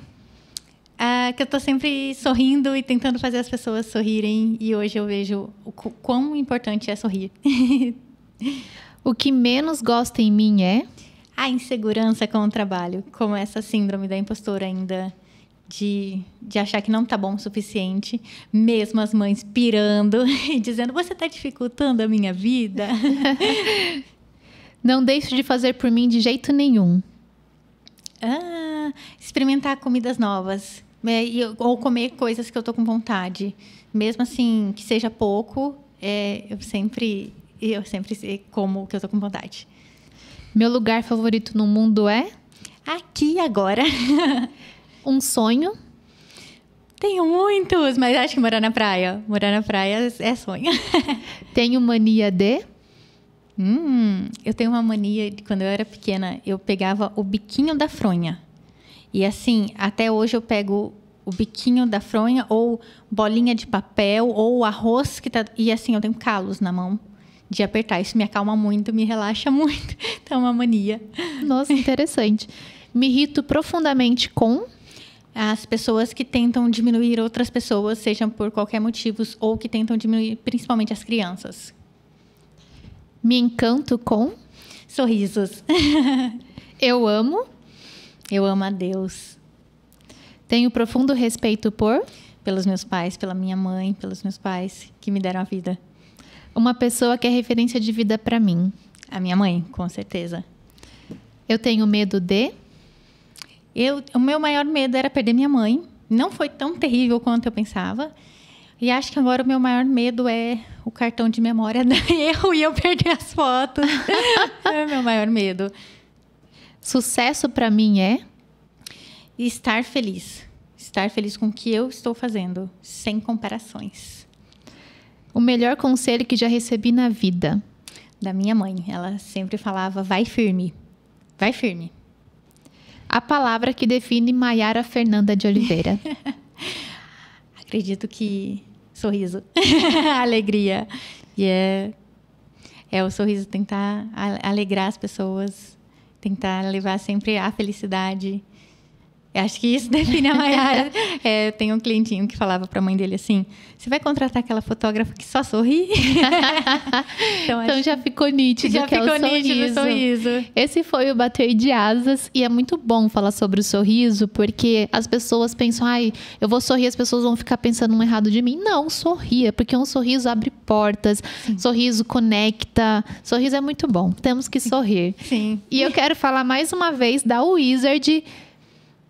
Ah, que eu estou sempre sorrindo e tentando fazer as pessoas sorrirem. E hoje eu vejo o quão importante é sorrir. o que menos gosta em mim é? A insegurança com o trabalho. Como essa síndrome da impostora ainda de, de achar que não está bom o suficiente, mesmo as mães pirando e dizendo: Você está dificultando a minha vida. não deixo de fazer por mim de jeito nenhum. Ah, experimentar comidas novas. É, ou comer coisas que eu tô com vontade. Mesmo assim, que seja pouco, é, eu sempre eu sempre como o que eu tô com vontade. Meu lugar favorito no mundo é? Aqui agora. um sonho? Tenho muitos, mas acho que morar na praia. Morar na praia é sonho. Tenho mania de? Hum, eu tenho uma mania de quando eu era pequena, eu pegava o biquinho da fronha e assim, até hoje eu pego o biquinho da fronha ou bolinha de papel ou arroz que tá e assim eu tenho calos na mão de apertar. Isso me acalma muito, me relaxa muito. Então é uma mania. Nossa, interessante. me irrito profundamente com as pessoas que tentam diminuir outras pessoas, sejam por qualquer motivos ou que tentam diminuir principalmente as crianças. Me encanto com sorrisos. eu amo eu amo a Deus. Tenho profundo respeito por pelos meus pais, pela minha mãe, pelos meus pais que me deram a vida. Uma pessoa que é referência de vida para mim, a minha mãe, com certeza. Eu tenho medo de eu, o meu maior medo era perder minha mãe. Não foi tão terrível quanto eu pensava. E acho que agora o meu maior medo é o cartão de memória dar erro e eu perder as fotos. é o meu maior medo. Sucesso para mim é estar feliz. Estar feliz com o que eu estou fazendo, sem comparações. O melhor conselho que já recebi na vida da minha mãe, ela sempre falava: "Vai firme. Vai firme". A palavra que define Maiara Fernanda de Oliveira. Acredito que sorriso, alegria. E yeah. é é o sorriso tentar alegrar as pessoas tentar levar sempre a felicidade Acho que isso define a maioria. é, tem um clientinho que falava para a mãe dele assim: você vai contratar aquela fotógrafa que só sorri? então, então já ficou nítido. Já é ficou é nítido sorriso. sorriso. Esse foi o Bater de Asas. E é muito bom falar sobre o sorriso, porque as pessoas pensam: ai, eu vou sorrir, as pessoas vão ficar pensando um errado de mim. Não, sorria, porque um sorriso abre portas, Sim. sorriso conecta. Sorriso é muito bom. Temos que sorrir. Sim. E eu quero falar mais uma vez da Wizard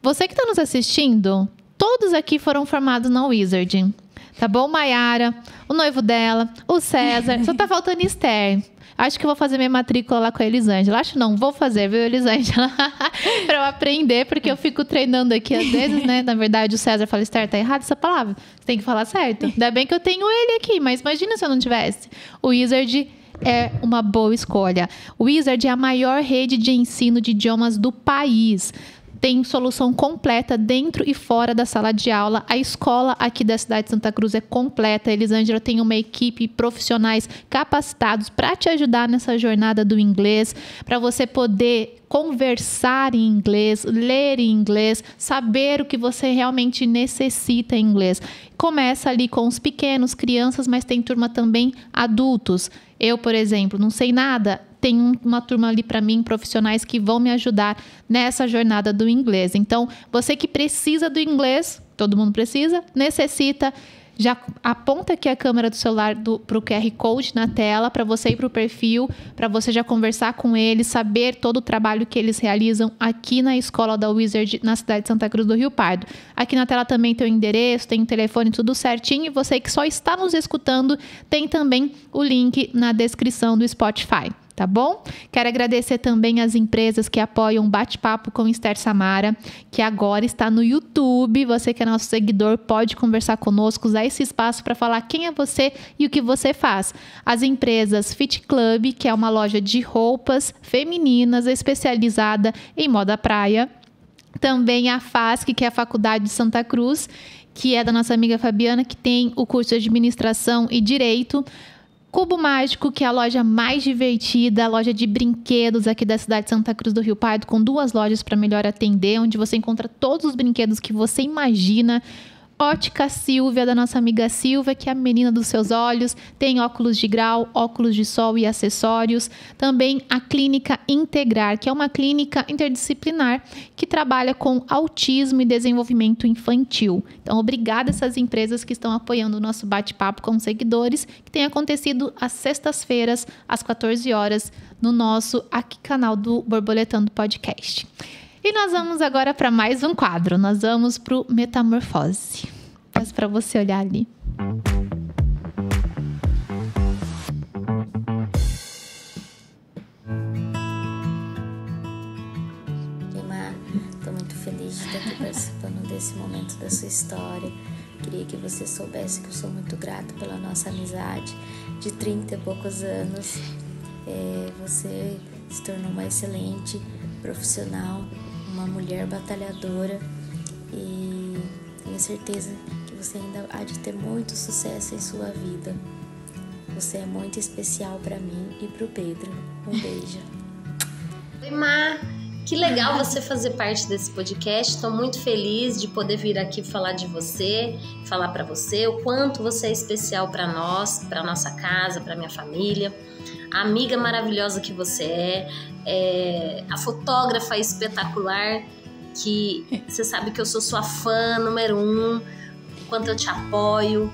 você que está nos assistindo, todos aqui foram formados na Wizard. Tá bom, Mayara, o noivo dela, o César. Só tá faltando Esther. Acho que vou fazer minha matrícula lá com a Elisângela. Acho não, vou fazer, viu, Elisângela? pra eu aprender, porque eu fico treinando aqui às vezes, né? Na verdade, o César fala, Esther, tá errada essa palavra. Você tem que falar certo. Ainda bem que eu tenho ele aqui, mas imagina se eu não tivesse. O Wizard é uma boa escolha. O Wizard é a maior rede de ensino de idiomas do país tem solução completa dentro e fora da sala de aula. A escola aqui da cidade de Santa Cruz é completa. Elisângela tem uma equipe profissionais capacitados para te ajudar nessa jornada do inglês, para você poder conversar em inglês, ler em inglês, saber o que você realmente necessita em inglês. Começa ali com os pequenos, crianças, mas tem turma também adultos. Eu, por exemplo, não sei nada, tem uma turma ali para mim, profissionais que vão me ajudar nessa jornada do inglês. Então, você que precisa do inglês, todo mundo precisa, necessita já aponta aqui a câmera do celular para o QR Code na tela, para você ir para o perfil, para você já conversar com eles, saber todo o trabalho que eles realizam aqui na escola da Wizard, na cidade de Santa Cruz do Rio Pardo. Aqui na tela também tem o endereço, tem o telefone, tudo certinho. E você que só está nos escutando, tem também o link na descrição do Spotify tá bom? Quero agradecer também as empresas que apoiam o Bate-Papo com Esther Samara, que agora está no YouTube. Você que é nosso seguidor pode conversar conosco, usar esse espaço para falar quem é você e o que você faz. As empresas Fit Club, que é uma loja de roupas femininas especializada em moda praia. Também a FASC, que é a Faculdade de Santa Cruz, que é da nossa amiga Fabiana, que tem o curso de administração e direito. Cubo Mágico, que é a loja mais divertida, a loja de brinquedos aqui da cidade de Santa Cruz do Rio Pardo, com duas lojas para melhor atender, onde você encontra todos os brinquedos que você imagina Ótica Silvia, da nossa amiga Silvia, que é a menina dos seus olhos, tem óculos de grau, óculos de sol e acessórios. Também a Clínica Integrar, que é uma clínica interdisciplinar que trabalha com autismo e desenvolvimento infantil. Então, obrigada a essas empresas que estão apoiando o nosso bate-papo com seguidores, que tem acontecido às sextas-feiras, às 14 horas, no nosso aqui canal do Borboletando Podcast. E nós vamos agora para mais um quadro. Nós vamos para o Metamorfose. Peço para você olhar ali. Guimar, estou muito feliz de estar aqui participando desse momento da sua história. Queria que você soubesse que eu sou muito grato pela nossa amizade de 30 e poucos anos. É, você se tornou uma excelente profissional uma mulher batalhadora e tenho certeza que você ainda há de ter muito sucesso em sua vida. Você é muito especial para mim e para o Pedro. Um beijo. Oi, Má. Que legal você fazer parte desse podcast. Estou muito feliz de poder vir aqui falar de você, falar para você o quanto você é especial para nós, para nossa casa, para minha família a amiga maravilhosa que você é, é a fotógrafa espetacular que você sabe que eu sou sua fã número um, quanto eu te apoio.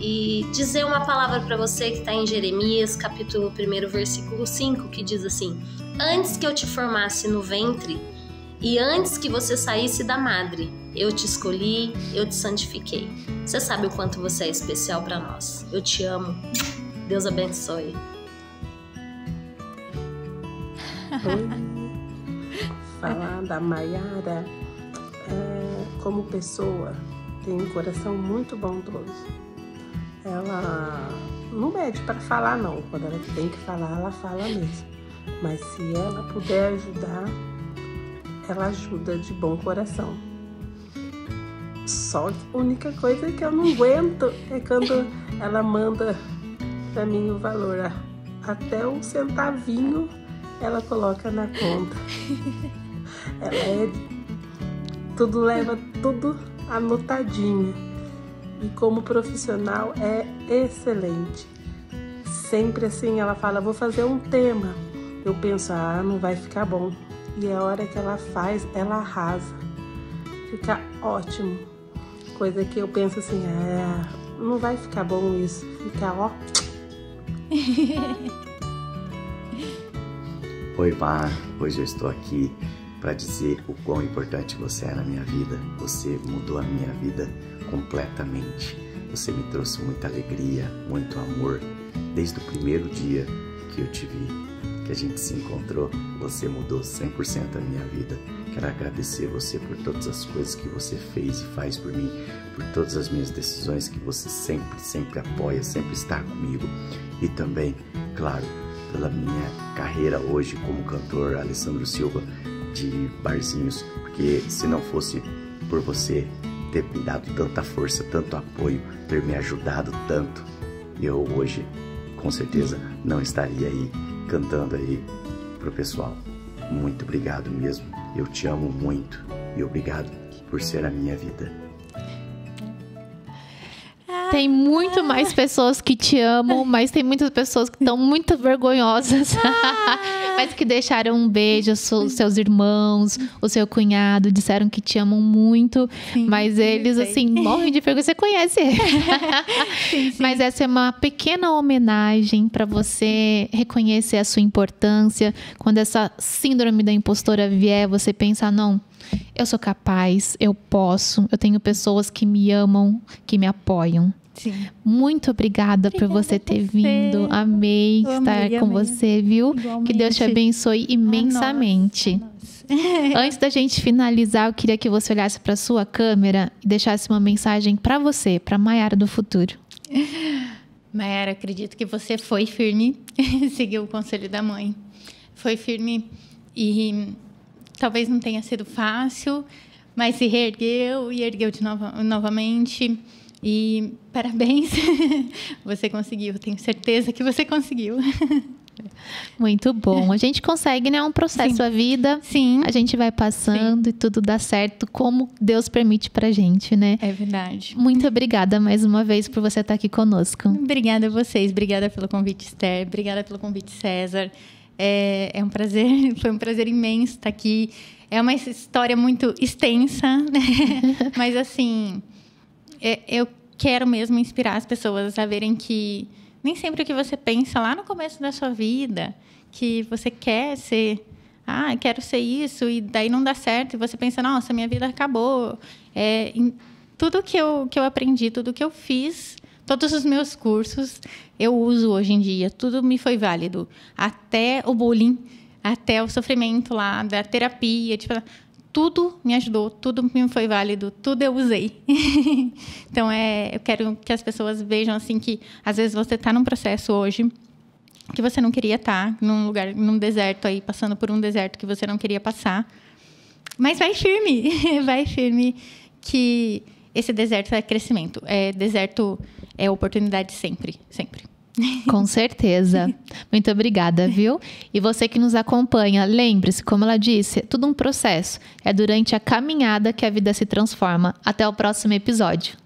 E dizer uma palavra para você que está em Jeremias, capítulo 1, versículo 5, que diz assim: Antes que eu te formasse no ventre e antes que você saísse da madre, eu te escolhi, eu te santifiquei. Você sabe o quanto você é especial para nós. Eu te amo. Deus abençoe falar da Maiara é, como pessoa tem um coração muito bondoso. Ela não mede para falar não, quando ela tem que falar ela fala mesmo. Mas se ela puder ajudar, ela ajuda de bom coração. Só a única coisa que eu não aguento é quando ela manda para mim o valor até um centavinho ela coloca na conta. Ela é. Tudo leva tudo anotadinho. E como profissional é excelente. Sempre assim ela fala, vou fazer um tema. Eu penso, ah, não vai ficar bom. E é a hora que ela faz, ela arrasa. Fica ótimo. Coisa que eu penso assim, ah, não vai ficar bom isso. Fica ó. Oi, Pá, Hoje eu estou aqui para dizer o quão importante você é na minha vida. Você mudou a minha vida completamente. Você me trouxe muita alegria, muito amor. Desde o primeiro dia que eu te vi, que a gente se encontrou, você mudou 100% a minha vida. Quero agradecer você por todas as coisas que você fez e faz por mim, por todas as minhas decisões que você sempre, sempre apoia, sempre está comigo. E também, claro, pela minha carreira hoje como cantor Alessandro Silva de Barzinhos, porque se não fosse por você ter me dado tanta força, tanto apoio, ter me ajudado tanto, eu hoje com certeza não estaria aí cantando aí pro pessoal. Muito obrigado mesmo. Eu te amo muito e obrigado por ser a minha vida tem muito mais pessoas que te amam, mas tem muitas pessoas que estão muito vergonhosas. Ah! mas que deixaram um beijo, seus irmãos, o seu cunhado, disseram que te amam muito, sim, mas eles assim morrem de vergonha. Você conhece? sim, sim. Mas essa é uma pequena homenagem para você reconhecer a sua importância. Quando essa síndrome da impostora vier, você pensa não, eu sou capaz, eu posso, eu tenho pessoas que me amam, que me apoiam. Sim. Muito obrigada, por é você ter você. vindo. Amei eu estar amei, com amei. você, viu? Igualmente. Que Deus te abençoe ah, imensamente. nossa, nossa. Antes da gente finalizar, eu queria que você olhasse para sua câmera e deixasse uma mensagem para você, para Maiara do futuro. Maiara, acredito que você foi firme, seguiu o conselho da mãe. Foi firme e talvez não tenha sido fácil, mas se reergueu e ergueu de novo, novamente e parabéns, você conseguiu, tenho certeza que você conseguiu. Muito bom. A gente consegue, né? É um processo Sim. a vida. Sim. A gente vai passando Sim. e tudo dá certo como Deus permite pra gente, né? É verdade. Muito obrigada mais uma vez por você estar tá aqui conosco. Obrigada a vocês. Obrigada pelo convite, Esther. Obrigada pelo convite, César. É, é um prazer, foi um prazer imenso estar tá aqui. É uma história muito extensa, né? mas assim, é, eu quero mesmo inspirar as pessoas a verem que nem sempre o que você pensa lá no começo da sua vida, que você quer ser, ah, quero ser isso, e daí não dá certo, e você pensa, nossa, minha vida acabou. É, tudo que eu, que eu aprendi, tudo que eu fiz, todos os meus cursos, eu uso hoje em dia, tudo me foi válido. Até o bullying, até o sofrimento lá, da terapia, tipo, tudo me ajudou, tudo me foi válido, tudo eu usei. então, é, eu quero que as pessoas vejam assim que às vezes você está num processo hoje que você não queria estar, tá num lugar, num deserto aí, passando por um deserto que você não queria passar. Mas vai firme, vai firme que esse deserto é crescimento, é deserto é oportunidade sempre, sempre. Com certeza. Muito obrigada, viu? E você que nos acompanha, lembre-se, como ela disse, é tudo um processo. É durante a caminhada que a vida se transforma. Até o próximo episódio.